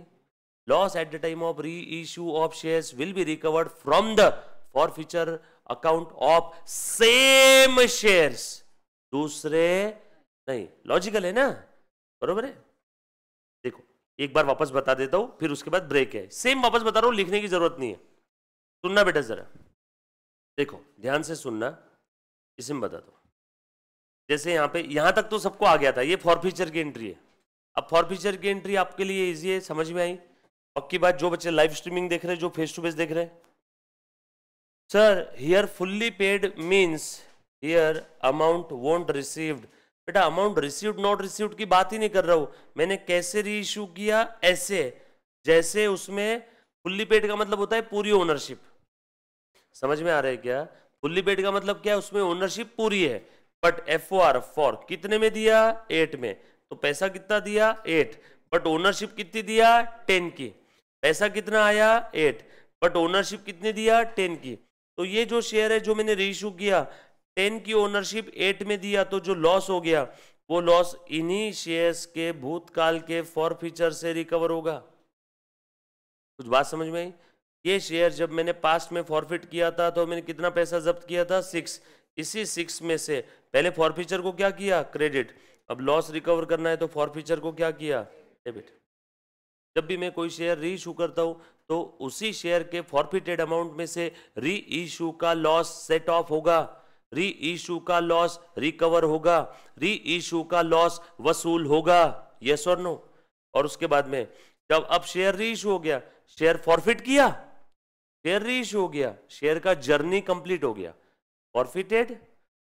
loss at the time of reissue of shares will be recovered from the forfeiture account of same shares दूसरे नहीं लॉजिकल है ना बरोबर है एक बार वापस बता देता हूं फिर उसके बाद ब्रेक है सेम वापस बता रहा हूं लिखने की जरूरत नहीं है सुनना बेटा ज़रा देखो ध्यान से सुनना इसे बता दो जैसे यहां पे यहां तक तो सबको आ गया था ये फॉर फ्यूचर की एंट्री है अब फॉर फ्यूचर की एंट्री आपके लिए इजी है समझ में आई पक्की बात जो बच्चे लाइव स्ट्रीमिंग देख रहे हैं जो फेस टू फेस देख रहे हैं sir here fully paid means here amount won't received बेटा अमाउंट रिसीव नॉट रिसीव की बात ही नहीं कर रहा हूँ मैंने कैसे रीइश्यू किया ऐसे जैसे उसमें फुल्ली पेड का मतलब होता है पूरी ओनरशिप समझ में आ रहा है क्या फुल्ली पेड का मतलब क्या है उसमें ओनरशिप पूरी है but F O R for कितने में दिया एट में तो पैसा कितना दिया एट बट ओनरशिप कितनी दिया टेन की पैसा कितना आया एट बट ओनरशिप कितनी दिया टेन की तो ये जो शेयर है जो मैंने रीइश्यू किया टेन की ओनरशिप एट में दिया तो जो लॉस हो गया वो लॉस इन्हीं शेयर्स के भूतकाल के फॉर फ्यूचर से रिकवर होगा कुछ बात समझ में आई ये शेयर जब मैंने पास्ट में फॉरफिट किया था तो मैंने कितना पैसा जब्त किया था सिक्स इसी सिक्स में से पहले फॉरफीचर को क्या किया क्रेडिट अब लॉस रिकवर करना है तो फॉरफीचर को क्या किया डेबिट जब भी मैं कोई शेयर री इशू करता हूँ तो उसी शेयर के फॉरफिटेड अमाउंट में से री इशू का लॉस सेट ऑफ होगा री इशू का लॉस रिकवर होगा री इशू का लॉस वसूल होगा यस और नो और उसके बाद में जब अब शेयर री इशू हो गया शेयर फॉरफिट किया शेयर री इशू हो गया शेयर का जर्नी कंप्लीट हो गया फॉरफिटेड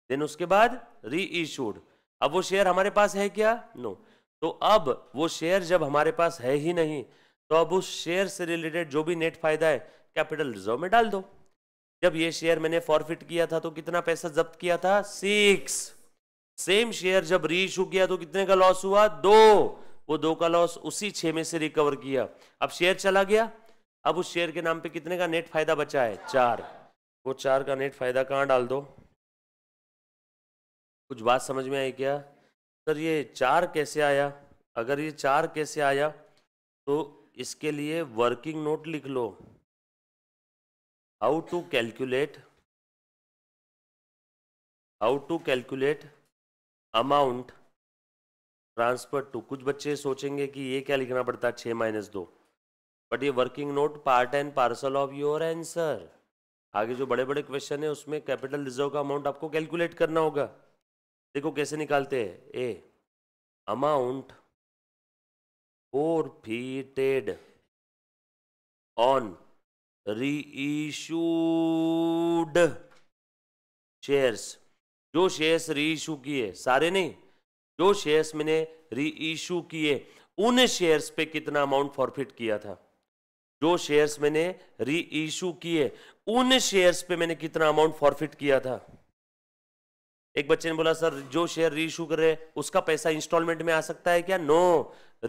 देन उसके बाद री इशूड अब वो शेयर हमारे पास है क्या नो no. तो अब वो शेयर जब हमारे पास है ही नहीं तो अब उस शेयर से रिलेटेड जो भी नेट फायदा है कैपिटल रिजर्व में डाल दो जब ये शेयर मैंने फॉरफिट किया था तो कितना पैसा जब्त किया था सिक्स सेम शेयर जब इशू किया तो कितने का लॉस हुआ दो वो दो का लॉस उसी छह में से रिकवर किया अब शेयर चला गया अब उस शेयर के नाम पे कितने का नेट फायदा बचा है चार वो चार का नेट फायदा कहाँ डाल दो कुछ बात समझ में आई क्या सर ये चार कैसे आया अगर ये चार कैसे आया तो इसके लिए वर्किंग नोट लिख लो how to calculate how to calculate amount transfer to कुछ बच्चे सोचेंगे कि ये क्या लिखना पड़ता है छः माइनस दो बट ये working note part and parcel of your answer आगे जो बड़े बड़े क्वेश्चन है उसमें कैपिटल रिजर्व का अमाउंट आपको कैलकुलेट करना होगा देखो कैसे निकालते हैं a amount forfeited on reissued shares जो शेयर्स रीइशू किए सारे नहीं जो शेयर्स मैंने रीइशू किए उन शेयर्स पे कितना अमाउंट फॉरफिट किया था जो शेयर्स मैंने रीइशू किए उन शेयर्स पे मैंने कितना अमाउंट फॉरफिट किया था एक बच्चे ने बोला सर जो शेयर री इशू कर रहे हैं उसका पैसा इंस्टॉलमेंट में आ सकता है क्या no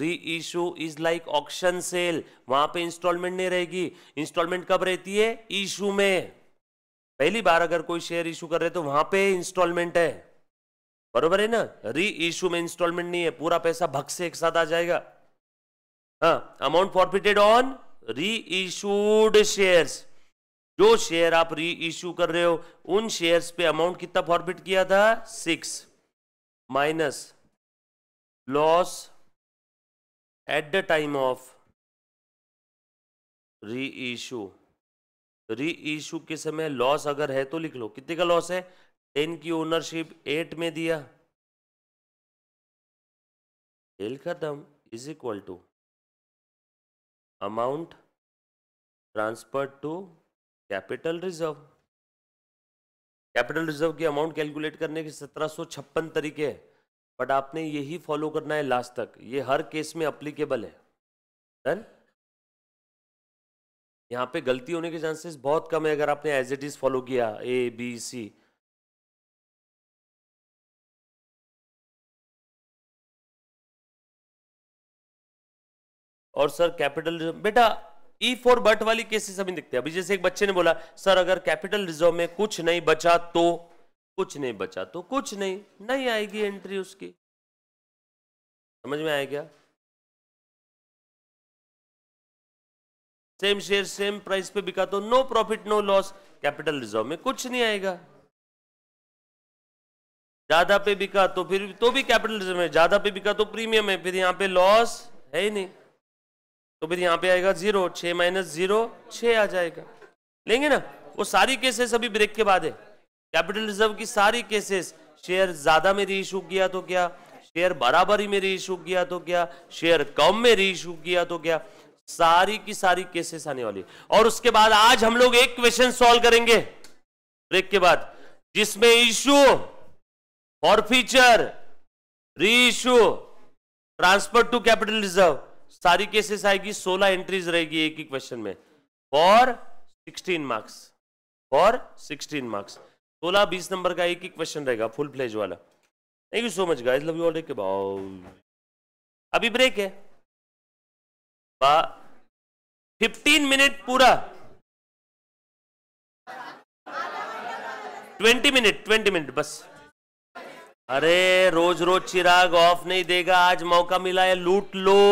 reissue is like auction sale वहां पे इंस्टॉलमेंट नहीं रहेगी इंस्टॉलमेंट कब रहती है इशू में पहली बार अगर कोई शेयर इशू कर रहे तो वहां पे इंस्टॉलमेंट है बरोबर है ना री इशू में इंस्टॉलमेंट नहीं है पूरा पैसा भक्स से एक साथ आ जाएगा हाँ amount forfeited on reissued shares जो शेयर आप री इश्यू कर रहे हो उन शेयर्स पे अमाउंट कितना फॉरबिट किया था six minus loss at the time of reissue reissue के समय लॉस अगर है तो लिख लो कितने का लॉस है टेन की ओनरशिप एट में दिया एल खत्म is equal to amount transfer to capital reserve capital reserve की अमाउंट कैलकुलेट करने के सत्रह तरीके हैं बट आपने यही फॉलो करना है लास्ट तक ये हर केस में अप्लीकेबल है डन यहाँ पे गलती होने के चांसेस बहुत कम है अगर आपने एज इट इज फॉलो किया ए बी सी और सर कैपिटल बेटा ई फॉर बट वाली केसेस अभी दिखते हैं अभी जैसे एक बच्चे ने बोला सर अगर कैपिटल रिजर्व में कुछ नहीं बचा तो कुछ नहीं बचा तो कुछ नहीं नहीं आएगी एंट्री उसकी समझ में आया क्या सेम शेयर सेम प्राइस पे बिका तो no profit no loss capital reserve में कुछ नहीं आएगा ज्यादा पे बिका तो फिर तो भी कैपिटल रिजर्व है ज्यादा पे बिका तो प्रीमियम है फिर यहां पे लॉस है ही नहीं तो फिर यहाँ पे आएगा जीरो छ माइनस जीरो छः आ जाएगा लेंगे ना वो सारी केसेस अभी ब्रेक के बाद है कैपिटल रिजर्व की सारी केसेस शेयर ज़्यादा में री इशू किया तो क्या शेयर बराबरी में री इशू किया तो क्या शेयर कम में री इशू किया तो क्या सारी की सारी केसेस आने वाली और उसके बाद आज हम लोग एक क्वेश्चन सॉल्व करेंगे ब्रेक के बाद जिसमें issue for future reissue transfer to capital reserve सारी केसेस आएगी सोलह एंट्रीज रहेगी एक ही क्वेश्चन में for sixteen marks for sixteen marks सोलह बीस नंबर का एक ही क्वेश्चन रहेगा फुल फ्लेज वाला thank you so much guys love you all के अभी ब्रेक है फिफ्टीन मिनट पूरा ट्वेंटी मिनट ट्वेंटी मिनट बस अरे रोज रोज चिराग ऑफ नहीं देगा आज मौका मिला है लूट लो